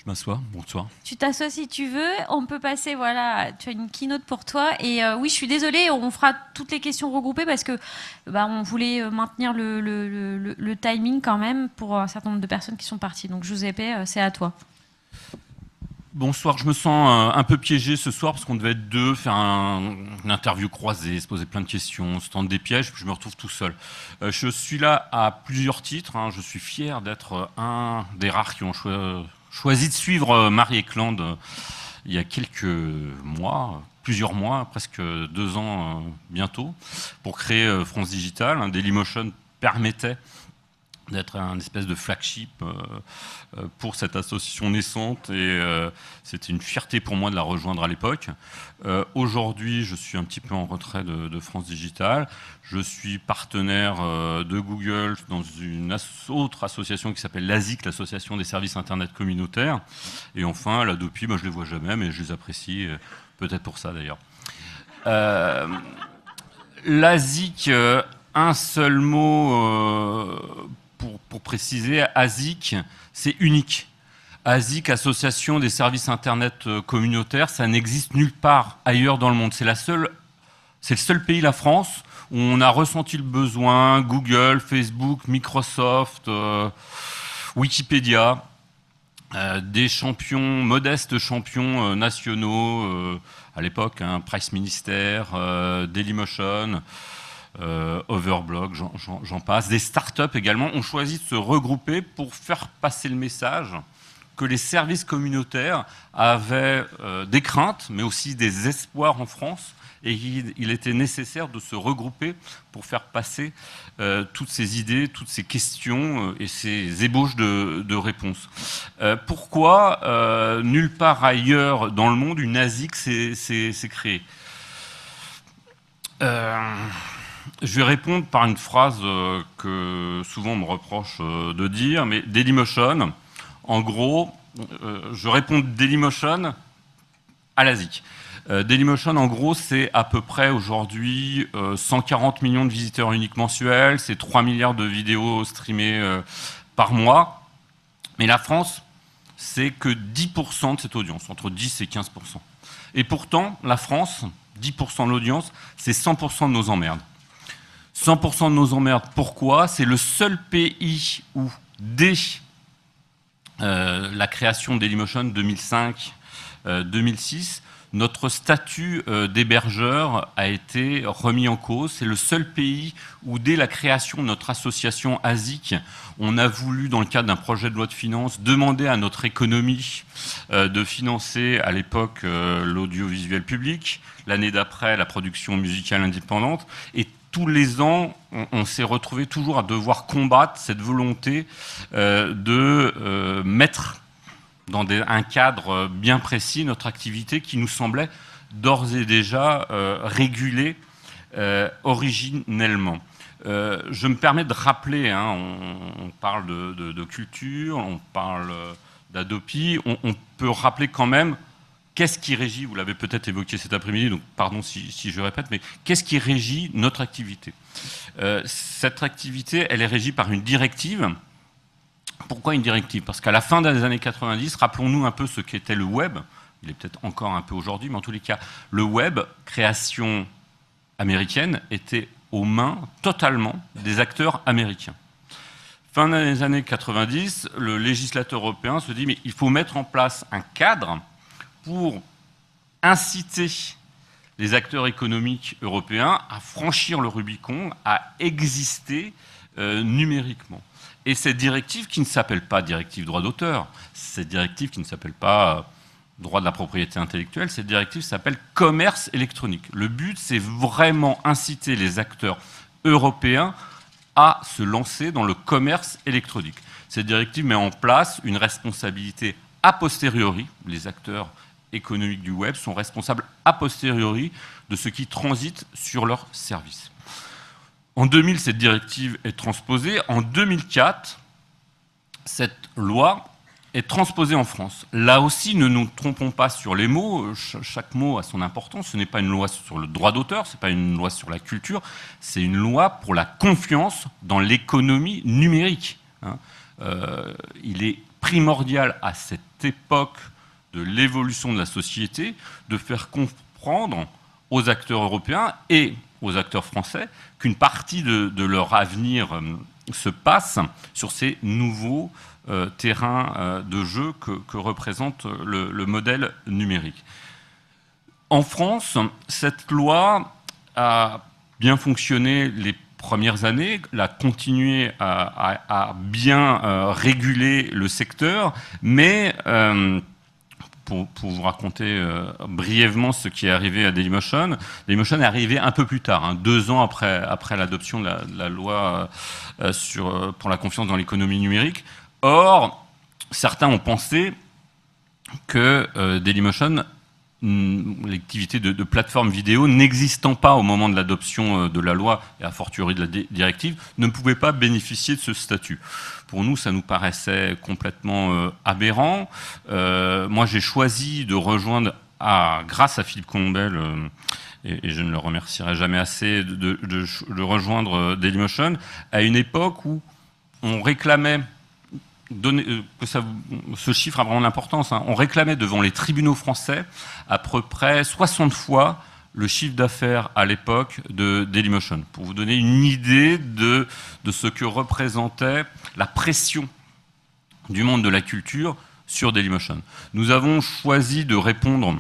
m'assois. Bonsoir.
Tu t'assois si tu veux. On peut passer, voilà, tu as une keynote pour toi. Et euh, oui, je suis désolée, on fera toutes les questions regroupées parce que bah, on voulait euh, maintenir le, timing quand même pour un certain nombre de personnes qui sont parties. Donc, Giuseppe, euh, c'est à toi.
Bonsoir, je me sens un peu piégé ce soir parce qu'on devait être deux, faire un, une interview croisée, se poser plein de questions, se tendre des pièges, je me retrouve tout seul. Je suis là à plusieurs titres, hein. je suis fier d'être un des rares qui ont choisi choisi de suivre euh, Marie Eklund euh, il y a quelques mois, plusieurs mois, presque deux ans euh, bientôt, pour créer France Digital. Hein, Dailymotion permettait d'être un espèce de flagship euh, euh, pour cette association naissante et euh, c'était une fierté pour moi de la rejoindre à l'époque. Aujourd'hui, je suis un petit peu en retrait de, France Digital. Je suis partenaire de Google dans une autre association qui s'appelle l'ASIC, l'association des services Internet communautaires. Et enfin, la DOPI, ben, je ne les vois jamais, mais je les apprécie, peut-être pour ça d'ailleurs. L'ASIC, un seul mot pour, préciser, ASIC, c'est unique. ASIC, Association des services Internet euh, communautaires, ça n'existe nulle part ailleurs dans le monde. C'est le seul pays, la France, où on a ressenti le besoin, Google, Facebook, Microsoft, euh, Wikipédia, euh, des champions, modestes champions nationaux, à l'époque, hein, Price Minister, Dailymotion, euh, Overblog, j'en passe, des startups également, ont choisi de se regrouper pour faire passer le message que les services communautaires avaient euh, des craintes, mais aussi des espoirs en France, et il, était nécessaire de se regrouper pour faire passer euh, toutes ces idées, toutes ces questions et ces ébauches de, de réponses. pourquoi nulle part ailleurs dans le monde une ASIC s'est créée je vais répondre par une phrase euh, que souvent on me reproche euh, de dire, mais Dailymotion, en gros, euh, je réponds Dailymotion à la ZIC. Dailymotion, en gros, c'est à peu près aujourd'hui 140 millions de visiteurs uniques mensuels, c'est 3 milliards de vidéos streamées par mois. Mais la France, c'est que 10% de cette audience, entre 10 et 15%. Et pourtant, la France, 10% de l'audience, c'est 100% de nos emmerdes. 100% de nos emmerdes. Pourquoi C'est le seul pays où, dès euh, la création Dailymotion 2005-2006, euh, notre statut euh, d'hébergeur a été remis en cause. C'est le seul pays où, dès la création de notre association ASIC, on a voulu, dans le cadre d'un projet de loi de finances, demander à notre économie de financer, à l'époque, l'audiovisuel public, l'année d'après, la production musicale indépendante, et tous les ans, on, s'est retrouvé toujours à devoir combattre cette volonté euh, de euh, mettre dans un cadre bien précis notre activité qui nous semblait d'ores et déjà euh, régulée originellement. je me permets de rappeler, hein, on, parle de, culture, on parle d'adopie, on, on, peut rappeler quand même Qu'est-ce qui régit, vous l'avez peut-être évoqué cet après-midi, donc pardon si, je répète, mais qu'est-ce qui régit notre activité euh, Cette activité, elle est régie par une directive. Pourquoi une directive Parce qu'à la fin des années 90, rappelons-nous un peu ce qu'était le web. Il est peut-être encore un peu aujourd'hui, mais en tous les cas, le web, création américaine, était aux mains totalement des acteurs américains. Fin des années 90, le législateur européen se dit mais il faut mettre en place un cadre pour inciter les acteurs économiques européens à franchir le Rubicon, à exister euh, numériquement. Et cette directive qui ne s'appelle pas directive droit d'auteur, cette directive qui ne s'appelle pas euh, droit de la propriété intellectuelle, cette directive s'appelle commerce électronique. Le but, c'est vraiment inciter les acteurs européens à se lancer dans le commerce électronique. Cette directive met en place une responsabilité a posteriori, les acteurs économiques du web sont responsables a posteriori de ce qui transite sur leurs services. En 2000, cette directive est transposée. En 2004, cette loi est transposée en France. Là aussi, ne nous trompons pas sur les mots. chaque mot a son importance. Ce n'est pas une loi sur le droit d'auteur, ce n'est pas une loi sur la culture, c'est une loi pour la confiance dans l'économie numérique. Hein. Euh, il est primordial à cette époque de l'évolution de la société, de faire comprendre aux acteurs européens et aux acteurs français qu'une partie de, leur avenir euh, se passe sur ces nouveaux euh, terrains euh, de jeu que, représente le, modèle numérique. En France, cette loi a bien fonctionné les premières années, l'a continué à, bien réguler le secteur, mais pour, vous raconter euh, brièvement ce qui est arrivé à Dailymotion. Dailymotion est arrivé un peu plus tard, hein, deux ans après, après l'adoption de, la, loi euh, euh, sur, pour la confiance dans l'économie numérique. Or, certains ont pensé que Dailymotion Hum, l'activité de, plateforme vidéo n'existant pas au moment de l'adoption euh, de la loi et a fortiori de la directive ne pouvait pas bénéficier de ce statut. Pour nous, ça nous paraissait complètement euh, aberrant. Euh, moi, j'ai choisi de rejoindre, à, ah, grâce à Philippe Combel, et, je ne le remercierai jamais assez, de, de rejoindre Dailymotion à une époque où on réclamait donner, euh, que ça, ce chiffre a vraiment l'importance. Hein. On réclamait devant les tribunaux français à peu près 60 fois le chiffre d'affaires à l'époque de Dailymotion, pour vous donner une idée de, de ce que représentait la pression du monde de la culture sur Dailymotion. Nous avons choisi de répondre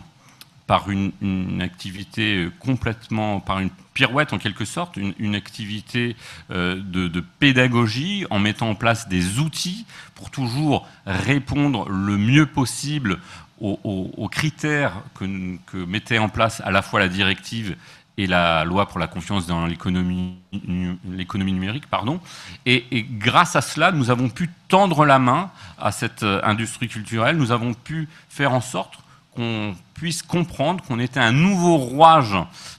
par une, activité euh, complètement, par une pirouette en quelque sorte, une, activité euh, de, pédagogie en mettant en place des outils pour toujours répondre le mieux possible aux, critères que, mettaient mettait en place à la fois la directive et la loi pour la confiance dans l'économie numérique. Pardon. et, grâce à cela, nous avons pu tendre la main à cette euh, industrie culturelle, nous avons pu faire en sorte qu'on puisse comprendre qu'on était un nouveau rouage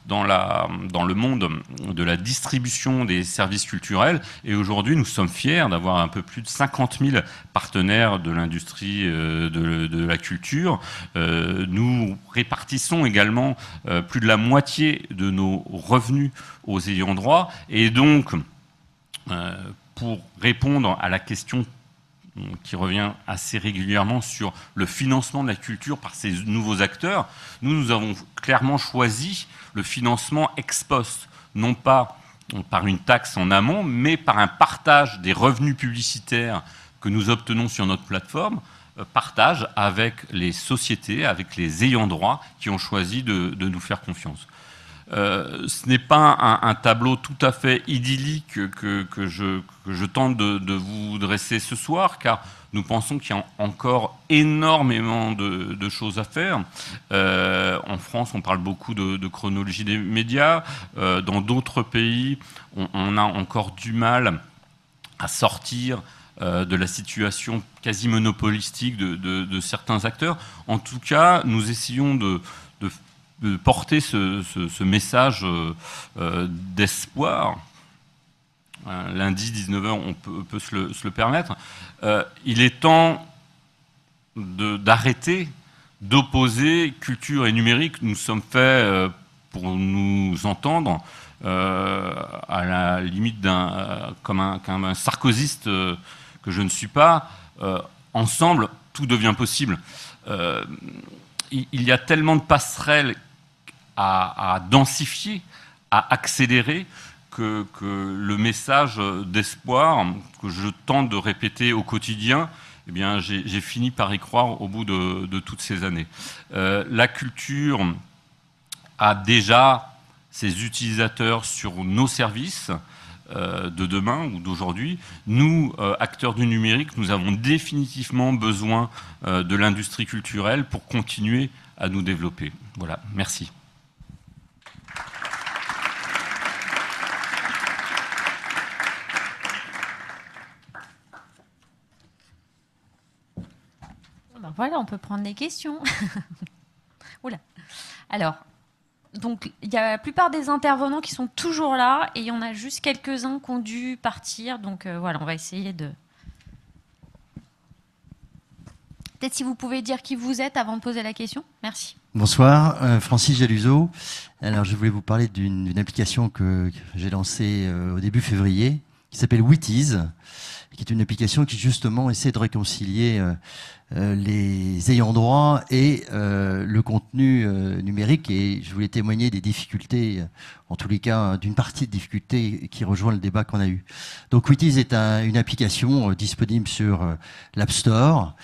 dans, le monde de la distribution des services culturels. Et aujourd'hui, nous sommes fiers d'avoir un peu plus de 50 000 partenaires de l'industrie euh, de, la culture. Euh, nous répartissons également euh, plus de la moitié de nos revenus aux ayants droit. Et donc, pour répondre à la question euh, qui revient assez régulièrement sur le financement de la culture par ces nouveaux acteurs. Nous, nous avons clairement choisi le financement ex post, non pas euh, par une taxe en amont, mais par un partage des revenus publicitaires que nous obtenons sur notre plateforme, euh, partage avec les sociétés, avec les ayants droit qui ont choisi de, de nous faire confiance. Euh, ce n'est pas un, tableau tout à fait idyllique que, je, tente de, vous dresser ce soir, car nous pensons qu'il y a encore énormément de, choses à faire. Euh, en France, on parle beaucoup de, chronologie des médias. Euh, dans d'autres pays, on, a encore du mal à sortir de la situation quasi monopolistique de certains acteurs. En tout cas, nous essayons de porter ce, message euh, euh, d'espoir. Euh, lundi 19h, on peut, se, le, permettre. il est temps d'arrêter d'opposer culture et numérique. Nous sommes faits pour nous entendre à la limite d'un comme, un, comme, sarkozyste que je ne suis pas. ensemble, tout devient possible. il y a tellement de passerelles à, densifier, à accélérer que, le message d'espoir que je tente de répéter au quotidien, eh bien, j'ai fini par y croire au bout de, toutes ces années. Euh, la culture a déjà ses utilisateurs sur nos services euh, de demain ou d'aujourd'hui. Nous, euh, acteurs du numérique, nous avons définitivement besoin de l'industrie culturelle pour continuer à nous développer. Voilà, merci.
voilà, on peut prendre des questions. Oula. Alors, donc, il y a la plupart des intervenants qui sont toujours là et il y en a juste quelques-uns qui ont dû partir. Donc, euh, voilà, on va essayer de. Peut-être si vous pouvez dire qui vous êtes avant de poser la question. Merci.
Bonsoir, euh, Francis Jaluso. Alors, je voulais vous parler d'une application que j'ai lancée euh, au début février qui s'appelle Witties, qui est une application qui justement essaie de réconcilier euh, euh, les ayants droit et euh, le contenu numérique. Et je voulais témoigner des difficultés, en tous les cas d'une partie de difficultés qui rejoint le débat qu'on a eu. Donc Witties est une application disponible sur l'App Store.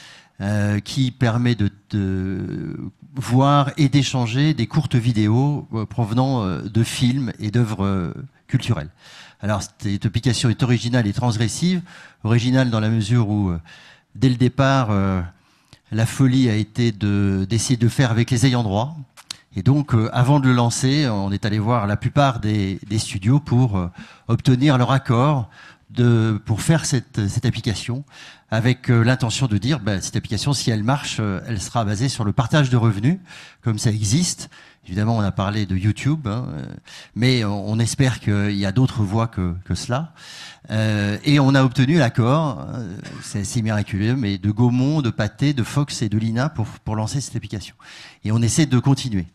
qui permet de, de voir et d'échanger des courtes vidéos provenant de films et d'œuvres culturelles. Alors cette application est originale et transgressive, originale dans la mesure où euh, dès le départ euh, la folie a été d'essayer de, faire avec les ayants droit. Et donc, euh, avant de le lancer, on est allé voir la plupart des, studios pour obtenir leur accord pour faire cette application avec euh, l'intention de dire, ben, cette application, si elle marche, euh, elle sera basée sur le partage de revenus, comme ça existe. Évidemment, on a parlé de YouTube, hein, euh, mais on espère qu'il y a d'autres voies que, que cela. et on a obtenu l'accord, c'est assez miraculeux, mais de Gaumont, de Pathé, de Fox et de l'INA pour, pour lancer cette application. Et on essaie de continuer.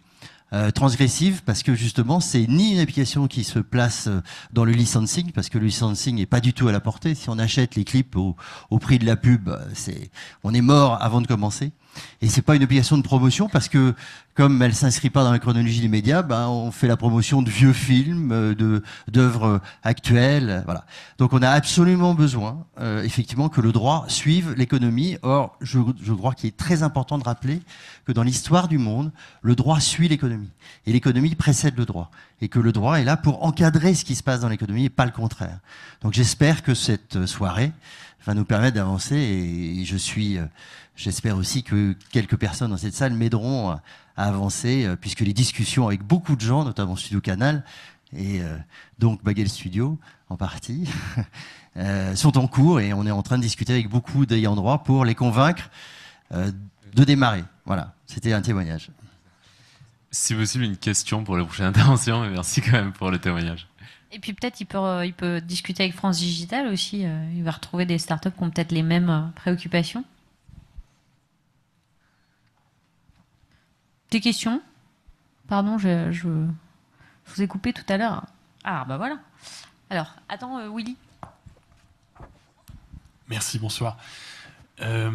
Euh, transgressive parce que justement, c'est ni une application qui se place euh, dans le licensing parce que le licensing n'est pas du tout à la portée. Si on achète les clips au, au prix de la pub, euh, c'est on est mort avant de commencer. Et c'est pas une obligation de promotion parce que comme elle s'inscrit pas dans la chronologie des médias, ben on fait la promotion de vieux films, euh, de d'œuvres euh, actuelles, voilà. Donc on a absolument besoin, euh, effectivement, que le droit suive l'économie. Or, je, je crois qu'il est très important de rappeler que dans l'histoire du monde, le droit suit l'économie et l'économie précède le droit et que le droit est là pour encadrer ce qui se passe dans l'économie et pas le contraire. Donc j'espère que cette soirée va nous permettre d'avancer et je suis J'espère aussi que quelques personnes dans cette salle m'aideront à avancer, euh, puisque les discussions avec beaucoup de gens, notamment Studio Canal, et euh, donc Bagel Studio en partie, euh, sont en cours et on est en train de discuter avec beaucoup d'ayants droit pour les convaincre de démarrer. Voilà, c'était un témoignage. Si possible, une question
pour la prochaine intervention, mais merci quand même pour le témoignage.
Et puis peut-être il peut, il peut discuter avec France Digital aussi, il va retrouver des startups qui ont peut-être les mêmes préoccupations. Des questions Pardon, je, vous ai coupé tout à l'heure. Ah, bah voilà. Alors, attends, euh, Willy.
Merci, bonsoir. Euh,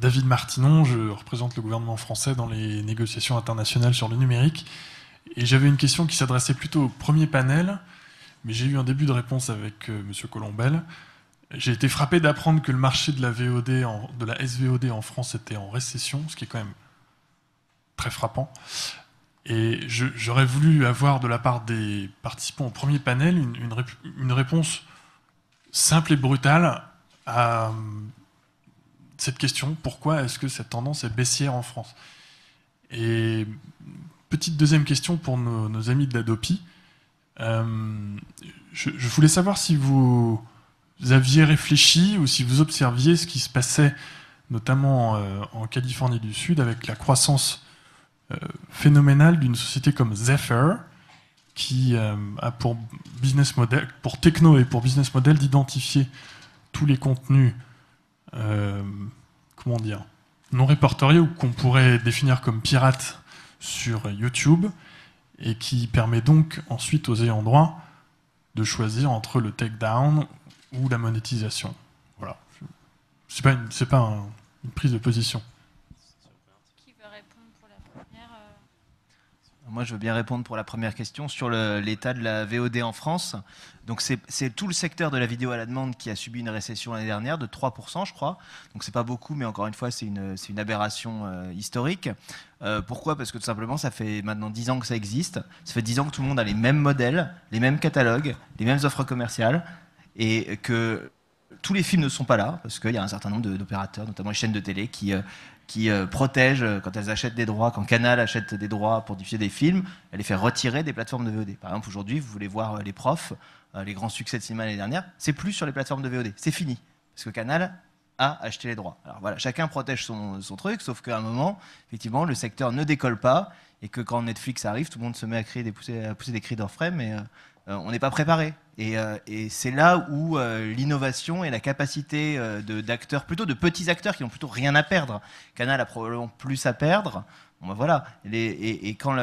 David Martinon, je représente le gouvernement français dans les négociations internationales sur le numérique. Et j'avais une question qui s'adressait plutôt au premier panel, mais j'ai eu un début de réponse avec Monsieur M. Colombel. J'ai été frappé d'apprendre que le marché de la VOD, de la SVOD en France était en récession, ce qui est quand même frappant. Et j'aurais voulu avoir de la part des participants au premier panel une, réponse simple et brutale à euh, cette question, pourquoi est-ce que cette tendance est baissière en France Et petite deuxième question pour nos, amis de l'Adopi. Euh, je, voulais savoir si vous, aviez réfléchi ou si vous observiez ce qui se passait notamment euh, en Californie du Sud avec la croissance euh, phénoménale d'une société comme Zephyr, qui euh, a pour business model, pour techno et pour business model d'identifier tous les contenus, euh, comment dire, non répertoriés ou qu'on pourrait définir comme pirates sur YouTube, et qui permet donc ensuite aux ayants droit de choisir entre le takedown ou la monétisation. Voilà. C'est pas, une, pas une prise de position.
Moi, je veux bien répondre pour la première question sur l'état de la VOD en France. Donc, c'est tout le secteur de la vidéo à la demande qui a subi une récession l'année dernière de 3%, je crois. Donc, c'est pas beaucoup, mais encore une fois, c'est une, aberration euh, historique. Euh, pourquoi Parce que tout simplement, ça fait maintenant 10 ans que ça existe. Ça fait 10 ans que tout le monde a les mêmes modèles, les mêmes catalogues, les mêmes offres commerciales. Et que tous les films ne sont pas là, parce qu'il y a un certain nombre d'opérateurs, notamment les chaînes de télé, qui, euh, qui euh, protègent, euh, quand elles achètent des droits, quand Canal achète des droits pour diffuser des films, elle les fait retirer des plateformes de VOD. Par exemple, aujourd'hui, vous voulez voir euh, Les Profs, les grands succès de cinéma l'année dernière, c'est plus sur les plateformes de VOD, c'est fini. Parce que Canal a acheté les droits. Alors voilà, chacun protège son, truc, sauf qu'à un moment, effectivement, le secteur ne décolle pas, et que quand Netflix arrive, tout le monde se met à, créer des pousser des cris d'orfraie, mais... Euh, on n'est pas préparé. Et, euh, c'est là où euh, l'innovation et la capacité d'acteurs, plutôt de petits acteurs qui n'ont plutôt rien à perdre. Canal a probablement plus à perdre. Ben voilà. et, quand,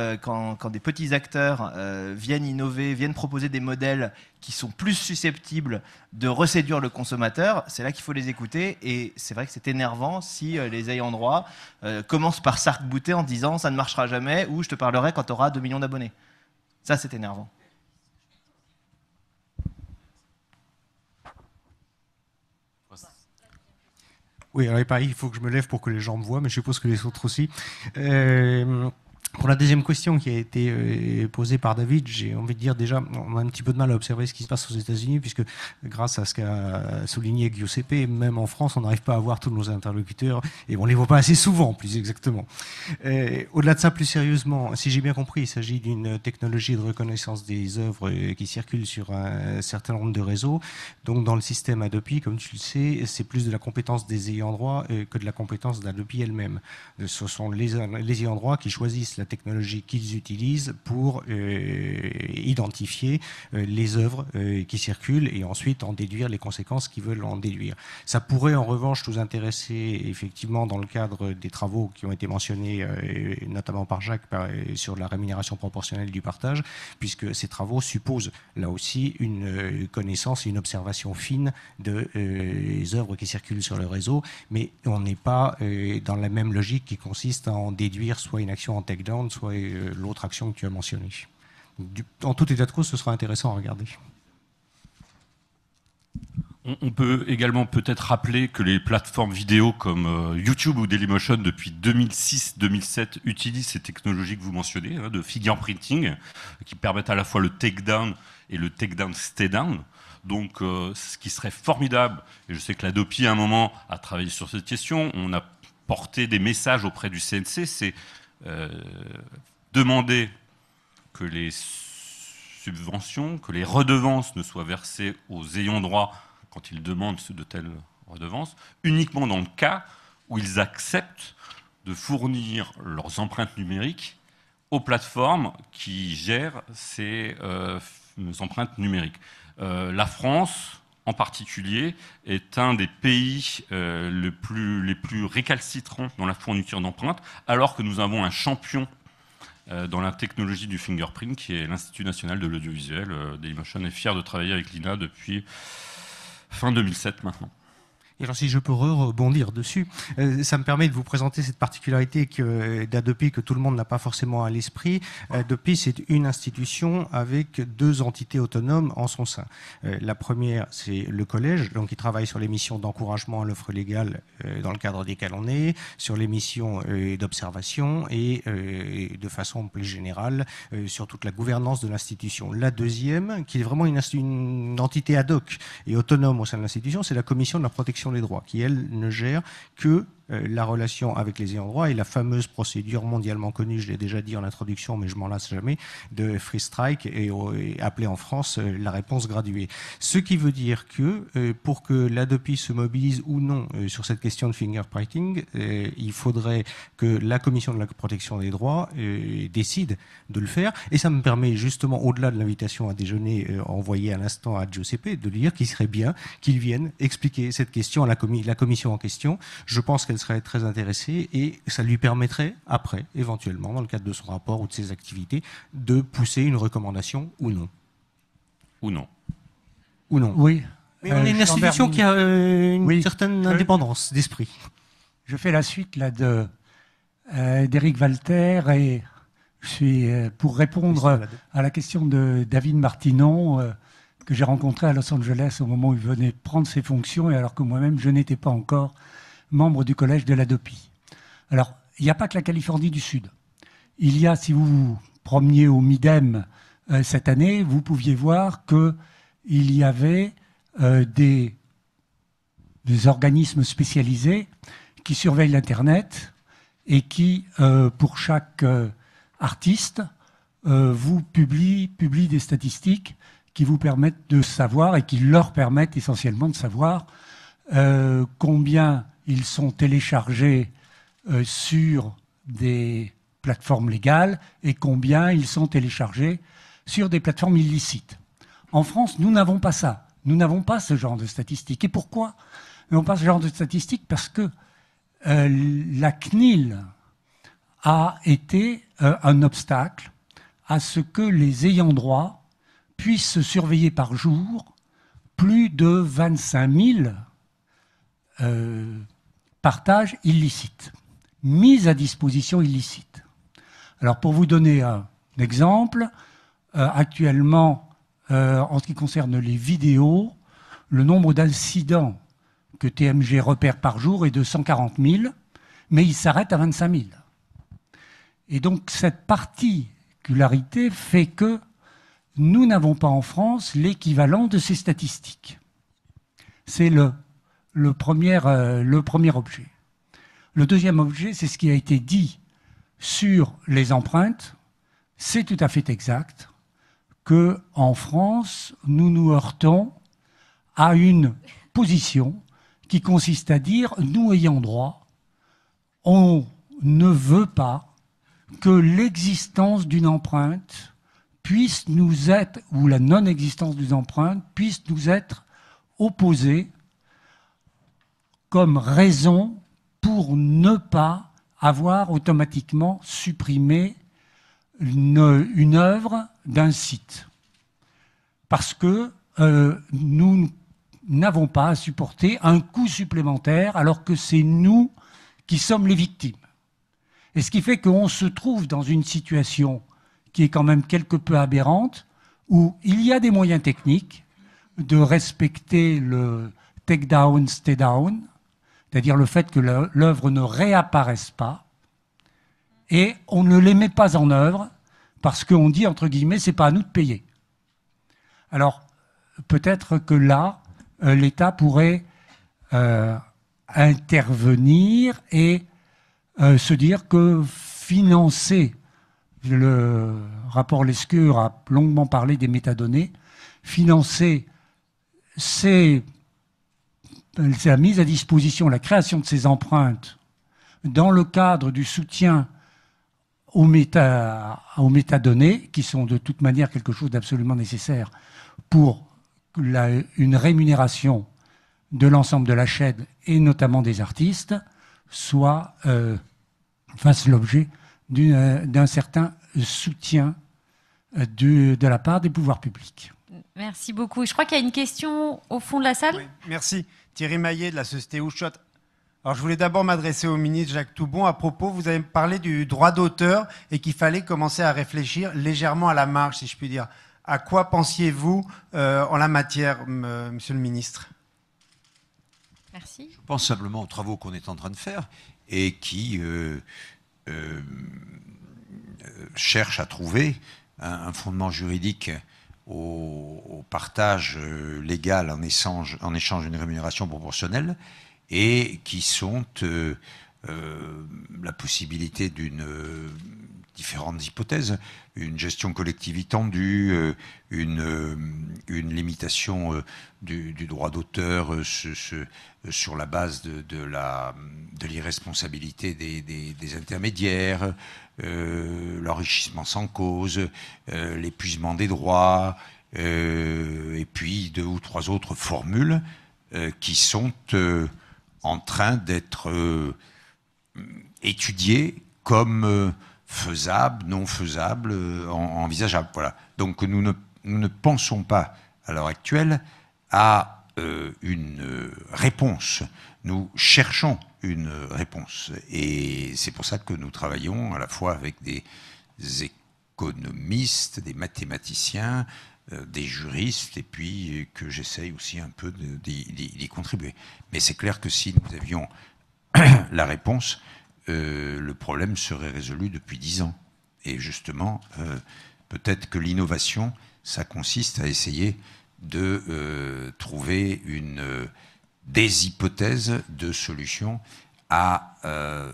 des petits acteurs viennent innover, viennent proposer des modèles qui sont plus susceptibles de reséduire le consommateur, c'est là qu'il faut les écouter. Et c'est vrai que c'est énervant si les ayants droit commencent par sarc-bouter en disant ça ne marchera jamais ou je te parlerai quand tu auras 2 millions d'abonnés. Ça, c'est énervant.
Oui, pareil, il faut que je me lève pour que les gens me voient, mais je suppose que les autres aussi. Euh, pour la deuxième question qui a été euh, posée par David, j'ai envie de dire déjà, on a un petit peu de mal à observer ce qui se passe aux États-Unis, puisque grâce à ce qu'a souligné Giuseppe, même en France, on n'arrive pas à voir tous nos interlocuteurs, et on ne les voit pas assez souvent, plus exactement. Euh, au-delà de ça, plus sérieusement, si j'ai bien compris, il s'agit d'une technologie de reconnaissance des œuvres euh, qui circule sur un certain nombre de réseaux. Donc dans le système Adopi, comme tu le sais, c'est plus de la compétence des ayants droit que de la compétence d'Adopi elle-même. Ce sont les, les ayants droit qui choisissent la technologie qu'ils utilisent pour euh, identifier euh, les œuvres euh, qui circulent et ensuite en déduire les conséquences qu'ils veulent en déduire. Ça pourrait en revanche nous intéresser effectivement dans le cadre des travaux qui ont été mentionnés notamment par Jacques sur la rémunération proportionnelle du partage, puisque ces travaux supposent là aussi une connaissance et une observation fine des œuvres qui circulent sur le réseau, mais on n'est pas dans la même logique qui consiste à en déduire soit une action en tech soit euh, l'autre action que tu as mentionnée. en tout état de cause, ce sera intéressant à regarder.
On peut également peut-être rappeler que les plateformes vidéo comme euh, YouTube ou Dailymotion depuis 2006-2007 utilisent ces technologies que vous mentionnez, hein, de figure printing, qui permettent à la fois le takedown et le takedown stay-down. Donc euh, ce qui serait formidable, et je sais que l'Adopi à un moment a travaillé sur cette question, on a porté des messages auprès du CNC, c'est euh, demander que les subventions, que les redevances ne soient versées aux ayants droit quand ils demandent de telles redevances, uniquement dans le cas où ils acceptent de fournir leurs empreintes numériques aux plateformes qui gèrent ces euh, empreintes numériques. Euh, la France, en particulier, est un des pays euh, plus, les plus récalcitrants dans la fourniture d'empreintes, alors que nous avons un champion euh, dans la technologie du fingerprint, qui est l'Institut national de l'audiovisuel. Euh, Dailymotion est fier de travailler avec l'INA depuis fin 2007 maintenant.
Et alors, si je peux rebondir dessus, euh, ça me permet de vous présenter cette particularité euh, d'Adopi que tout le monde n'a pas forcément à l'esprit. Adopi, c'est une institution avec deux entités autonomes en son sein. Euh, la première, c'est le collège, donc qui travaille sur les missions d'encouragement à l'offre légale dans le cadre desquelles on est, sur les missions d'observation et de façon plus générale sur toute la gouvernance de l'institution. La deuxième, qui est vraiment une entité ad hoc et autonome au sein de l'institution, c'est la commission de la protection les droits, qui, elle, ne gère que euh, la relation avec les ayants droit et la fameuse procédure mondialement connue, je l'ai déjà dit en introduction, mais je m'en lasse jamais, de free strike et, appelée en France euh, la réponse graduée. Ce qui veut dire que euh, pour que l'ADOPI se mobilise ou non sur cette question de fingerprinting, il faudrait que la Commission de la protection des droits décide de le faire. Et ça me permet justement, au-delà de l'invitation à déjeuner envoyée à l'instant à Giuseppe, de lui dire qu'il serait bien qu'il vienne expliquer cette question à la, commission en question. Je pense qu'elle serait très intéressé et ça lui permettrait, après, éventuellement, dans le cadre de son rapport ou de ses activités, de pousser une recommandation ou non. Ou non. Ou non. Oui. Mais on euh, est une institution qui a euh, une certaine indépendance
d'esprit. Je fais la suite là de euh, d'Éric Walter et je suis pour répondre à la question de David Martinon que j'ai rencontré à Los Angeles au moment où il venait prendre ses fonctions et alors que moi-même je n'étais pas encore membre du collège de l'Adopi. Alors, il n'y a pas que la Californie du Sud. Il y a, si vous vous promeniez au Midem euh, cette année, vous pouviez voir qu'il y avait euh, des, organismes spécialisés qui surveillent l'Internet et qui, euh, pour chaque artiste, vous publie, publie des statistiques qui vous permettent de savoir et qui leur permettent essentiellement de savoir combien ils sont téléchargés euh, sur des plateformes légales et combien ils sont téléchargés sur des plateformes illicites. En France, nous n'avons pas ça. Nous n'avons pas ce genre de statistiques. Et pourquoi Nous n'avons pas ce genre de statistiques parce que euh, la CNIL a été euh, un obstacle à ce que les ayants droit puissent surveiller par jour plus de 25 000 partage illicite, mise à disposition illicite. Alors pour vous donner un exemple, euh, actuellement, euh, en ce qui concerne les vidéos, le nombre d'incidents que TMG repère par jour est de 140 000, mais il s'arrête à 25 000. Et donc cette particularité fait que nous n'avons pas en France l'équivalent de ces statistiques. C'est le le premier, euh, le premier objet. Le deuxième objet, c'est ce qui a été dit sur les empreintes. C'est tout à fait exact que en France, nous nous heurtons à une position qui consiste à dire nous ayant droit, on ne veut pas que l'existence d'une empreinte puisse nous être, ou la non-existence d'une empreinte puisse nous être opposée comme raison pour ne pas avoir automatiquement supprimé une, œuvre d'un site. Parce que euh, nous n'avons pas à supporter un coût supplémentaire alors que c'est nous qui sommes les victimes. Et ce qui fait qu'on se trouve dans une situation qui est quand même quelque peu aberrante, où il y a des moyens techniques de respecter le take down, stay down, c'est-à-dire le fait que l'œuvre ne réapparaisse pas, et on ne les met pas en œuvre parce qu'on dit, entre guillemets, c'est pas à nous de payer. Alors, peut-être que là, euh, l'État pourrait euh, intervenir et euh, se dire que financer le rapport Lescure a longuement parlé des métadonnées, financer ces la mise à disposition, la création de ces empreintes dans le cadre du soutien aux, métadonnées, qui sont de toute manière quelque chose d'absolument nécessaire pour une rémunération de l'ensemble de la chaîne et notamment des artistes, soit euh, fasse l'objet euh, d'un certain soutien euh, de, la part des pouvoirs publics.
Merci beaucoup. Je crois qu'il y a une question au fond de la salle. merci. Thierry Maillet de la société Ushot. Alors je voulais d'abord m'adresser au ministre Jacques Toubon.
À propos, vous avez parlé du droit d'auteur et qu'il fallait commencer à réfléchir légèrement à la marge, si je puis dire. À quoi pensiez-vous euh, en la matière, euh, monsieur le ministre
Merci. Je
pense simplement aux travaux qu'on est en train de faire et qui euh, cherchent à trouver un fondement juridique au, partage euh, légal en échange, en échange d'une rémunération proportionnelle et qui sont euh, euh, la possibilité d'une différentes hypothèses, une gestion collective étendue, une, une limitation du, droit d'auteur sur, la base de, de l'irresponsabilité des, des, intermédiaires, euh, l'enrichissement sans cause, euh, l'épuisement des droits, euh, et puis deux ou trois autres formules qui sont en train d'être étudiées comme faisables, non faisables, envisageables. Voilà. Donc nous ne pensons pas à l'heure actuelle à une réponse nous cherchons une réponse. Et c'est pour ça que nous travaillons à la fois avec des économistes, des mathématiciens, euh, des juristes, et puis que j'essaye aussi un peu d'y contribuer. Mais c'est clair que si nous avions la réponse, euh, le problème serait résolu depuis dix ans. Et justement, euh, peut-être que l'innovation, ça consiste à essayer de trouver une des hypothèses de solutions à euh,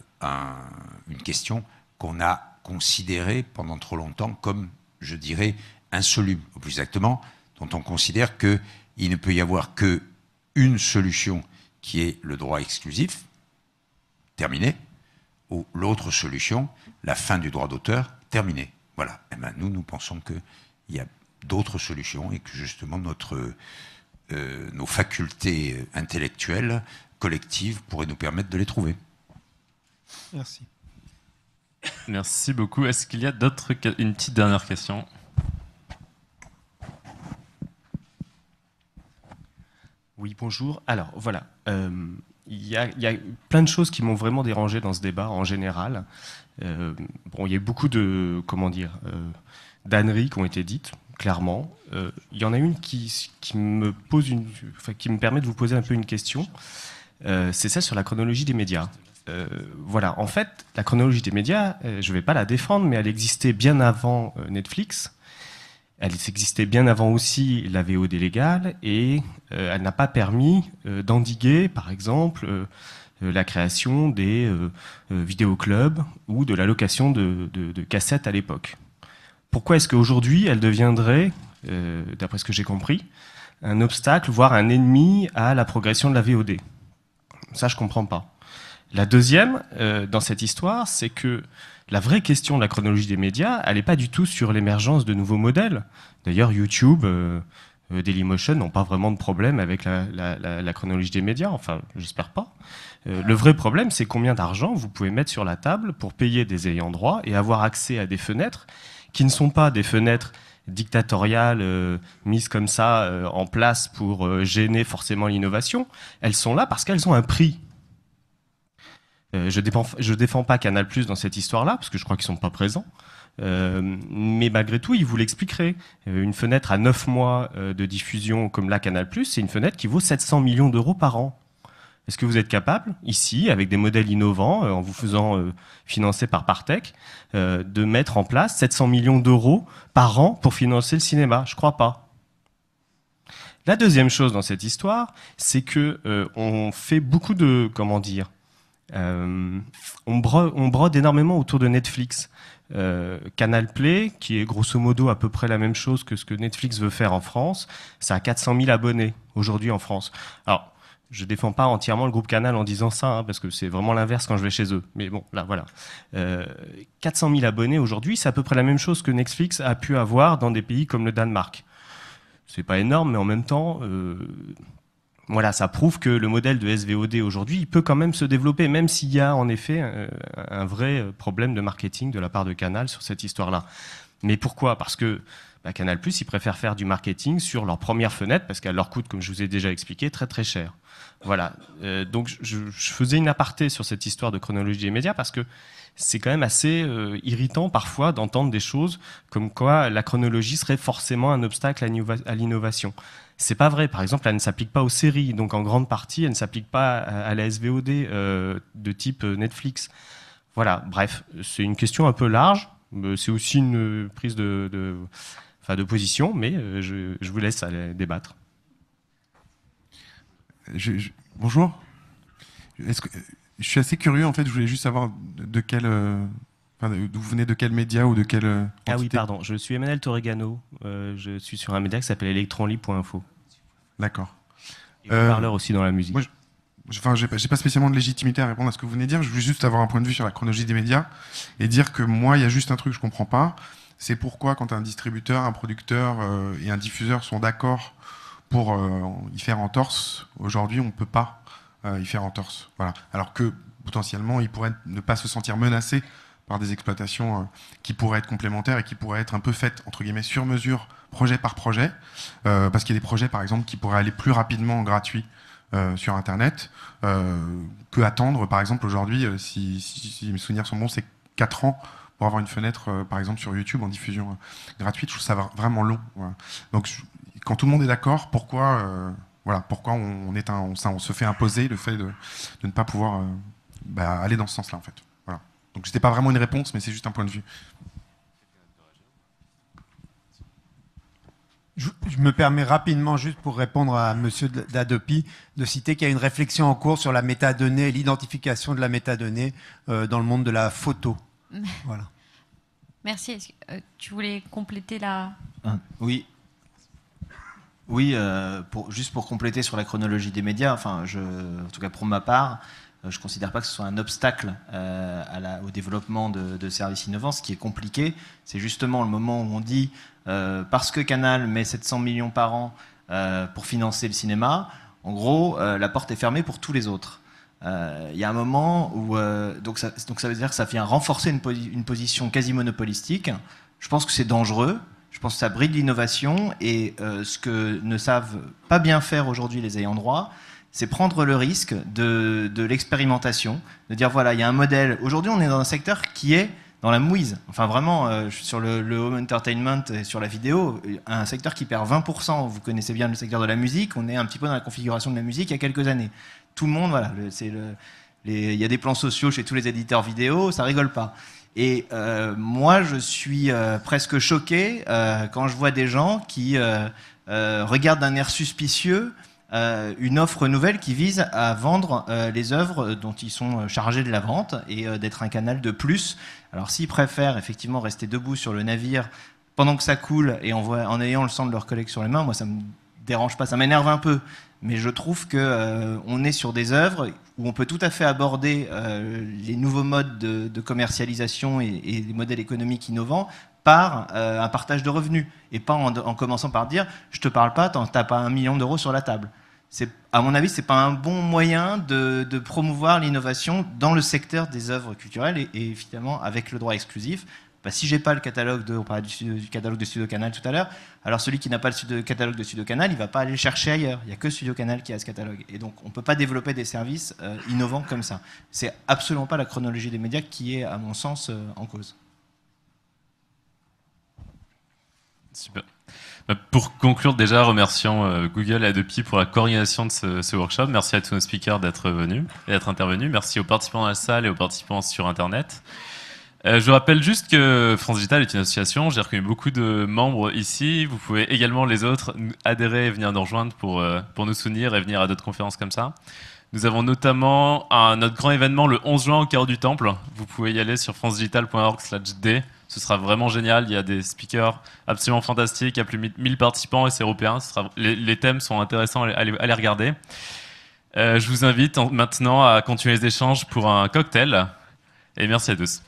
une question qu'on a considérée pendant trop longtemps comme, je dirais, insoluble, ou plus exactement, dont on considère qu'il ne peut y avoir qu'une solution qui est le droit exclusif, terminé, ou l'autre solution, la fin du droit d'auteur, terminé. Voilà. Eh bien nous, nous pensons qu'il y a d'autres solutions et que justement notre euh, nos facultés intellectuelles collectives pourraient nous permettre de les trouver.
Merci.
Merci beaucoup. Est-ce qu'il y a d'autres une petite dernière question Oui,
bonjour. Alors voilà, euh, il y, a plein de choses qui m'ont vraiment dérangé dans ce débat en général. Euh, bon, il y a eu beaucoup de comment dire euh, d'âneries qui ont été dites clairement. Euh, il y en a une qui, me pose une, enfin, qui me permet de vous poser un peu une question. Euh, c'est celle sur la chronologie des médias. Euh, voilà, en fait, la chronologie des médias, je ne vais pas la défendre, mais elle existait bien avant Netflix. Elle existait bien avant aussi la VOD légale et elle n'a pas permis d'endiguer, par exemple, la création des vidéoclubs ou de l'allocation de cassettes à l'époque pourquoi est-ce qu'aujourd'hui, elle deviendrait, euh, d'après ce que j'ai compris, un obstacle, voire un ennemi à la progression de la VOD Ça, je ne comprends pas. La deuxième, euh, dans cette histoire, c'est que la vraie question de la chronologie des médias, elle n'est pas du tout sur l'émergence de nouveaux modèles. D'ailleurs, YouTube, euh, Dailymotion n'ont pas vraiment de problème avec la, chronologie des médias, enfin, j'espère pas. le vrai problème, c'est combien d'argent vous pouvez mettre sur la table pour payer des ayants droit et avoir accès à des fenêtres qui ne sont pas des fenêtres dictatoriales euh, mises comme ça euh, en place pour euh, gêner forcément l'innovation, elles sont là parce qu'elles ont un prix. je ne défends, pas Canal dans cette histoire-là, parce que je crois qu'ils ne sont pas présents. mais malgré tout, ils vous l'expliqueraient. une fenêtre à 9 mois de diffusion comme la Canal c'est une fenêtre qui vaut 700 millions d'euros par an. Est-ce que vous êtes capable, ici, avec des modèles innovants, euh, en vous faisant euh, financer par Partech, euh, de mettre en place 700 millions d'euros par an pour financer le cinéma Je ne crois pas. La deuxième chose dans cette histoire, c'est que on fait beaucoup de, comment dire, on, brode, énormément autour de Netflix. Canal Play, qui est grosso modo à peu près la même chose que ce que Netflix veut faire en France, ça a 400 000 abonnés aujourd'hui en France. Alors, je défends pas entièrement le groupe Canal en disant ça, hein, parce que c'est vraiment l'inverse quand je vais chez eux. Mais bon, là, voilà. 400 euh, 000 abonnés aujourd'hui, c'est à peu près la même chose que Netflix a pu avoir dans des pays comme le Danemark. C'est pas énorme, mais en même temps, euh, voilà, ça prouve que le modèle de SVOD aujourd'hui, il peut quand même se développer, même s'il y a en effet euh, un vrai problème de marketing de la part de Canal sur cette histoire-là. Mais pourquoi Parce que bah, Canal+, ils préfèrent faire du marketing sur leur première fenêtre, parce qu'elle leur coûte, comme je vous ai déjà expliqué, très très cher. Voilà. Euh, donc je, faisais une aparté sur cette histoire de chronologie des médias parce que c'est quand même assez euh, irritant parfois d'entendre des choses comme quoi la chronologie serait forcément un obstacle à l'innovation. C'est pas vrai. Par exemple, elle ne s'applique pas aux séries, donc en grande partie, elle ne s'applique pas à, la SVOD euh, de type Netflix. Voilà. Bref, c'est une question un peu large. C'est aussi une prise de, de position, mais je, vous laisse débattre
bonjour. que, je suis assez curieux en fait. Je voulais juste savoir de, quel, euh, d'où vous venez de quel média ou de quel
ah oui, pardon. Je suis Emmanuel Torregano. Euh, je suis sur un média qui s'appelle electronly.info.
D'accord. Et euh, parleur aussi dans la musique. Moi, je, enfin, j'ai pas, spécialement de légitimité à répondre à ce que vous venez de dire. Je voulais juste avoir un point de vue sur la chronologie des médias et dire que moi, il y a juste un truc que je comprends pas. C'est pourquoi quand un distributeur, un producteur et un diffuseur sont d'accord pour euh, y faire en torse. Aujourd'hui, on ne peut pas euh, y faire en torse. Voilà. Alors que potentiellement, ils pourraient ne pas se sentir menacés par des exploitations euh, qui pourraient être complémentaires et qui pourraient être un peu faites, entre guillemets, sur mesure, projet par projet, parce qu'il y a des projets, par exemple, qui pourraient aller plus rapidement en gratuit sur Internet, que attendre, par exemple, aujourd'hui, si, mes souvenirs sont bons, c'est 4 ans pour avoir une fenêtre, par exemple, sur YouTube en diffusion gratuite, je trouve ça vraiment long. Donc, quand tout le monde est d'accord, pourquoi, euh, voilà, pourquoi on, est se fait imposer le fait de, ne pas pouvoir euh, bah, aller dans ce sens-là, en fait. Voilà. Donc, pas vraiment une réponse, mais c'est juste un point de vue. Je, me permets rapidement, juste pour répondre à M. Dadopi,
de citer qu'il y a une réflexion en cours sur la métadonnée l'identification de la métadonnée euh, dans le monde de
la photo. Voilà.
Merci. tu voulais compléter la.
Hein. Oui, oui, euh, juste pour compléter sur la chronologie des médias, enfin, en tout cas pour ma part, euh, je ne considère pas que ce soit un obstacle euh, au développement de, services innovants. Ce qui est compliqué, c'est justement le moment où on dit, parce que Canal met 700 millions par an pour financer le cinéma, en gros, la porte est fermée pour tous les autres. Il y a un moment où... donc, ça, donc ça veut dire que ça vient renforcer une position quasi monopolistique. Je pense que c'est dangereux, je pense que ça bride l'innovation et euh, ce que ne savent pas bien faire aujourd'hui les ayants droit, c'est prendre le risque de, l'expérimentation, de dire voilà, il y a un modèle. Aujourd'hui, on est dans un secteur qui est dans la mouise. Enfin, vraiment, euh, sur le, home entertainment et sur la vidéo, un secteur qui perd 20%. Vous connaissez bien le secteur de la musique. On est un petit peu dans la configuration de la musique il y a quelques années. Tout le monde, voilà, il y a des plans sociaux chez tous les éditeurs vidéo, ça rigole pas. Et euh, moi, je suis euh, presque choqué euh, quand je vois des gens qui regardent d'un air suspicieux une offre nouvelle qui vise à vendre les œuvres dont ils sont chargés de la vente et d'être un canal de plus. Alors s'ils préfèrent effectivement rester debout sur le navire pendant que ça coule et en, voit, en ayant le sang de leurs collègues sur les mains, moi ça me dérange pas, ça m'énerve un peu mais je trouve que euh, on est sur des œuvres où on peut tout à fait aborder euh, les nouveaux modes de, commercialisation et, les modèles économiques innovants par euh, un partage de revenus et pas en, commençant par dire je te parle pas tant t'as pas un million d'euros sur la table. C'est à mon avis ce n'est pas un bon moyen de, promouvoir l'innovation dans le secteur des œuvres culturelles et, et finalement avec le droit exclusif si bah, si j'ai pas le catalogue de, du, catalogue de Studio Canal tout à l'heure, alors celui qui n'a pas le catalogue de Studio Canal, il va pas aller le chercher ailleurs. Il n'y a que Studio Canal qui a ce catalogue. Et donc, on peut pas développer des services euh, innovants comme ça. C'est absolument pas la chronologie des médias qui est, à mon sens, euh, en cause.
Super. Bah, pour conclure, déjà, remerciant euh, Google et Adopi pour la coordination de ce, ce workshop. Merci à tous nos speakers d'être venus et d'être intervenus. Merci aux participants dans la salle et aux participants sur Internet. Euh, je rappelle juste que France Digital est une association. J'ai reconnu beaucoup de membres ici. Vous pouvez également, les autres, adhérer et venir nous rejoindre pour, euh, pour nous soutenir et venir à d'autres conférences comme ça. Nous avons notamment un, notre grand événement le 11 juin au cœur du Temple. Vous pouvez y aller sur francedigital.org D. Ce sera vraiment génial. Il y a des speakers absolument fantastiques. Il y a plus de 1000 participants et c'est européen. sera, les, thèmes sont intéressants à les, regarder. Euh, je vous invite maintenant à continuer les échanges pour un cocktail. Et merci à tous.